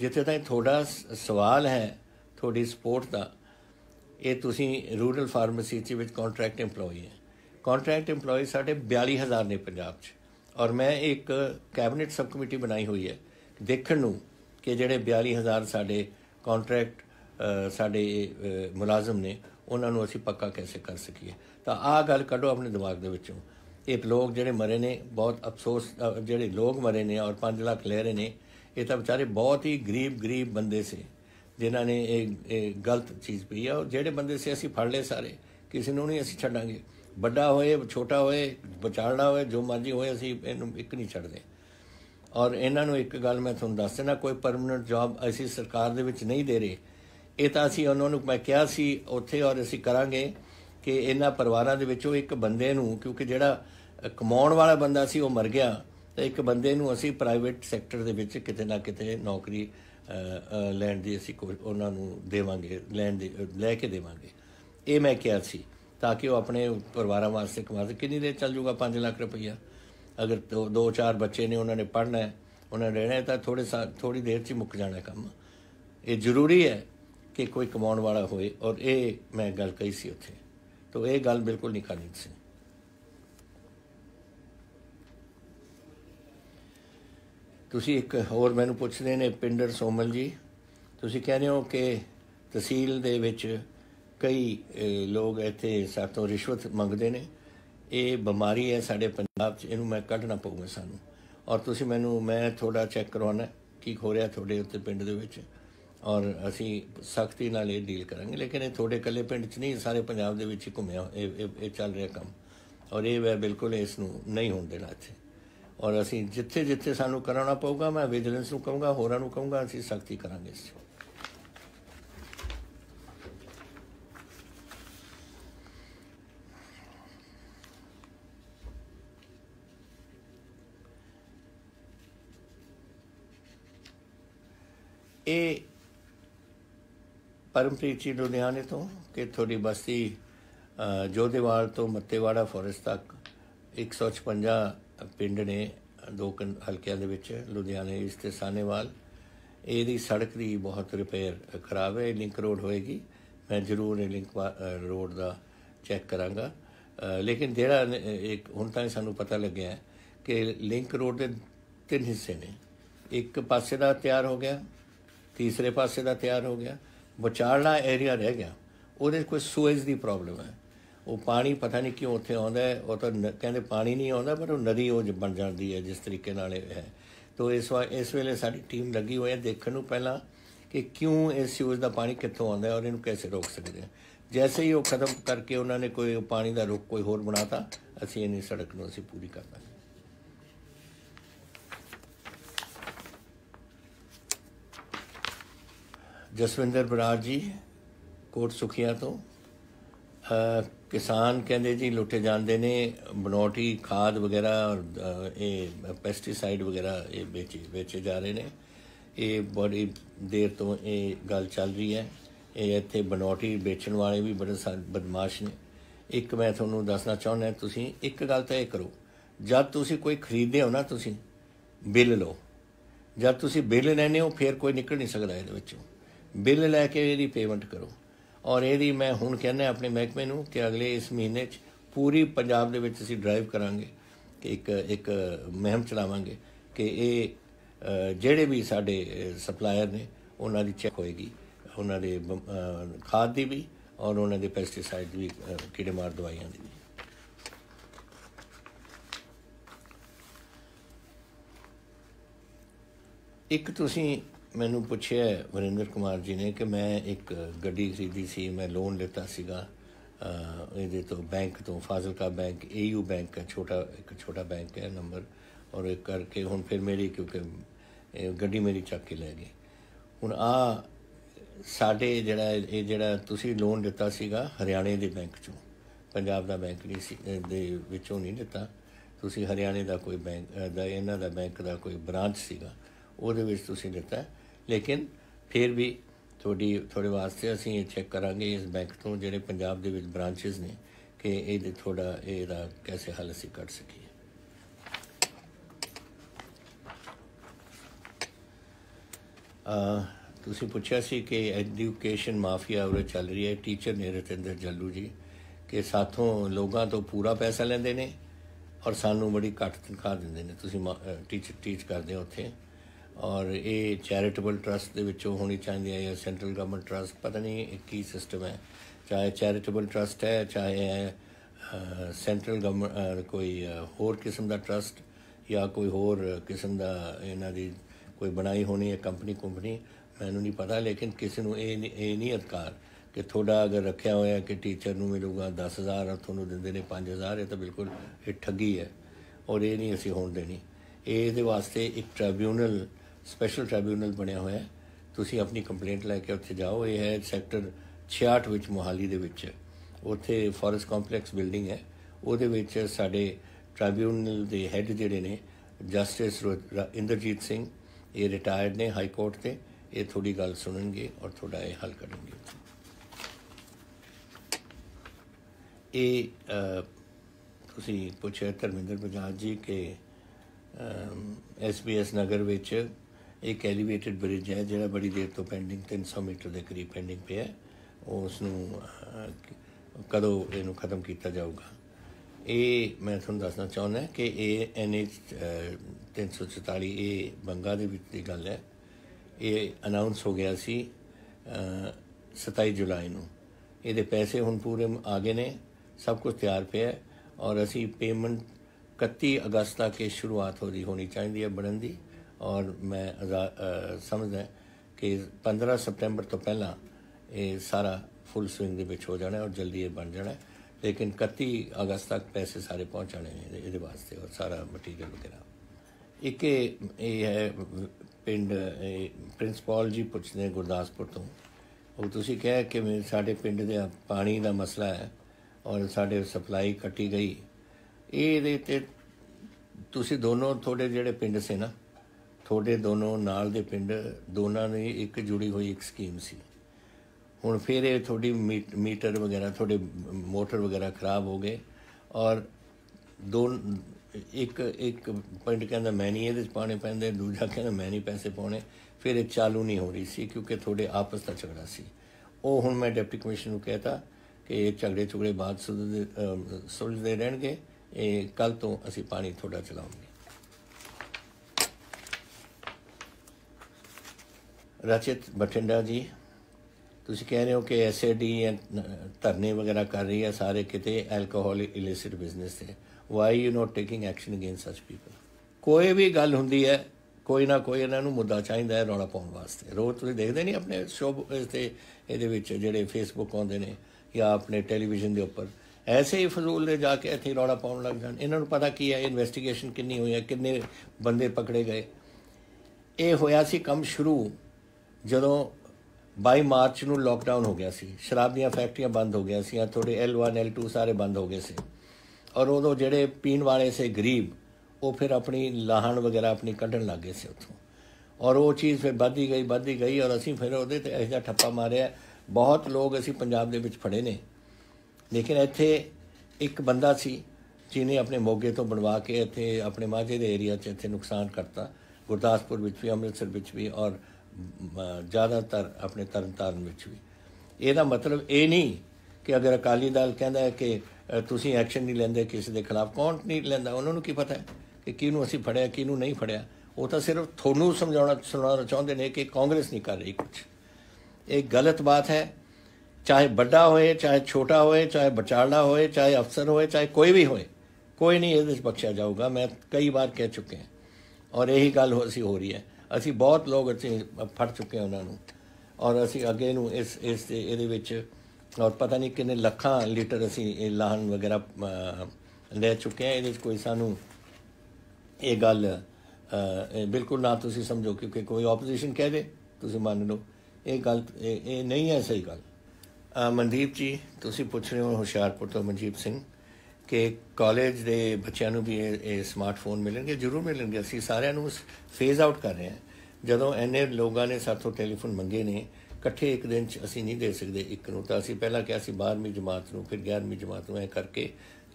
S1: ਜਿੱਥੇ ਤਾਂ ਥੋੜਾ ਸਵਾਲ ਹੈ ਤੁਹਾਡੀ ਸਪੋਰਟ ਦਾ ਇਹ ਤੁਸੀਂ ਰੂਰਲ ਫਾਰਮੇਸੀ ਚ ਵਿੱਚ ਕੰਟਰੈਕਟ EMPLOYEE ਹੈ ਕੰਟਰੈਕਟ EMPLOYEE ਸਾਡੇ 42000 ਨੇ ਪੰਜਾਬ 'ਚ ਔਰ ਮੈਂ ਇੱਕ ਕੈਬਨਿਟ ਸਬ ਕਮੇਟੀ ਬਣਾਈ ਹੋਈ ਹੈ ਦੇਖਣ ਨੂੰ ਕਿ ਜਿਹੜੇ 42000 ਸਾਡੇ ਕੰਟਰੈਕਟ ਸਾਡੇ ਮੁਲਾਜ਼ਮ ਨੇ ਉਹਨਾਂ ਨੂੰ ਅਸੀਂ ਪੱਕਾ ਕੈਸੇ ਕਰ ਸਕੀਏ ਤਾਂ ਆਹ ਗੱਲ ਕੱਢੋ ਆਪਣੇ ਦਿਮਾਗ ਦੇ ਵਿੱਚੋਂ ਇਹ ਲੋਕ ਜਿਹੜੇ ਮਰੇ ਨੇ ਬਹੁਤ ਅਫਸੋਸ ਜਿਹੜੇ ਲੋਕ ਮਰੇ ਨੇ ਔਰ 5 ਲੱਖ ਲੈ ਰਹੇ ਨੇ ਇਹ ਤਾਂ ਵਿਚਾਰੇ ਬਹੁਤ ਹੀ ਗਰੀਬ ਗਰੀਬ ਬੰਦੇ ਸੀ ਜਿਨ੍ਹਾਂ ਨੇ ਇਹ ਗਲਤ ਚੀਜ਼ ਪਈ ਆ ਜਿਹੜੇ ਬੰਦੇ ਸੀ ਅਸੀਂ ਫੜ ਲਏ ਸਾਰੇ ਕਿਸੇ ਨੂੰ ਨਹੀਂ ਅਸੀਂ ਛੱਡਾਂਗੇ ਵੱਡਾ ਹੋਏ ਛੋਟਾ ਹੋਏ ਬਚਾਲਣਾ ਹੋਏ ਜੋ ਮਰਜ਼ੀ ਹੋਏ ਅਸੀਂ ਇਹਨੂੰ ਇੱਕ ਨਹੀਂ ਛੱਡਦੇ ਔਰ ਇਹਨਾਂ ਨੂੰ ਇੱਕ ਗੱਲ ਮੈਂ ਤੁਹਾਨੂੰ ਦੱਸ ਦੇਣਾ ਕੋਈ ਪਰਮਨੈਂਟ ਜੌਬ ਅਸੀਂ ਸਰਕਾਰ ਦੇ ਵਿੱਚ ਨਹੀਂ ਦੇ ਰਹੇ ਇਹ ਤਾਂ ਅਸੀਂ ਉਹਨਾਂ ਨੂੰ ਮੈਂ ਕਿਹਾ ਸੀ ਉੱਥੇ ਔਰ ਅਸੀਂ ਕਰਾਂਗੇ ਕਿ ਇਹਨਾਂ ਪਰਿਵਾਰਾਂ ਦੇ ਵਿੱਚੋਂ ਇੱਕ ਬੰਦੇ ਨੂੰ ਕਿਉਂਕਿ ਜਿਹੜਾ ਕਮਾਉਣ ਵਾਲਾ ਬੰਦਾ ਸੀ ਉਹ ਮਰ ਗਿਆ ਤਾਂ ਇੱਕ ਬੰਦੇ ਨੂੰ ਅਸੀਂ ਪ੍ਰਾਈਵੇਟ ਸੈਕਟਰ ਦੇ ਵਿੱਚ ਕਿਤੇ ਨਾ ਕਿਤੇ ਨੌਕਰੀ ਲੈਣ ਦੀ ਅਸੀਂ ਉਹਨਾਂ ਨੂੰ ਦੇਵਾਂਗੇ ਲੈਣ ਦੇ ਲੈ ਕੇ ਦੇਵਾਂਗੇ ਇਹ ਮੈਂ ਕਿਹਾ ਸੀ ਤਾਂ ਕਿ ਉਹ ਆਪਣੇ ਪਰਿਵਾਰਾਂ ਵਾਸਤੇ ਕਮਾ ਸਕੇ ਕਿੰਨੀ ਦੇ ਚੱਲ ਜੂਗਾ 5 ਲੱਖ ਰੁਪਈਆ ਅਗਰ ਦੋ ਚਾਰ ਬੱਚੇ ਨੇ ਉਹਨਾਂ ਨੇ ਪੜ੍ਹਨਾ ਹੈ ਉਹਨਾਂ ਰਹਿਣਾ ਤਾਂ ਥੋੜੇ ਸਾ ਥੋੜੀ ਦੇਰ 'ਚ ਮੁੱਕ ਜਾਣਾ ਕੰਮ ਇਹ ਜ਼ਰੂਰੀ ਹੈ ਕਿ ਕੋਈ ਕਮਾਉਣ ਵਾਲਾ ਹੋਵੇ ਔਰ ਇਹ ਮੈਂ ਗੱਲ ਕਹੀ ਸੀ ਉੱਥੇ ਤਾਂ ਇਹ ਗੱਲ ਬਿਲਕੁਲ ਨਹੀਂ ਕਰਨੀ ਸੀ ਤੁਸੀਂ ਇੱਕ ਹੋਰ ਮੈਨੂੰ ਪੁੱਛਦੇ ਨੇ ਪਿੰਡਰ ਸੋਮਲ ਜੀ ਤੁਸੀਂ ਕਹਿ ਰਹੇ ਹੋ ਕਿ ਤਹਿਸੀਲ ਦੇ ਵਿੱਚ ਕਈ ਲੋਕ ਇੱਥੇ ਸਾਤੋ ਰਿਸ਼ਵਤ ਮੰਗਦੇ ਨੇ ਇਹ ਬਿਮਾਰੀ ਹੈ ਸਾਡੇ ਪੰਜਾਬ 'ਚ ਇਹਨੂੰ ਮੈਂ ਕੱਢਣਾ ਪਊਗਾ ਸਾਨੂੰ ਔਰ ਤੁਸੀਂ ਮੈਨੂੰ ਮੈਂ ਥੋੜਾ ਚੈੱਕ ਕਰਵਾਉਣਾ ਕੀ ਹੋ ਰਿਹਾ ਤੁਹਾਡੇ ਉੱਤੇ ਪਿੰਡ ਦੇ ਵਿੱਚ ਔਰ ਅਸੀਂ ਸਖਤੀ ਨਾਲ ਇਹ ਡੀਲ ਕਰਾਂਗੇ ਲੇਕਿਨ ਇਹ ਥੋੜੇ ਕੱਲੇ ਪਿੰਡ 'ਚ ਨਹੀਂ ਸਾਰੇ ਪੰਜਾਬ ਦੇ ਵਿੱਚ ਹੀ ਘੁੰਮਿਆ ਇਹ ਇਹ ਚੱਲ ਰਿਹਾ ਕੰਮ ਔਰ ਇਹ ਵੈ ਬਿਲਕੁਲ ਇਸ ਨੂੰ ਨਹੀਂ ਹੋਣ ਦੇਣਾ ਇੱਥੇ ਔਰ ਅਸੀਂ ਜਿੱਥੇ ਜਿੱਥੇ ਸਾਨੂੰ ਕਰਾਉਣਾ ਪਊਗਾ ਮੈਂ ਵਿਜੀਲੈਂਸ ਨੂੰ ਕਹੂੰਗਾ ਹੋਰਾਂ ਨੂੰ ਕਹੂੰਗਾ ਅਸੀਂ ਸਖਤੀ ਕਰਾਂਗੇ ਇਸ ਇਹ ਪਰਮਪ੍ਰੀਤ ਜੀ ਲੁਧਿਆਣੇ ਤੋਂ ਕਿ ਤੁਹਾਡੀ ਬਸਤੀ ਜੋਦੇਵਾਲ ਤੋਂ ਮੱਤੇਵਾੜਾ ਫੋਰੈਸਟ ਤੱਕ 156 ਪਿੰਡ ਨੇ ਦੋ ਹਲਕਿਆਂ ਦੇ ਵਿੱਚ ਲੁਧਿਆਣੇ ਇਸ ਤੇ ਸਾਨੇਵਾਲ ਇਹਦੀ ਸੜਕ ਦੀ ਬਹੁਤ ਰਿਪੇਅਰ ਖਰਾਬ ਹੈ ਲਿੰਕ ਰੋਡ ਹੋਏਗੀ ਮੈਂ ਜ਼ਰੂਰ ਇਹ ਲਿੰਕ ਰੋਡ ਦਾ ਚੈੱਕ ਕਰਾਂਗਾ ਲੇਕਿਨ ਜਿਹੜਾ ਇੱਕ ਹੁਣ ਤਾਂ ਸਾਨੂੰ ਪਤਾ ਲੱਗਿਆ ਕਿ ਲਿੰਕ ਰੋਡ ਦੇ ਤਿੰਨ ਹਿੱਸੇ ਨੇ ਇੱਕ ਪਾਸੇ ਦਾ ਤਿਆਰ ਹੋ ਗਿਆ ਤੀਸਰੇ ਪਾਸੇ ਦਾ ਤਿਆਰ ਹੋ ਗਿਆ ਵਿਚਾਰਲਾ ਏਰੀਆ ਰਹਿ ਗਿਆ ਉਹਦੇ ਕੋਈ ਸੂਏਜ ਦੀ ਪ੍ਰੋਬਲਮ ਹੈ ਉਹ ਪਾਣੀ ਪਤਾ ਨਹੀਂ ਕਿਉਂ ਉੱਥੇ ਆਉਂਦਾ ਹੈ ਉਹ ਤਾਂ ਕਹਿੰਦੇ ਪਾਣੀ ਨਹੀਂ ਆਉਂਦਾ ਪਰ ਉਹ ਨਦੀ ਉਹ ਬਣ ਜਾਂਦੀ ਹੈ ਜਿਸ ਤਰੀਕੇ ਨਾਲ ਇਹ ਹੈ ਤੋਂ ਇਸ ਵਾਰ ਇਸ ਵੇਲੇ ਸਾਡੀ ਟੀਮ ਲੱਗੀ ਹੋਈ ਹੈ ਦੇਖਣ ਨੂੰ ਪਹਿਲਾਂ ਕਿ ਕਿਉਂ ਇਸ ਸੂਏਜ ਦਾ ਪਾਣੀ ਕਿੱਥੋਂ ਆਉਂਦਾ ਹੈ ਔਰ ਇਹਨੂੰ ਕਿਵੇਂ ਰੋਕ ਸਕਦੇ ਹਾਂ ਜੈਸੇ ਹੀ ਉਹ ਖਤਮ ਕਰਕੇ ਉਹਨਾਂ ਨੇ ਕੋਈ ਪਾਣੀ ਦਾ ਰੁਕ ਕੋਈ ਹੋਰ ਬਣਾਤਾ ਅਸੀਂ ਇਹਨੀ ਸੜਕ ਨੂੰ ਅਸੀਂ ਪੂਰੀ ਕਰਨਾ ਜਸਵਿੰਦਰ ਬਰਾੜ ਜੀ ਕੋਟ ਸੁਖਿਆ ਤੋਂ ਕਿਸਾਨ ਕਹਿੰਦੇ ਜੀ ਲੁੱਟੇ ਜਾਂਦੇ ਨੇ ਬਨੋਟੀ ਖਾਦ ਵਗੈਰਾ ਔਰ ਇਹ ਪੈਸਟੀਸਾਈਡ ਵਗੈਰਾ ਇਹ ਵੇਚੇ ਵੇਚੇ ਜਾ ਰਹੇ ਨੇ ਇਹ ਬੜੀ ਦੇਰ ਤੋਂ ਇਹ ਗੱਲ ਚੱਲ ਰਹੀ ਹੈ ਇਹ ਇੱਥੇ ਬਨੋਟੀ ਵੇਚਣ ਵਾਲੇ ਵੀ ਬੜੇ ਬਦਮਾਸ਼ ਨੇ ਇੱਕ ਮੈਂ ਤੁਹਾਨੂੰ ਦੱਸਣਾ ਚਾਹੁੰਦਾ ਤੁਸੀਂ ਇੱਕ ਗੱਲ ਤਾਂ ਇਹ ਕਰੋ ਜਦ ਤੁਸੀਂ ਕੋਈ ਖਰੀਦਦੇ ਹੋ ਨਾ ਤੁਸੀਂ ਬਿੱਲ ਲਓ ਜਦ ਤੁਸੀਂ ਬਿੱਲ ਲੈਨੇ ਹੋ ਫੇਰ ਕੋਈ ਨਿਕਲ ਨਹੀਂ ਸਕਦਾ ਇਹਦੇ ਵਿੱਚੋਂ ਬਿੱਲ ਲੈ ਕੇ ਇਹਦੀ ਪੇਮੈਂਟ ਕਰੋ ਔਰ ਇਹਦੀ ਮੈਂ ਹੁਣ ਕਹਿੰਨੇ ਆਪਣੇ ਮਹਿਕਮੇ ਨੂੰ ਕਿ ਅਗਲੇ ਇਸ ਮਹੀਨੇ 'ਚ ਪੂਰੀ ਪੰਜਾਬ ਦੇ ਵਿੱਚ ਅਸੀਂ ਡਰਾਈਵ ਕਰਾਂਗੇ ਇੱਕ ਇੱਕ ਮਹਿਮ ਚਲਾਵਾਂਗੇ ਕਿ ਇਹ ਜਿਹੜੇ ਵੀ ਸਾਡੇ ਸਪਲਾਇਰ ਨੇ ਉਹਨਾਂ ਦੀ ਚੈੱਕ ਹੋਏਗੀ ਉਹਨਾਂ ਦੇ ਖਾਦ ਦੀ ਵੀ ਔਰ ਉਹਨਾਂ ਦੇ ਪੈਸਟੀਸਾਈਡ ਵੀ ਕੀੜੇ ਮਾਰ ਦਵਾਈਆਂ ਦੀ ਇੱਕ ਤੁਸੀਂ ਮੈਨੂੰ ਪੁੱਛਿਆ ਵਰਿੰਦਰ ਕੁਮਾਰ ਜੀ ਨੇ ਕਿ ਮੈਂ ਇੱਕ ਗੱਡੀ ਖਰੀਦੀ ਸੀ ਮੈਂ ਲੋਨ ਲਿੱਤਾ ਸੀਗਾ ਇਹਦੇ ਤੋਂ ਬੈਂਕ ਤੋਂ ਫਾਜ਼ਿਲਕਾ ਬੈਂਕ ਏਯੂ ਬੈਂਕ ਹੈ ਛੋਟਾ ਇੱਕ ਛੋਟਾ ਬੈਂਕ ਹੈ ਨੰਬਰ ਔਰ ਇਹ ਕਰਕੇ ਹੁਣ ਫਿਰ ਮੇਰੀ ਕਿਉਂਕਿ ਗੱਡੀ ਮੇਰੀ ਚੱਕ ਕੇ ਲੈ ਗਏ ਹੁਣ ਆ ਸਾਡੇ ਜਿਹੜਾ ਇਹ ਜਿਹੜਾ ਤੁਸੀਂ ਲੋਨ ਦਿੱਤਾ ਸੀਗਾ ਹਰਿਆਣੇ ਦੇ ਬੈਂਕ ਚੋਂ ਪੰਜਾਬ ਦਾ ਬੈਂਕ ਨਹੀਂ ਸੀ ਦੇ ਵਿੱਚੋਂ ਨਹੀਂ ਦਿੱਤਾ ਤੁਸੀਂ ਹਰਿਆਣੇ ਦਾ ਕੋਈ ਬੈਂਕ ਦਾ ਇਹਨਾਂ ਦਾ ਬੈਂਕ ਦਾ ਕੋਈ ਬ੍ਰਾਂਚ ਸੀਗਾ ਉਹਦੇ ਵਿੱਚ ਤੁਸੀਂ ਦਿੱਤਾ ਲੇਕਿਨ ਫਿਰ ਵੀ ਥੋੜੀ ਥੋੜੇ ਵਾਸਤੇ ਅਸੀਂ ਇਹ ਚੈੱਕ ਕਰਾਂਗੇ ਇਸ ਬੈਂਕ ਤੋਂ ਜਿਹੜੇ ਪੰਜਾਬ ਦੇ ਵਿੱਚ ਬ੍ਰਾਂਚਸ ਨੇ ਕਿ ਇਹਦੇ ਥੋੜਾ ਇਹਦਾ ਕਿਵੇਂ ਹੱਲ ਅਸੀਂ ਕੱਢ ਸਕੀਏ ਤੁਸੀਂ ਪੁੱਛਿਆ ਸੀ ਕਿ ਐਜੂਕੇਸ਼ਨ ਮਾਫੀਆ ਉਰੇ ਚੱਲ ਰਹੀ ਹੈ ਟੀਚਰ ਨੇ ਰਤਿੰਦਰ ਜੱਲੂ ਜੀ ਕਿ ਸਾਥੋਂ ਲੋਕਾਂ ਤੋਂ ਪੂਰਾ ਪੈਸਾ ਲੈਂਦੇ ਨੇ ਔਰ ਸਾਨੂੰ ਬੜੀ ਘੱਟ ਤਨਖਾਹ ਦਿੰਦੇ ਨੇ ਤੁਸੀਂ ਟੀਚਰ ਟੀਚ ਕਰਦੇ ਹੋ ਉੱਥੇ ਔਰ ਇਹ ਚੈਰੀਟੇਬਲ ਟਰਸਟ ਦੇ ਵਿੱਚੋਂ ਹੋਣੀ ਚਾਹੀਦੀ ਹੈ ਜਾਂ ਸੈਂਟਰਲ ਗਵਰਨਮੈਂਟ ਟਰਸਟ ਪਤਾ ਨਹੀਂ ਕੀ ਸਿਸਟਮ ਹੈ ਚਾਹੇ ਚੈਰੀਟੇਬਲ ਟਰਸਟ ਹੈ ਚਾਹੇ ਸੈਂਟਰਲ ਗਵਰਨਮੈਂਟ ਕੋਈ ਹੋਰ ਕਿਸਮ ਦਾ ਟਰਸਟ ਜਾਂ ਕੋਈ ਹੋਰ ਕਿਸਮ ਦਾ ਇਹਨਾਂ ਦੀ ਕੋਈ ਬਣਾਈ ਹੋਣੀ ਹੈ ਕੰਪਨੀ ਕੰਪਨੀ ਮੈਨੂੰ ਨਹੀਂ ਪਤਾ ਲੇਕਿਨ ਕਿਸੇ ਨੂੰ ਇਹ ਇਹ ਨਹੀਂ ਅਧਿਕਾਰ ਕਿ ਥੋੜਾ ਅਗਰ ਰੱਖਿਆ ਹੋਇਆ ਕਿ ਟੀਚਰ ਨੂੰ ਮਿਲੂਗਾ 10000 ਔਰ ਤੁਹਾਨੂੰ ਦਿੰਦੇ ਨੇ 5000 ਇਹ ਤਾਂ ਬਿਲਕੁਲ ਇਹ ਠੱਗੀ ਹੈ ਔਰ ਇਹ ਨਹੀਂ ਅਸੀਂ ਹੋਣ ਦੇਣੀ ਇਹ ਦੇ ਵਾਸਤੇ ਇੱਕ ਟ੍ਰਿਬਿਊਨਲ ਸਪੈਸ਼ਲ ਟ੍ਰਿਬਿਊਨਲ ਬਣਿਆ ਹੋਇਆ ਤੁਸੀਂ ਆਪਣੀ ਕੰਪਲੇਂਟ ਲੈ ਕੇ ਉੱਥੇ ਜਾਓ ਇਹ ਹੈ ਸੈਕਟਰ 66 ਵਿੱਚ ਮੁਹਾਲੀ ਦੇ ਵਿੱਚ ਉੱਥੇ ਫੋਰੈਸਟ ਕੰਪਲੈਕਸ ਬਿਲਡਿੰਗ ਹੈ ਉਹਦੇ ਵਿੱਚ ਸਾਡੇ ਟ੍ਰਿਬਿਊਨਲ ਦੇ ਹੈੱਡ ਜਿਹੜੇ ਨੇ ਜਸਟਿਸ ਇੰਦਰਜੀਤ ਸਿੰਘ ਇਹ ਰਿਟਾਇਰਡ ਨੇ ਹਾਈ ਕੋਰਟ ਤੇ ਇਹ ਥੋੜੀ ਗੱਲ ਸੁਣਨਗੇ ਔਰ ਥੋੜਾ ਇਹ ਹੱਲ ਕਰਨਗੇ ਇਹ ਤੁਸੀਂ ਪੁੱਛਿਆ ਧਰਮਿੰਦਰ ਬਜਾਜ ਜੀ ਕਿ ਐਸਬੀਐਸ ਨਗਰ ਵਿੱਚ ਇੱਕ ਐਲੀਵੇਟਿਡ ਬ੍ਰਿਜ ਹੈ ਜਿਹੜਾ ਬੜੀ ਦੇਰ ਤੋਂ ਪੈਂਡਿੰਗ 300 ਮੀਟਰ ਦੇ ਕਰੀਬ ਪੈਂਡਿੰਗ ਪਿਆ ਹੈ ਉਸ ਨੂੰ ਕਦੋਂ ਇਹਨੂੰ ਖਤਮ ਕੀਤਾ ਜਾਊਗਾ ਇਹ ਮੈਂ ਤੁਹਾਨੂੰ ਦੱਸਣਾ ਚਾਹੁੰਦਾ ਕਿ ਇਹ ਐਨਐਚ 344 ਇਹ ਬੰਗਾ ਦੇ ਵਿੱਚ ਦੀ ਗੱਲ ਹੈ ਇਹ ਅਨਾਉਂਸ ਹੋ ਗਿਆ ਸੀ 27 ਜੁਲਾਈ ਨੂੰ ਇਹਦੇ ਪੈਸੇ ਹੁਣ ਪੂਰੇ ਆ ਗਏ ਨੇ ਸਭ ਕੁਝ ਤਿਆਰ ਪਿਆ ਹੈ ਔਰ ਅਸੀਂ ਪੇਮੈਂਟ 31 ਅਗਸਤ ਤੱਕ ਸ਼ੁਰੂਆਤ ਹੋ ਰਹੀ ਹੋਣੀ ਚਾਹੀਦੀ ਹੈ ਬਣਨ ਦੀ ਔਰ ਮੈਂ ਸਮਝਦਾ ਕਿ 15 ਸਪਟੈਂਬਰ ਤੋਂ ਪਹਿਲਾਂ ਇਹ ਸਾਰਾ ਫੁੱਲ ਸਵਿੰਗ ਦੇ ਵਿੱਚ ਹੋ ਜਾਣਾ ਔਰ ਜਲਦੀ ਇਹ ਬਣ ਜਾਣਾ ਲੇਕਿਨ 31 ਅਗਸਤ ਤੱਕ ਪੈਸੇ ਸਾਰੇ ਪਹੁੰਚਾਣੇ ਨੇ ਇਹਦੇ ਵਾਸਤੇ ਔਰ ਸਾਰਾ ਮਟੀਰੀਅਲ ਵਗੈਰਾ ਇੱਕ ਇਹ ਹੈ ਪਿੰਡ ਪ੍ਰਿੰਸੀਪਲ ਜੀ ਪੁੱਛਦੇ ਗੁਰਦਾਸਪੁਰ ਤੋਂ ਉਹ ਤੁਸੀਂ ਕਹਿ ਕਿ ਮੇਰੇ ਸਾਡੇ ਪਿੰਡ ਦੇ ਪਾਣੀ ਦਾ ਮਸਲਾ ਹੈ ਔਰ ਸਾਡੇ ਸਪਲਾਈ ਕੱਟੀ ਗਈ ਇਹਦੇ ਤੇ ਤੁਸੀਂ ਦੋਨੋਂ ਥੋੜੇ ਜਿਹੜੇ ਪਿੰਡ ਸੇ ਨਾ ਤੁਹਾਡੇ ਦੋਨੋਂ ਨਾਲ ਦੇ ਪਿੰਡ ਦੋਨਾਂ ਨੇ ਇੱਕ ਜੁੜੀ ਹੋਈ ਇੱਕ ਸਕੀਮ ਸੀ ਹੁਣ ਫਿਰ ਇਹ ਤੁਹਾਡੀ ਮੀਟਰ ਵਗੈਰਾ ਤੁਹਾਡੇ ਮੋਟਰ ਵਗੈਰਾ ਖਰਾਬ ਹੋ ਗਏ ਔਰ ਦੋ ਇੱਕ ਇੱਕ ਪੁਆਇੰਟ ਕਹਿੰਦਾ ਮੈਂ ਨਹੀਂ ਇਹਦੇ ਚ ਪਾਣੇ ਪੈਂਦੇ ਦੂਜਾ ਕਹਿੰਦਾ ਮੈਂ ਨਹੀਂ ਪੈਸੇ ਪਾਉਣੇ ਫਿਰ ਇਹ ਚਾਲੂ ਨਹੀਂ ਹੋ ਰਹੀ ਸੀ ਕਿਉਂਕਿ ਤੁਹਾਡੇ ਆਪਸ ਦਾ ਝਗੜਾ ਸੀ ਉਹ ਹੁਣ ਮੈਂ ਡਿਪਟੀ ਕਮਿਸ਼ਨਰ ਨੂੰ ਕਹਿਤਾ ਕਿ ਇਹ ਝਗੜੇ ਝੁਗੜੇ ਬਾਅਦ ਸੁਲਝਦੇ ਰਹਿਣਗੇ ਇਹ ਕੱਲ ਤੋਂ ਅਸੀਂ ਪਾਣੀ ਥੋੜਾ ਚਲਾਉਂਗੇ ਰਚਿਤ ਬਠਿੰਡਾ ਜੀ ਤੁਸੀਂ ਕਹਿ ਰਹੇ ਹੋ ਕਿ ਐਸਏਡੀ ਧਰਨੇ ਵਗੈਰਾ ਕਰ ਰਹੀ ਹੈ ਸਾਰੇ ਕਿਤੇ ਐਲਕੋਹਲ ਇਲਿਸਿਟ ਬਿਜ਼ਨਸ ਤੇ why you not taking action against such people ਕੋਈ ਵੀ ਗੱਲ ਹੁੰਦੀ ਹੈ ਕੋਈ ਨਾ ਕੋਈ ਇਹਨਾਂ ਨੂੰ ਮੁੱਦਾ ਚਾਹੀਦਾ ਹੈ ਰੌਲਾ ਪਾਉਣ ਵਾਸਤੇ ਰੋਜ਼ ਤੁਸੀਂ ਦੇਖਦੇ ਨਹੀਂ ਆਪਣੇ ਸ਼ੋਬ ਤੇ ਇਹਦੇ ਵਿੱਚ ਜਿਹੜੇ ਫੇਸਬੁੱਕ ਆਉਂਦੇ ਨੇ ਜਾਂ ਆਪਣੇ ਟੈਲੀਵਿਜ਼ਨ ਦੇ ਉੱਪਰ ਐਸੇ ਹੀ ਫਜ਼ੂਲ ਦੇ ਜਾ ਕੇ ਇੱਥੇ ਰੌਲਾ ਪਾਉਣ ਲੱਗ ਜਾਂਦੇ ਇਹਨਾਂ ਨੂੰ ਪਤਾ ਕੀ ਹੈ ਇਨਵੈਸਟੀਗੇਸ਼ਨ ਕਿੰਨੀ ਹੋਈ ਹੈ ਕਿੰਨੇ ਬੰਦੇ ਪਕੜੇ ਗਏ ਇਹ ਹੋਇਆ ਸੀ ਕੰਮ ਸ਼ੁਰੂ ਜਦੋਂ 22 ਮਾਰਚ ਨੂੰ ਲਾਕਡਾਊਨ ਹੋ ਗਿਆ ਸੀ ਸ਼ਰਾਬ ਦੀਆਂ ਫੈਕਟਰੀਆਂ ਬੰਦ ਹੋ ਗਈਆਂ ਸੀ ਤੁਹਾਡੇ L1 L2 ਸਾਰੇ ਬੰਦ ਹੋ ਗਏ ਸੀ ਔਰ ਉਦੋਂ ਜਿਹੜੇ ਪੀਣ ਵਾਲੇ ਸੇ ਗਰੀਬ ਉਹ ਫਿਰ ਆਪਣੀ ਲਾਹਣ ਵਗੈਰਾ ਆਪਣੀ ਕੱਢਣ ਲੱਗੇ ਸੀ ਉੱਥੋਂ ਔਰ ਉਹ ਚੀਜ਼ ਫਿਰ ਵੱਧਦੀ ਗਈ ਵੱਧਦੀ ਗਈ ਔਰ ਅਸੀਂ ਫਿਰ ਉਹਦੇ ਤੇ ਐਸਾ ਠੱਪਾ ਮਾਰਿਆ ਬਹੁਤ ਲੋਕ ਅਸੀਂ ਪੰਜਾਬ ਦੇ ਵਿੱਚ ਫੜੇ ਨੇ ਲੇਕਿਨ ਇੱਥੇ ਇੱਕ ਬੰਦਾ ਸੀ ਜਿਹਨੇ ਆਪਣੇ ਮੋਗੇ ਤੋਂ ਬਣਵਾ ਕੇ ਇੱਥੇ ਆਪਣੇ ਮਾਝੇ ਦੇ ਏਰੀਆ 'ਚ ਇੱਥੇ ਨੁਕਸਾਨ ਕਰਤਾ ਗੁਰਦਾਸਪੁਰ ਵਿੱਚ ਵੀ ਅੰਮ੍ਰਿਤਸਰ ਵਿੱਚ ਵੀ ਔਰ ਜ਼ਿਆਦਾਤਰ ਆਪਣੇ ਤਰਨਤਾਰਨ ਵਿੱਚ ਵੀ ਇਹਦਾ ਮਤਲਬ ਇਹ ਨਹੀਂ ਕਿ ਅਗਰ ਅਕਾਲੀ ਦਲ ਕਹਿੰਦਾ ਹੈ ਕਿ ਤੁਸੀਂ ਐਕਸ਼ਨ ਨਹੀਂ ਲੈਂਦੇ ਕਿਸੇ ਦੇ ਖਿਲਾਫ ਕੌਣ ਨਹੀਂ ਲੈਂਦਾ ਉਹਨਾਂ ਨੂੰ ਕੀ ਪਤਾ ਹੈ ਕਿ ਕਿਹਨੂੰ ਅਸੀਂ ਫੜਿਆ ਕਿਹਨੂੰ ਨਹੀਂ ਫੜਿਆ ਉਹ ਤਾਂ ਸਿਰਫ ਤੁਹਾਨੂੰ ਸਮਝਾਉਣਾ ਸੁਣਾਉਣਾ ਚਾਹੁੰਦੇ ਨੇ ਕਿ ਕਾਂਗਰਸ ਨਹੀਂ ਕਰ ਰਹੀ ਕੁਝ ਇਹ ਗਲਤ ਬਾਤ ਹੈ ਚਾਹੇ ਵੱਡਾ ਹੋਏ ਚਾਹੇ ਛੋਟਾ ਹੋਏ ਚਾਹੇ ਬਚਾੜਾ ਹੋਏ ਚਾਹੇ ਅਫਸਰ ਹੋਏ ਚਾਹੇ ਕੋਈ ਵੀ ਹੋਏ ਕੋਈ ਨਹੀਂ ਇਹਦੇ ਵਿੱਚ ਬਖਸ਼ਿਆ ਜਾਊਗਾ ਮੈਂ ਕਈ ਵਾਰ ਕਹਿ ਚੁੱਕੇ ਹਾਂ ਔਰ ਇਹੀ ਗੱਲ ਅਸੀਂ ਹੋ ਰਹੀ ਹੈ ਅਸੀਂ ਬਹੁਤ ਲੋਕ ਅਸੀਂ ਫੜ ਚੁੱਕੇ ਉਹਨਾਂ ਨੂੰ ਔਰ ਅਸੀਂ ਅੱਗੇ ਨੂੰ ਇਸ ਇਸ ਦੇ ਇਹਦੇ ਵਿੱਚ ਔਰ ਪਤਾ ਨਹੀਂ ਕਿੰਨੇ ਲੱਖਾਂ ਲੀਟਰ ਅਸੀਂ ਇਹ ਲਾਹਨ ਵਗੈਰਾ ਲੈ ਚੁੱਕੇ ਆ ਇਹਦੇ ਵਿੱਚ ਕੋਈ ਸਾਨੂੰ ਇਹ ਗੱਲ ਬਿਲਕੁਲ ਨਾ ਤੁਸੀਂ ਸਮਝੋ ਕਿਉਂਕਿ ਕੋਈ ਆਪੋਜੀਸ਼ਨ ਕਹਿ ਦੇ ਤੁਸੀਂ ਮੰਨ ਲਓ ਇਹ ਗੱਲ ਇਹ ਨਹੀਂ ਹੈ ਸਹੀ ਗੱਲ ਮਨਦੀਪ ਜੀ ਤੁਸੀਂ ਪੁੱਛ ਰਹੇ ਹੋ ਹੁਸ਼ਿਆਰਪੁਰ ਤੋਂ ਮਨਜੀਤ ਸਿੰਘ ਕਿ ਕਾਲਜ ਦੇ ਬੱਚਿਆਂ ਨੂੰ ਵੀ ਇਹ ਸਮਾਰਟਫੋਨ ਮਿਲਣਗੇ ਜ਼ਰੂਰ ਮਿਲਣਗੇ ਅਸੀਂ ਸਾਰਿਆਂ ਨੂੰ ਫੇਜ਼ ਆਊਟ ਕਰ ਰਹੇ ਹਾਂ ਜਦੋਂ ਐਨੇ ਲੋਕਾਂ ਨੇ ਸਾਥੋਂ ਟੈਲੀਫੋਨ ਮੰਗੇ ਨੇ ਇਕੱਠੇ ਇੱਕ ਦਿਨ ਚ ਅਸੀਂ ਨਹੀਂ ਦੇ ਸਕਦੇ ਇੱਕ ਨੂੰ ਤਾਂ ਅਸੀਂ ਪਹਿਲਾਂ ਕਿਹਾ ਸੀ 12ਵੀਂ ਜਮਾਤ ਨੂੰ ਫਿਰ 11ਵੀਂ ਜਮਾਤ ਨੂੰ ਐ ਕਰਕੇ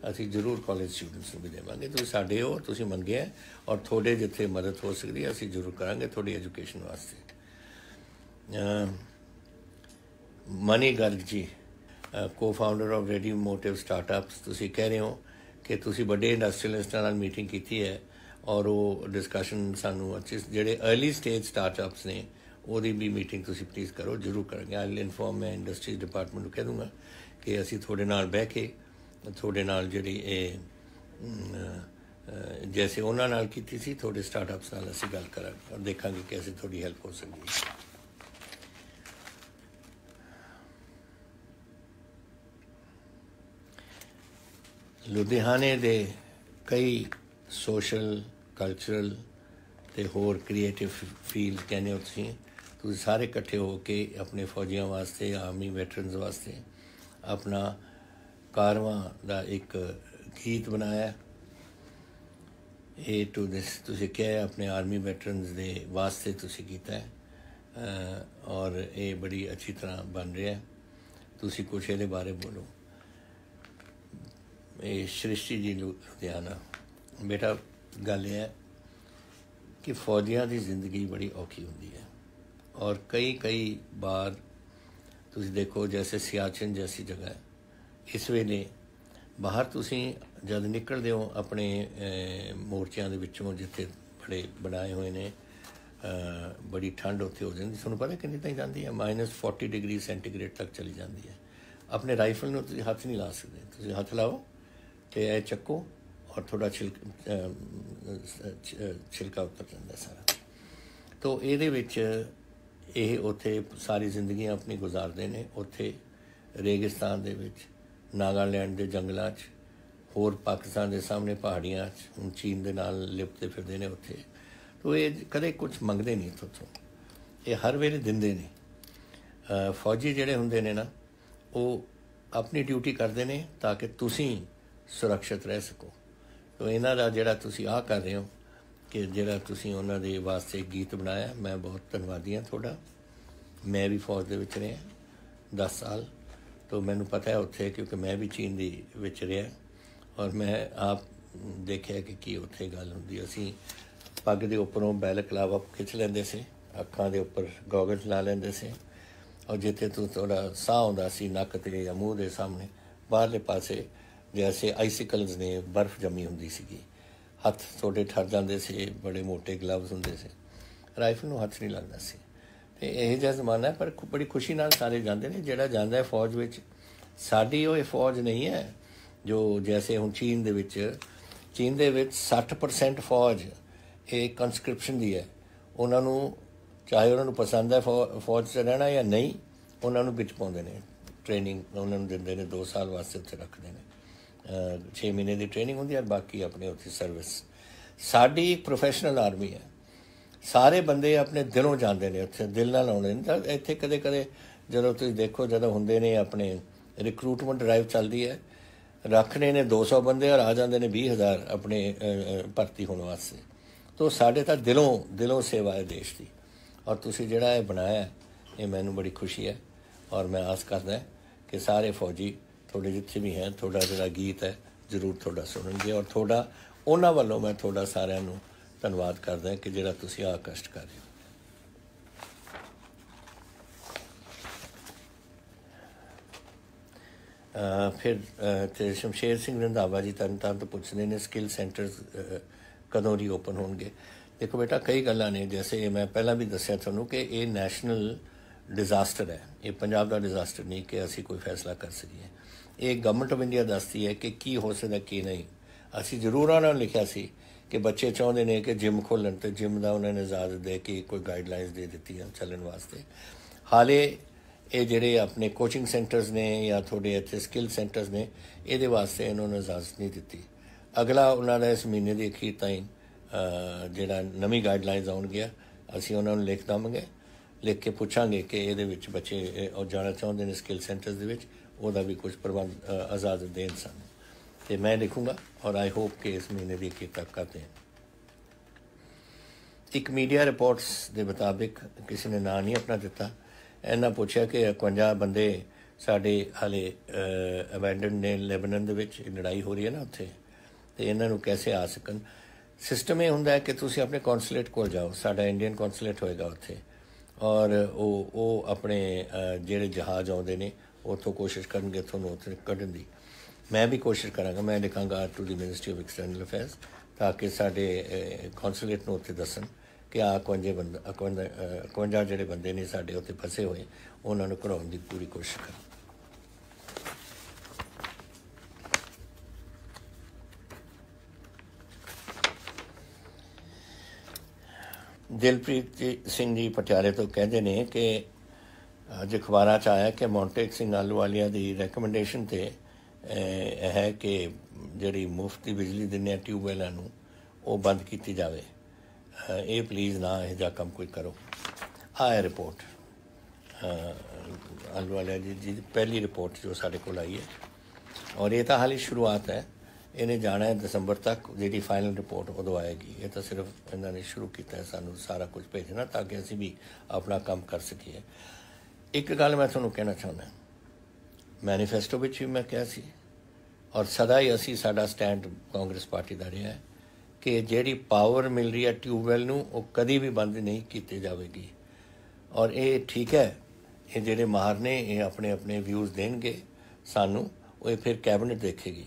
S1: ਅਸੀਂ ਜ਼ਰੂਰ ਕਾਲਜ ਸਟੂਡੈਂਟਸ ਨੂੰ ਵੀ ਦੇਵਾਂਗੇ ਤੁਸੀਂ ਸਾਡੇ ਹੋ ਤੁਸੀਂ ਮੰਗੇ ਆ ਔਰ ਥੋੜੇ ਜਿੱਥੇ ਮਦਦ ਹੋ ਸਕਦੀ ਹੈ ਅਸੀਂ ਜ਼ਰੂਰ ਕਰਾਂਗੇ ਤੁਹਾਡੀ ਐਜੂਕੇਸ਼ਨ ਵਾਸਤੇ Mani Garg ji cofounder of radio motive startups ਤੁਸੀਂ ਕਹਿ ਰਹੇ ਹੋ ਕਿ ਤੁਸੀਂ ਵੱਡੇ ਇੰਡਸਟਰੀਅਲਿਸਟਾਂ ਨਾਲ ਮੀਟਿੰਗ ਕੀਤੀ ਹੈ ਔਰ ਉਹ ਡਿਸਕਸ਼ਨ ਸਾਨੂੰ ਅੱਛੀ ਜਿਹੜੇ अर्ਲੀ ਸਟੇਜ ਸਟਾਰਟਅਪਸ ਨੇ ਉਹਦੀ ਵੀ ਮੀਟਿੰਗ ਤੁਸੀਂ ਪਲੀਜ਼ ਕਰੋ ਜਰੂਰ ਕਰਾਂਗੇ ਆਈ ਇਨਫੋਰਮ ਮੈਂ ਇੰਡਸਟਰੀ ਡਿਪਾਰਟਮੈਂਟ ਨੂੰ ਕਹਿ ਦੂੰਗਾ ਕਿ ਅਸੀਂ ਤੁਹਾਡੇ ਨਾਲ ਬਹਿ ਕੇ ਤੁਹਾਡੇ ਨਾਲ ਜਿਹੜੀ ਇਹ ਜੈਸੇ ਉਹਨਾਂ ਨਾਲ ਕੀਤੀ ਸੀ ਤੁਹਾਡੇ ਸਟਾਰਟਅਪਸ ਨਾਲ ਅਸੀਂ ਗੱਲ ਕਰਾਂਗੇ ਔਰ ਦੇਖਾਂਗੇ ਕਿ ਅਸੀਂ ਤੁਹਾਡੀ ਹੈਲਪ ਹੋ ਸਕਦੀ ਹੈ ਲੁਧਿਆਣੇ ਦੇ ਕਈ ਸੋਸ਼ਲ ਕਲਚਰਲ ਤੇ ਹੋਰ ਕ੍ਰੀਏਟਿਵ ਫੀਲ ਕਹਿੰਦੇ ਹੋ ਤੁਸੀਂ ਤੁਸੀਂ ਸਾਰੇ ਇਕੱਠੇ ਹੋ ਕੇ ਆਪਣੇ ਫੌਜੀਆਂ ਵਾਸਤੇ ਆਰਮੀ ਵੈਟਰਨਸ ਵਾਸਤੇ ਆਪਣਾ ਕਾਰਵਾ ਦਾ ਇੱਕ ਗੀਤ ਬਣਾਇਆ ਏ ਟੂ ਦਿਸ ਤੁਸੀਂ ਕਿਹਾ ਆਪਣੇ ਆਰਮੀ ਵੈਟਰਨਸ ਦੇ ਵਾਸਤੇ ਤੁਸੀਂ ਕੀਤਾ ਹੈ ਔਰ ਇਹ ਬੜੀ ਅੱਛੀ ਤਰ੍ਹਾਂ ਬਣ ਰਿਹਾ ਤੁਸੀਂ ਕੁਛ ਇਹਦੇ ਬਾਰੇ ਬੋਲੋ ਇਹ ਸ੍ਰਿਸ਼ਟੀ ਜੀ ਲੁਧਿਆਣਾ ਬੇਟਾ ਗੱਲ ਇਹ ਹੈ ਕਿ ਫੌਜੀਆਂ ਦੀ ਜ਼ਿੰਦਗੀ ਬੜੀ ਔਖੀ ਹੁੰਦੀ ਹੈ ਔਰ ਕਈ ਕਈ ਵਾਰ ਤੁਸੀਂ ਦੇਖੋ ਜੈਸੇ ਸਿਆਚਨ ਜੈਸੀ ਜਗ੍ਹਾ ਹੈ ਇਸ ਵੇਲੇ ਬਾਹਰ ਤੁਸੀਂ ਜਦ ਨਿਕਲਦੇ ਹੋ ਆਪਣੇ ਮੋਰਚਿਆਂ ਦੇ ਵਿੱਚੋਂ ਜਿੱਥੇ ਬੜੇ ਬਣਾਏ ਹੋਏ ਨੇ ਬੜੀ ਠੰਡ ਉੱਥੇ ਹੋ ਜਾਂਦੀ ਤੁਹਾਨੂੰ ਪਤਾ ਕਿੰਨੀ ਤਾਈ ਜਾਂਦੀ ਹੈ -40 ਡਿਗਰੀ ਸੈਂਟੀਗ੍ਰੇਡ ਤੱਕ ਚਲੀ ਜਾਂਦੀ ਹੈ ਆਪਣੇ ਰਾਈਫਲ ਨੂੰ ਤੁਸੀਂ ਹੱਥ ਨਹੀਂ ਲਾ ਸਕਦੇ ਤੁਸੀਂ ਹੱਥ ਲਾਓ ਤੇ ਇਹ ਚੱਕੋ ਔਰ ਥੋੜਾ ਛਿਲਕਾ ਛਿਲਕਾ ਉੱਤਰ ਜਾਂਦਾ ਸਾਰਾ ਤੋਂ ਇਹਦੇ ਵਿੱਚ ਇਹ ਉਥੇ ਸਾਰੀ ਜ਼ਿੰਦਗੀ ਆਪਣੀ گزارਦੇ ਨੇ ਉਥੇ ਰੇਗਿਸਤਾਨ ਦੇ ਵਿੱਚ ਨਾਗਾਲੈਂਡ ਦੇ ਜੰਗਲਾਂ 'ਚ ਹੋਰ ਪਾਕਿਸਤਾਨ ਦੇ ਸਾਹਮਣੇ ਪਹਾੜੀਆਂ 'ਚ ਚੀਨ ਦੇ ਨਾਲ ਲਿਪਤੇ ਫਿਰਦੇ ਨੇ ਉੱਥੇ ਤੋਂ ਇਹ ਕਦੇ ਕੁਝ ਮੰਗਦੇ ਨਹੀਂ ਤੋਂ ਇਹ ਹਰ ਵੇਲੇ ਦਿੰਦੇ ਨੇ ਫੌਜੀ ਜਿਹੜੇ ਹੁੰਦੇ ਨੇ ਨਾ ਉਹ ਆਪਣੀ ਡਿਊਟੀ ਕਰਦੇ ਨੇ ਤਾਂ ਕਿ ਤੁਸੀਂ ਸੁਰੱਖਿਅਤ ਰਹਿ ਸਕੋ ਤੋਂ ਇਹਨਾਂ ਦਾ ਜਿਹੜਾ ਤੁਸੀਂ ਆਹ ਕਰ ਰਹੇ ਹੋ ਕਿ ਜਿਹੜਾ ਤੁਸੀਂ ਉਹਨਾਂ ਦੇ ਵਾਸਤੇ ਗੀਤ ਬਣਾਇਆ ਮੈਂ ਬਹੁਤ ਧੰਨਵਾਦੀ ਹਾਂ ਤੁਹਾਡਾ ਮੈਂ ਵੀ ਫੌਜ ਦੇ ਵਿੱਚ ਰਿਹਾ 10 ਸਾਲ ਤੋਂ ਮੈਨੂੰ ਪਤਾ ਹੈ ਉੱਥੇ ਕਿਉਂਕਿ ਮੈਂ ਵੀ ਚੀਨ ਦੇ ਵਿੱਚ ਰਿਹਾ ਔਰ ਮੈਂ ਆਪ ਦੇਖਿਆ ਕਿ ਕੀ ਉੱਥੇ ਗੱਲ ਹੁੰਦੀ ਅਸੀਂ ਪੱਗ ਦੇ ਉੱਪਰੋਂ ਬੈਲ ਕਲਾਵਾ ਖਿੱਚ ਲੈਂਦੇ ਸੀ ਅੱਖਾਂ ਦੇ ਉੱਪਰ ਗੋਗਲਸ ਲਾ ਲੈਂਦੇ ਸੀ ਔਰ ਜਿੱਥੇ ਤੂੰ ਥੋੜਾ ਸਾਹ ਹੁੰਦਾ ਸੀ ਨੱਕ ਤੇ ਜਾਂ ਮੂੰਹ ਦੇ ਸਾਹਮਣੇ ਬਾਹਰਲੇ ਪਾਸੇ ਜਿਵੇਂ ਆਈਸਿਕਲਸ ਨੇ ਬਰਫ਼ ਜੰਮੀ ਹੁੰਦੀ ਸੀਗੀ ਹੱਥ ਥੋੜੇ ਠਰ ਜਾਂਦੇ ਸੀ ਬੜੇ ਮੋٹے ਗਲਵਸ ਹੁੰਦੇ ਸੀ ਰਾਈਫਲ ਨੂੰ ਹੱਥ ਨਹੀਂ ਲੱਗਦਾ ਸੀ ਤੇ ਇਹ ਜਿਹਾ ਜ਼ਮਾਨਾ ਹੈ ਪਰ ਬੜੀ ਖੁਸ਼ੀ ਨਾਲ ਸਾਰੇ ਜਾਂਦੇ ਨੇ ਜਿਹੜਾ ਜਾਂਦਾ ਹੈ ਫੌਜ ਵਿੱਚ ਸਾਡੀ ਉਹ ਫੌਜ ਨਹੀਂ ਹੈ ਜੋ ਜੈਸੇ ਹੁਣ ਚੀਨ ਦੇ ਵਿੱਚ ਚੀਨ ਦੇ ਵਿੱਚ 60% ਫੌਜ ਇਹ ਕਨਸਕ੍ਰਿਪਸ਼ਨ ਦੀ ਹੈ ਉਹਨਾਂ ਨੂੰ ਚਾਹੇ ਉਹਨਾਂ ਨੂੰ ਪਸੰਦ ਹੈ ਫੌਜ 'ਚ ਰਹਿਣਾ ਜਾਂ ਨਹੀਂ ਉਹਨਾਂ ਨੂੰ ਵਿੱਚ ਪਾਉਂਦੇ ਨੇ ਟ੍ਰੇਨਿੰਗ ਉਹਨਾਂ ਨੂੰ ਦਿੰਦੇ ਨੇ 2 ਸਾਲ ਵਾਸਤੇ ਉੱਥੇ ਰੱਖਦੇ ਨੇ 6 ਮਹੀਨੇ ਦੀ ਟ੍ਰੇਨਿੰਗ ਹੁੰਦੀ ਹੈ ਬਾਕੀ ਆਪਣੇ ਉੱਥੇ ਸਰਵਿਸ ਸਾਡੀ ਇੱਕ ਪ੍ਰੋਫੈਸ਼ਨਲ ਆਰਮੀ ਹੈ ਸਾਰੇ ਬੰਦੇ ਆਪਣੇ ਦਿਲੋਂ ਜਾਂਦੇ ਨੇ ਉੱਥੇ ਦਿਲ ਨਾਲ ਆਉਂਦੇ ਨੇ ਤਾਂ ਇੱਥੇ ਕਦੇ ਕਦੇ ਜਦੋਂ ਤੁਸੀਂ ਦੇਖੋ ਜਦੋਂ ਹੁੰਦੇ ਨੇ ਆਪਣੇ ਰਿਕਰੂਟਮੈਂਟ ਡਰਾਈਵ ਚੱਲਦੀ ਹੈ ਰੱਖਣੇ ਨੇ 200 ਬੰਦੇ ਔਰ ਆ ਜਾਂਦੇ ਨੇ 20000 ਆਪਣੇ ਭਰਤੀ ਹੋਣ ਵਾਸਤੇ ਤੋਂ ਸਾਡੇ ਤਾਂ ਦਿਲੋਂ ਦਿਲੋਂ ਸੇਵਾ ਹੈ ਦੇਸ਼ ਦੀ ਔਰ ਤੁਸੀਂ ਜਿਹੜਾ ਇਹ ਬਣਾਇਆ ਇਹ ਮੈਨੂੰ ਬੜੀ ਖੁਸ਼ੀ ਹੈ ਔਰ ਮੈਂ ਆਸ ਕਰਦਾ ਕਿ ਸਾਰੇ ਫੌਜੀ ਤੁਹਾਡੇ ਜਿੱਥੇ ਵੀ ਹੈ ਤੁਹਾਡਾ ਜਿਹੜਾ ਗੀਤ ਹੈ ਜ਼ਰੂਰ ਤੁਹਾਡਾ ਸੁਣਨਗੇ ਔਰ ਤੁਹਾਡਾ ਉਹਨਾਂ ਵੱਲੋਂ ਮੈਂ ਤੁਹਾਡਾ ਸਾਰਿਆਂ ਨੂੰ ਧੰਨਵਾਦ ਕਰਦਾ ਕਿ ਜਿਹੜਾ ਤੁਸੀਂ ਆ ਕਸ਼ਟ ਕਰ ਰਹੇ ਹੋ ਫਿਰ ਤੇ ਸ਼ਮਸ਼ੇਰ ਸਿੰਘ ਰੰਧਾਵਾ ਜੀ ਤਾਂ ਤੋਂ ਪੁੱਛਦੇ ਨੇ ਸਕਿੱਲ ਸੈਂਟਰ ਕਦੋਂ ਰੀ ਓਪਨ ਹੋਣਗੇ ਦੇਖੋ ਬੇਟਾ ਕਈ ਗੱਲਾਂ ਨੇ ਜਿਵੇਂ ਮੈਂ ਪਹਿਲਾਂ ਵੀ ਦੱਸਿਆ ਤੁਹਾਨੂੰ ਕਿ ਇਹ ਨੈਸ਼ਨਲ ਡਿਜ਼ਾਸਟਰ ਹੈ ਇਹ ਪੰਜਾਬ ਦਾ ਡਿਜ਼ਾਸਟਰ ਨਹੀਂ ਕਿ ਅਸੀਂ ਕੋਈ ਫੈਸਲਾ ਕਰ ਸਕੀਏ ਇਹ ਗਵਰਨਮੈਂਟ ਆਫ ਇੰਡੀਆ ਦੱਸਦੀ ਹੈ ਕਿ ਕੀ ਹੋ ਸਕਦਾ ਕੀ ਨਹੀਂ ਅਸੀਂ ਜ਼ਰੂਰ ਉਹਨਾਂ ਨੂੰ ਲਿਖਿਆ ਸੀ ਕਿ ਬੱਚੇ ਚਾਹੁੰਦੇ ਨੇ ਕਿ ਜਿਮ ਖੋਲਣ ਤੇ ਜਿਮ ਦਾ ਉਹਨਾਂ ਨੇ ਇਜਾਜ਼ਤ ਦੇ ਕੇ ਕੋਈ ਗਾਈਡਲਾਈਨਸ ਦੇ ਦਿੱਤੀ ਹਨ ਚੱਲਣ ਵਾਸਤੇ ਹਾਲੇ ਇਹ ਜਿਹੜੇ ਆਪਣੇ ਕੋਚਿੰਗ ਸੈਂਟਰਸ ਨੇ ਜਾਂ ਤੁਹਾਡੇ ਇੱਥੇ ਸਕਿੱਲ ਸੈਂਟਰਸ ਨੇ ਇਹਦੇ ਵਾਸਤੇ ਇਹਨਾਂ ਨੂੰ ਇਜਾਜ਼ਤ ਨਹੀਂ ਦਿੱਤੀ ਅਗਲਾ ਉਹਨਾਂ ਦਾ ਇਸ ਮਹੀਨੇ ਦੇ ਅਖੀਰ ਤਾਈਂ ਜਿਹੜਾ ਨਵੀਂ ਗਾਈਡਲਾਈਨਸ ਆਉਣ ਗਿਆ ਅਸੀਂ ਉਹਨਾਂ ਨੂੰ ਲਿਖ ਦਵਾਂਗੇ ਲਿਖ ਕੇ ਪੁੱਛਾਂਗੇ ਕਿ ਇਹਦੇ ਵਿੱਚ ਬੱਚੇ ਉਹ ਜਾਣਾ ਚਾਹੁੰਦੇ ਨੇ ਸਕਿੱਲ ਸੈਂਟਰਸ ਦੇ ਵਿੱਚ ਉਹਦਾ ਵੀ ਕੁਝ ਪ੍ਰਬੰਧ ਆਜ਼ਾਦ ਦੇਣ ਸਨ ਤੇ ਮੈਂ ਲਿਖੂੰਗਾ ਔਰ ਆਈ ਹੋਪ ਕਿ ਇਸ ਮਹੀਨੇ ਦੀ ਕਿ ਤੱਕ ਕਰਦੇ ਇੱਕ ਮੀਡੀਆ ਰਿਪੋਰਟਸ ਦੇ ਮੁਤਾਬਿਕ ਕਿਸੇ ਨੇ ਨਾਂ ਨਹੀਂ ਆਪਣਾ ਦਿੱਤਾ ਇਹਨਾਂ ਪੁੱਛਿਆ ਕਿ 51 ਬੰਦੇ ਸਾਡੇ ਹਲੇ ਅਬੈਂਡਨ ਨੇ ਲੈਬਨਨ ਦੇ ਵਿੱਚ ਲੜਾਈ ਹੋ ਰਹੀ ਹੈ ਨਾ ਉੱਥੇ ਤੇ ਇਹਨਾਂ ਨੂੰ ਕਿਵੇਂ ਆ ਸਕਣ ਸਿਸਟਮ ਇਹ ਹੁੰਦਾ ਹੈ ਕਿ ਤੁਸੀਂ ਆਪਣੇ ਕੌਂਸੂਲੇਟ ਕੋਲ ਜਾਓ ਸਾਡਾ ਇੰਡੀਅਨ ਕੌਂਸੂਲੇਟ ਹੋਏਗਾ ਉੱਥੇ ਔਰ ਉਹ ਉਹ ਆਪਣੇ ਜਿਹੜੇ ਜਹਾਜ਼ ਆਉਂਦੇ ਨੇ ਉੱਥੋਂ ਕੋਸ਼ਿਸ਼ ਕਰਨਗੇ ਤੁਹਾਨੂੰ ਉੱਥੇ ਕੱਢਣ ਦੀ ਮੈਂ ਵੀ ਕੋਸ਼ਿਸ਼ ਕਰਾਂਗਾ ਮੈਂ ਲਿਖਾਂਗਾ to the ministry of external affairs ਤਾਂ ਕਿ ਸਾਡੇ ਕੌਂਸੂਲੇਟ ਨੂੰ ਉੱਥੇ ਦੱਸਣ ਕਿ ਆ ਕੋਂਜੇ ਬੰਦੇ 51 ਜਿਹੜੇ ਬੰਦੇ ਨੇ ਸਾਡੇ ਉੱਥੇ ਫਸੇ ਹੋਏ ਉਹਨਾਂ ਨੂੰ ਕਢਾਉਣ ਦੀ ਪੂਰੀ ਕੋਸ਼ਿਸ਼ ਕਰਾਂ ਦਿਲਪ੍ਰੀਤ ਸਿੰਘ ਜੀ ਪਟਿਆਲੇ ਤੋਂ ਕਹਿੰਦੇ ਨੇ ਕਿ ਅੱਜ ਅਖਬਾਰਾਂ 'ਚ ਆਇਆ ਕਿ ਮੌਂਟੇਕ ਸਿੰਘ ਆਲੂਵਾਲੀਆ ਦੀ ਰეკਮੈਂਡੇਸ਼ਨ ਤੇ ਹੈ ਕਿ ਜਿਹੜੀ ਮੁਫਤੀ ਬਿਜਲੀ ਦਿੰਨੇ ਟਿਊਬਵੈਲਾਂ ਨੂੰ ਉਹ ਬੰਦ ਕੀਤੀ ਜਾਵੇ ਇਹ ਪਲੀਜ਼ ਨਾ ਇਹ ਜਾ ਕੰਮ ਕੋਈ ਕਰੋ ਆਇਆ ਰਿਪੋਰਟ ਆਲੂਵਾਲੀਆ ਦੀ ਪਹਿਲੀ ਰਿਪੋਰਟ ਜੋ ਸਾਡੇ ਕੋਲ ਆਈ ਹੈ ਔਰ ਇਹ ਤਾਂ ਹਾਲੀ ਸ਼ੁਰੂਆਤ ਹੈ ਇਹਨੇ ਜਾਣਾ ਹੈ ਦਸੰਬਰ ਤੱਕ ਜਿਹੜੀ ਫਾਈਨਲ ਰਿਪੋਰਟ ਉਦੋਂ ਆਏਗੀ ਇਹ ਤਾਂ ਸਿਰਫ ਇਹਨਾਂ ਨੇ ਸ਼ੁਰੂ ਕੀਤਾ ਹੈ ਸਾਨੂੰ ਸਾਰਾ ਕੁਝ ਭੇਜਣਾ ਤਾਂ ਕਿ ਅਸੀਂ ਵੀ ਆਪਣਾ ਕੰਮ ਕਰ ਸਕੀਏ ਇੱਕ ਗੱਲ ਮੈਂ ਤੁਹਾਨੂੰ ਕਹਿਣਾ ਚਾਹੁੰਦਾ ਮੈਨੀਫੈਸਟੋ ਵਿੱਚ ਵੀ ਮੈਂ ਕਿਹਾ ਸੀ ਔਰ ਸਦਾ ਹੀ ਅਸੀਂ ਸਾਡਾ ਸਟੈਂਡ ਕਾਂਗਰਸ ਪਾਰਟੀ ਦਾ ਰਿਹਾ ਹੈ ਕਿ ਜਿਹੜੀ ਪਾਵਰ ਮਿਲ ਰਹੀ ਹੈ ਟਿਊਬਵੈਲ ਨੂੰ ਉਹ ਕਦੀ ਵੀ ਬੰਦ ਨਹੀਂ ਕੀਤੀ ਜਾਵੇਗੀ ਔਰ ਇਹ ਠੀਕ ਹੈ ਇਹ ਜਿਹੜੇ ਮਾਹਰ ਨੇ ਇਹ ਆਪਣੇ ਆਪਣੇ ਵਿਊਜ਼ ਦੇਣਗੇ ਸਾਨੂੰ ਉਹ ਇਹ ਫਿਰ ਕੈਬਨਿਟ ਦੇਖੇਗੀ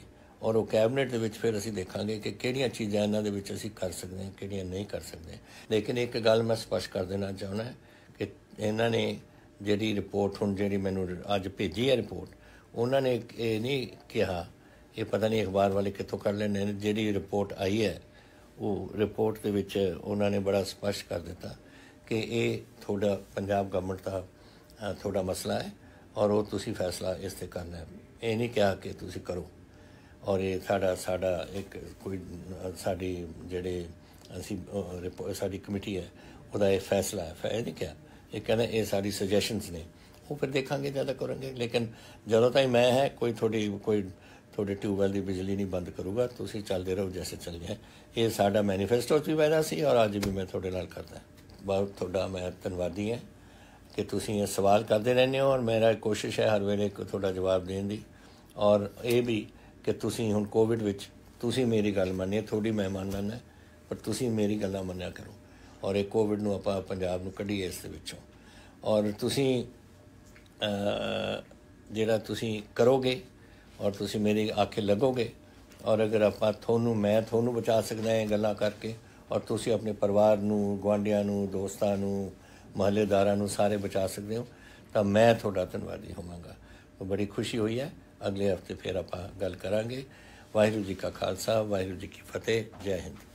S1: ਔਰ ਉਹ ਕੈਬਨਿਟ ਦੇ ਵਿੱਚ ਫਿਰ ਅਸੀਂ ਦੇਖਾਂਗੇ ਕਿ ਕਿਹੜੀਆਂ ਚੀਜ਼ਾਂ ਇਹਨਾਂ ਦੇ ਵਿੱਚ ਅਸੀਂ ਕਰ ਸਕਦੇ ਹਾਂ ਕਿਹੜੀਆਂ ਨਹੀਂ ਕਰ ਸਕਦੇ ਲੇਕਿਨ ਇੱਕ ਗੱਲ ਮੈਂ ਸਪਸ਼ਟ ਕਰ ਦੇਣਾ ਚਾਹੁੰਦਾ ਕਿ ਇਹਨਾਂ ਨੇ ਜਿਹੜੀ ਰਿਪੋਰਟ ਹੁਣ ਜਿਹੜੀ ਮੈਨੂੰ ਅੱਜ ਭੇਜੀ ਹੈ ਰਿਪੋਰਟ ਉਹਨਾਂ ਨੇ ਇਹ ਨਹੀਂ ਕਿਹਾ ਇਹ ਪਤਾ ਨਹੀਂ ਅਖਬਾਰ ਵਾਲੇ ਕਿੱਥੋਂ ਕਰ ਲੈਣੇ ਜਿਹੜੀ ਰਿਪੋਰਟ ਆਈ ਹੈ ਉਹ ਰਿਪੋਰਟ ਦੇ ਵਿੱਚ ਉਹਨਾਂ ਨੇ ਬੜਾ ਸਪਸ਼ਟ ਕਰ ਦਿੱਤਾ ਕਿ ਇਹ ਤੁਹਾਡਾ ਪੰਜਾਬ ਗਵਰਨਮੈਂਟ ਦਾ ਤੁਹਾਡਾ ਮਸਲਾ ਹੈ ਔਰ ਉਹ ਤੁਸੀਂ ਫੈਸਲਾ ਇਸ ਤੇ ਕਰਨਾ ਹੈ ਇਹ ਨਹੀਂ ਕਿਹਾ ਕਿ ਤੁਸੀਂ ਕਰੋ ਔਰ ਇਹ ਸਾਡਾ ਸਾਡਾ ਇੱਕ ਕੋਈ ਸਾਡੀ ਜਿਹੜੇ ਅਸੀਂ ਸਾਡੀ ਕਮੇਟੀ ਹੈ ਉਹਦਾ ਇਹ ਫੈਸਲਾ ਹੈ ਇਹ ਨਹੀਂ ਕਿਹਾ ਇਹ ਕਹਿੰਦੇ ਇਹ ਸਾਡੀ ਸੁਜੈਸ਼ਨਸ ਨੇ ਉਹ ਫਿਰ ਦੇਖਾਂਗੇ ਜਿਆਦਾ ਕਰਾਂਗੇ ਲੇਕਿਨ ਜਦੋਂ ਤਾਈਂ ਮੈਂ ਹੈ ਕੋਈ ਤੁਹਾਡੀ ਕੋਈ ਤੁਹਾਡੇ ਟਿਊਬਵੈਲ ਦੀ ਬਿਜਲੀ ਨਹੀਂ ਬੰਦ ਕਰੂਗਾ ਤੁਸੀਂ ਚੱਲਦੇ ਰਹੋ ਜਿਵੇਂ ਚੱਲ ਗਿਆ ਇਹ ਸਾਡਾ ਮੈਨੀਫੈਸਟੋ ਵੀ ਵਾਇਦਾ ਸੀ ਔਰ ਅੱਜ ਵੀ ਮੈਂ ਤੁਹਾਡੇ ਨਾਲ ਕਰਦਾ ਬਹੁਤ ਤੁਹਾਡਾ ਮੈਂ ਧੰਨਵਾਦੀ ਹਾਂ ਕਿ ਤੁਸੀਂ ਇਹ ਸਵਾਲ ਕਰਦੇ ਰਹਿੰਦੇ ਹੋ ਔਰ ਮੇਰਾ ਕੋਸ਼ਿਸ਼ ਹੈ ਹਰ ਵੇਲੇ ਤੁਹਾਡਾ ਜਵਾਬ ਦੇਣ ਦੀ ਔਰ ਇਹ ਵੀ ਕਿ ਤੁਸੀਂ ਹੁਣ ਕੋਵਿਡ ਵਿੱਚ ਤੁਸੀਂ ਮੇਰੀ ਗੱਲ ਮੰਨਿਆ ਥੋੜੀ ਮੈਂ ਮੰਨ ਪਰ ਤੁਸੀਂ ਮੇਰੀ ਗੱਲਾਂ ਮੰਨਿਆ ਕਰੋ ਔਰ ਇਹ ਕੋਵਿਡ ਨੂੰ ਆਪਾਂ ਪੰਜਾਬ ਨੂੰ ਕੱਢੀਏ ਇਸ ਦੇ ਵਿੱਚੋਂ ਔਰ ਤੁਸੀਂ ਜਿਹੜਾ ਤੁਸੀਂ ਕਰੋਗੇ ਔਰ ਤੁਸੀਂ ਮੇਰੀ ਆਖੇ ਲੱਗੋਗੇ ਔਰ ਅਗਰ ਆਪਾਂ ਤੁਹਾਨੂੰ ਮੈਂ ਤੁਹਾਨੂੰ ਬਚਾ ਸਕਦਾ ਹਾਂ ਗੱਲਾਂ ਕਰਕੇ ਔਰ ਤੁਸੀਂ ਆਪਣੇ ਪਰਿਵਾਰ ਨੂੰ ਗਵਾਂਡਿਆਂ ਨੂੰ ਦੋਸਤਾਂ ਨੂੰ ਮਹੱਲੇਦਾਰਾਂ ਨੂੰ ਸਾਰੇ ਬਚਾ ਸਕਦੇ ਹੋ ਤਾਂ ਮੈਂ ਤੁਹਾਡਾ ਧੰਨਵਾਦੀ ਹੋਵਾਂਗਾ ਤਾਂ ਬੜੀ ਖੁਸ਼ੀ ਹੋਈ ਹੈ ਅਗਲੇ ਹਫਤੇ ਫੇਰ ਆਪਾਂ ਗੱਲ ਕਰਾਂਗੇ ਵਾਹਿਗੁਰੂ ਜੀ ਕਾ ਖਾਲਸਾ ਵਾਹਿਗੁਰੂ ਜੀ ਕੀ ਫਤਿਹ ਜੈ ਹਿੰਦ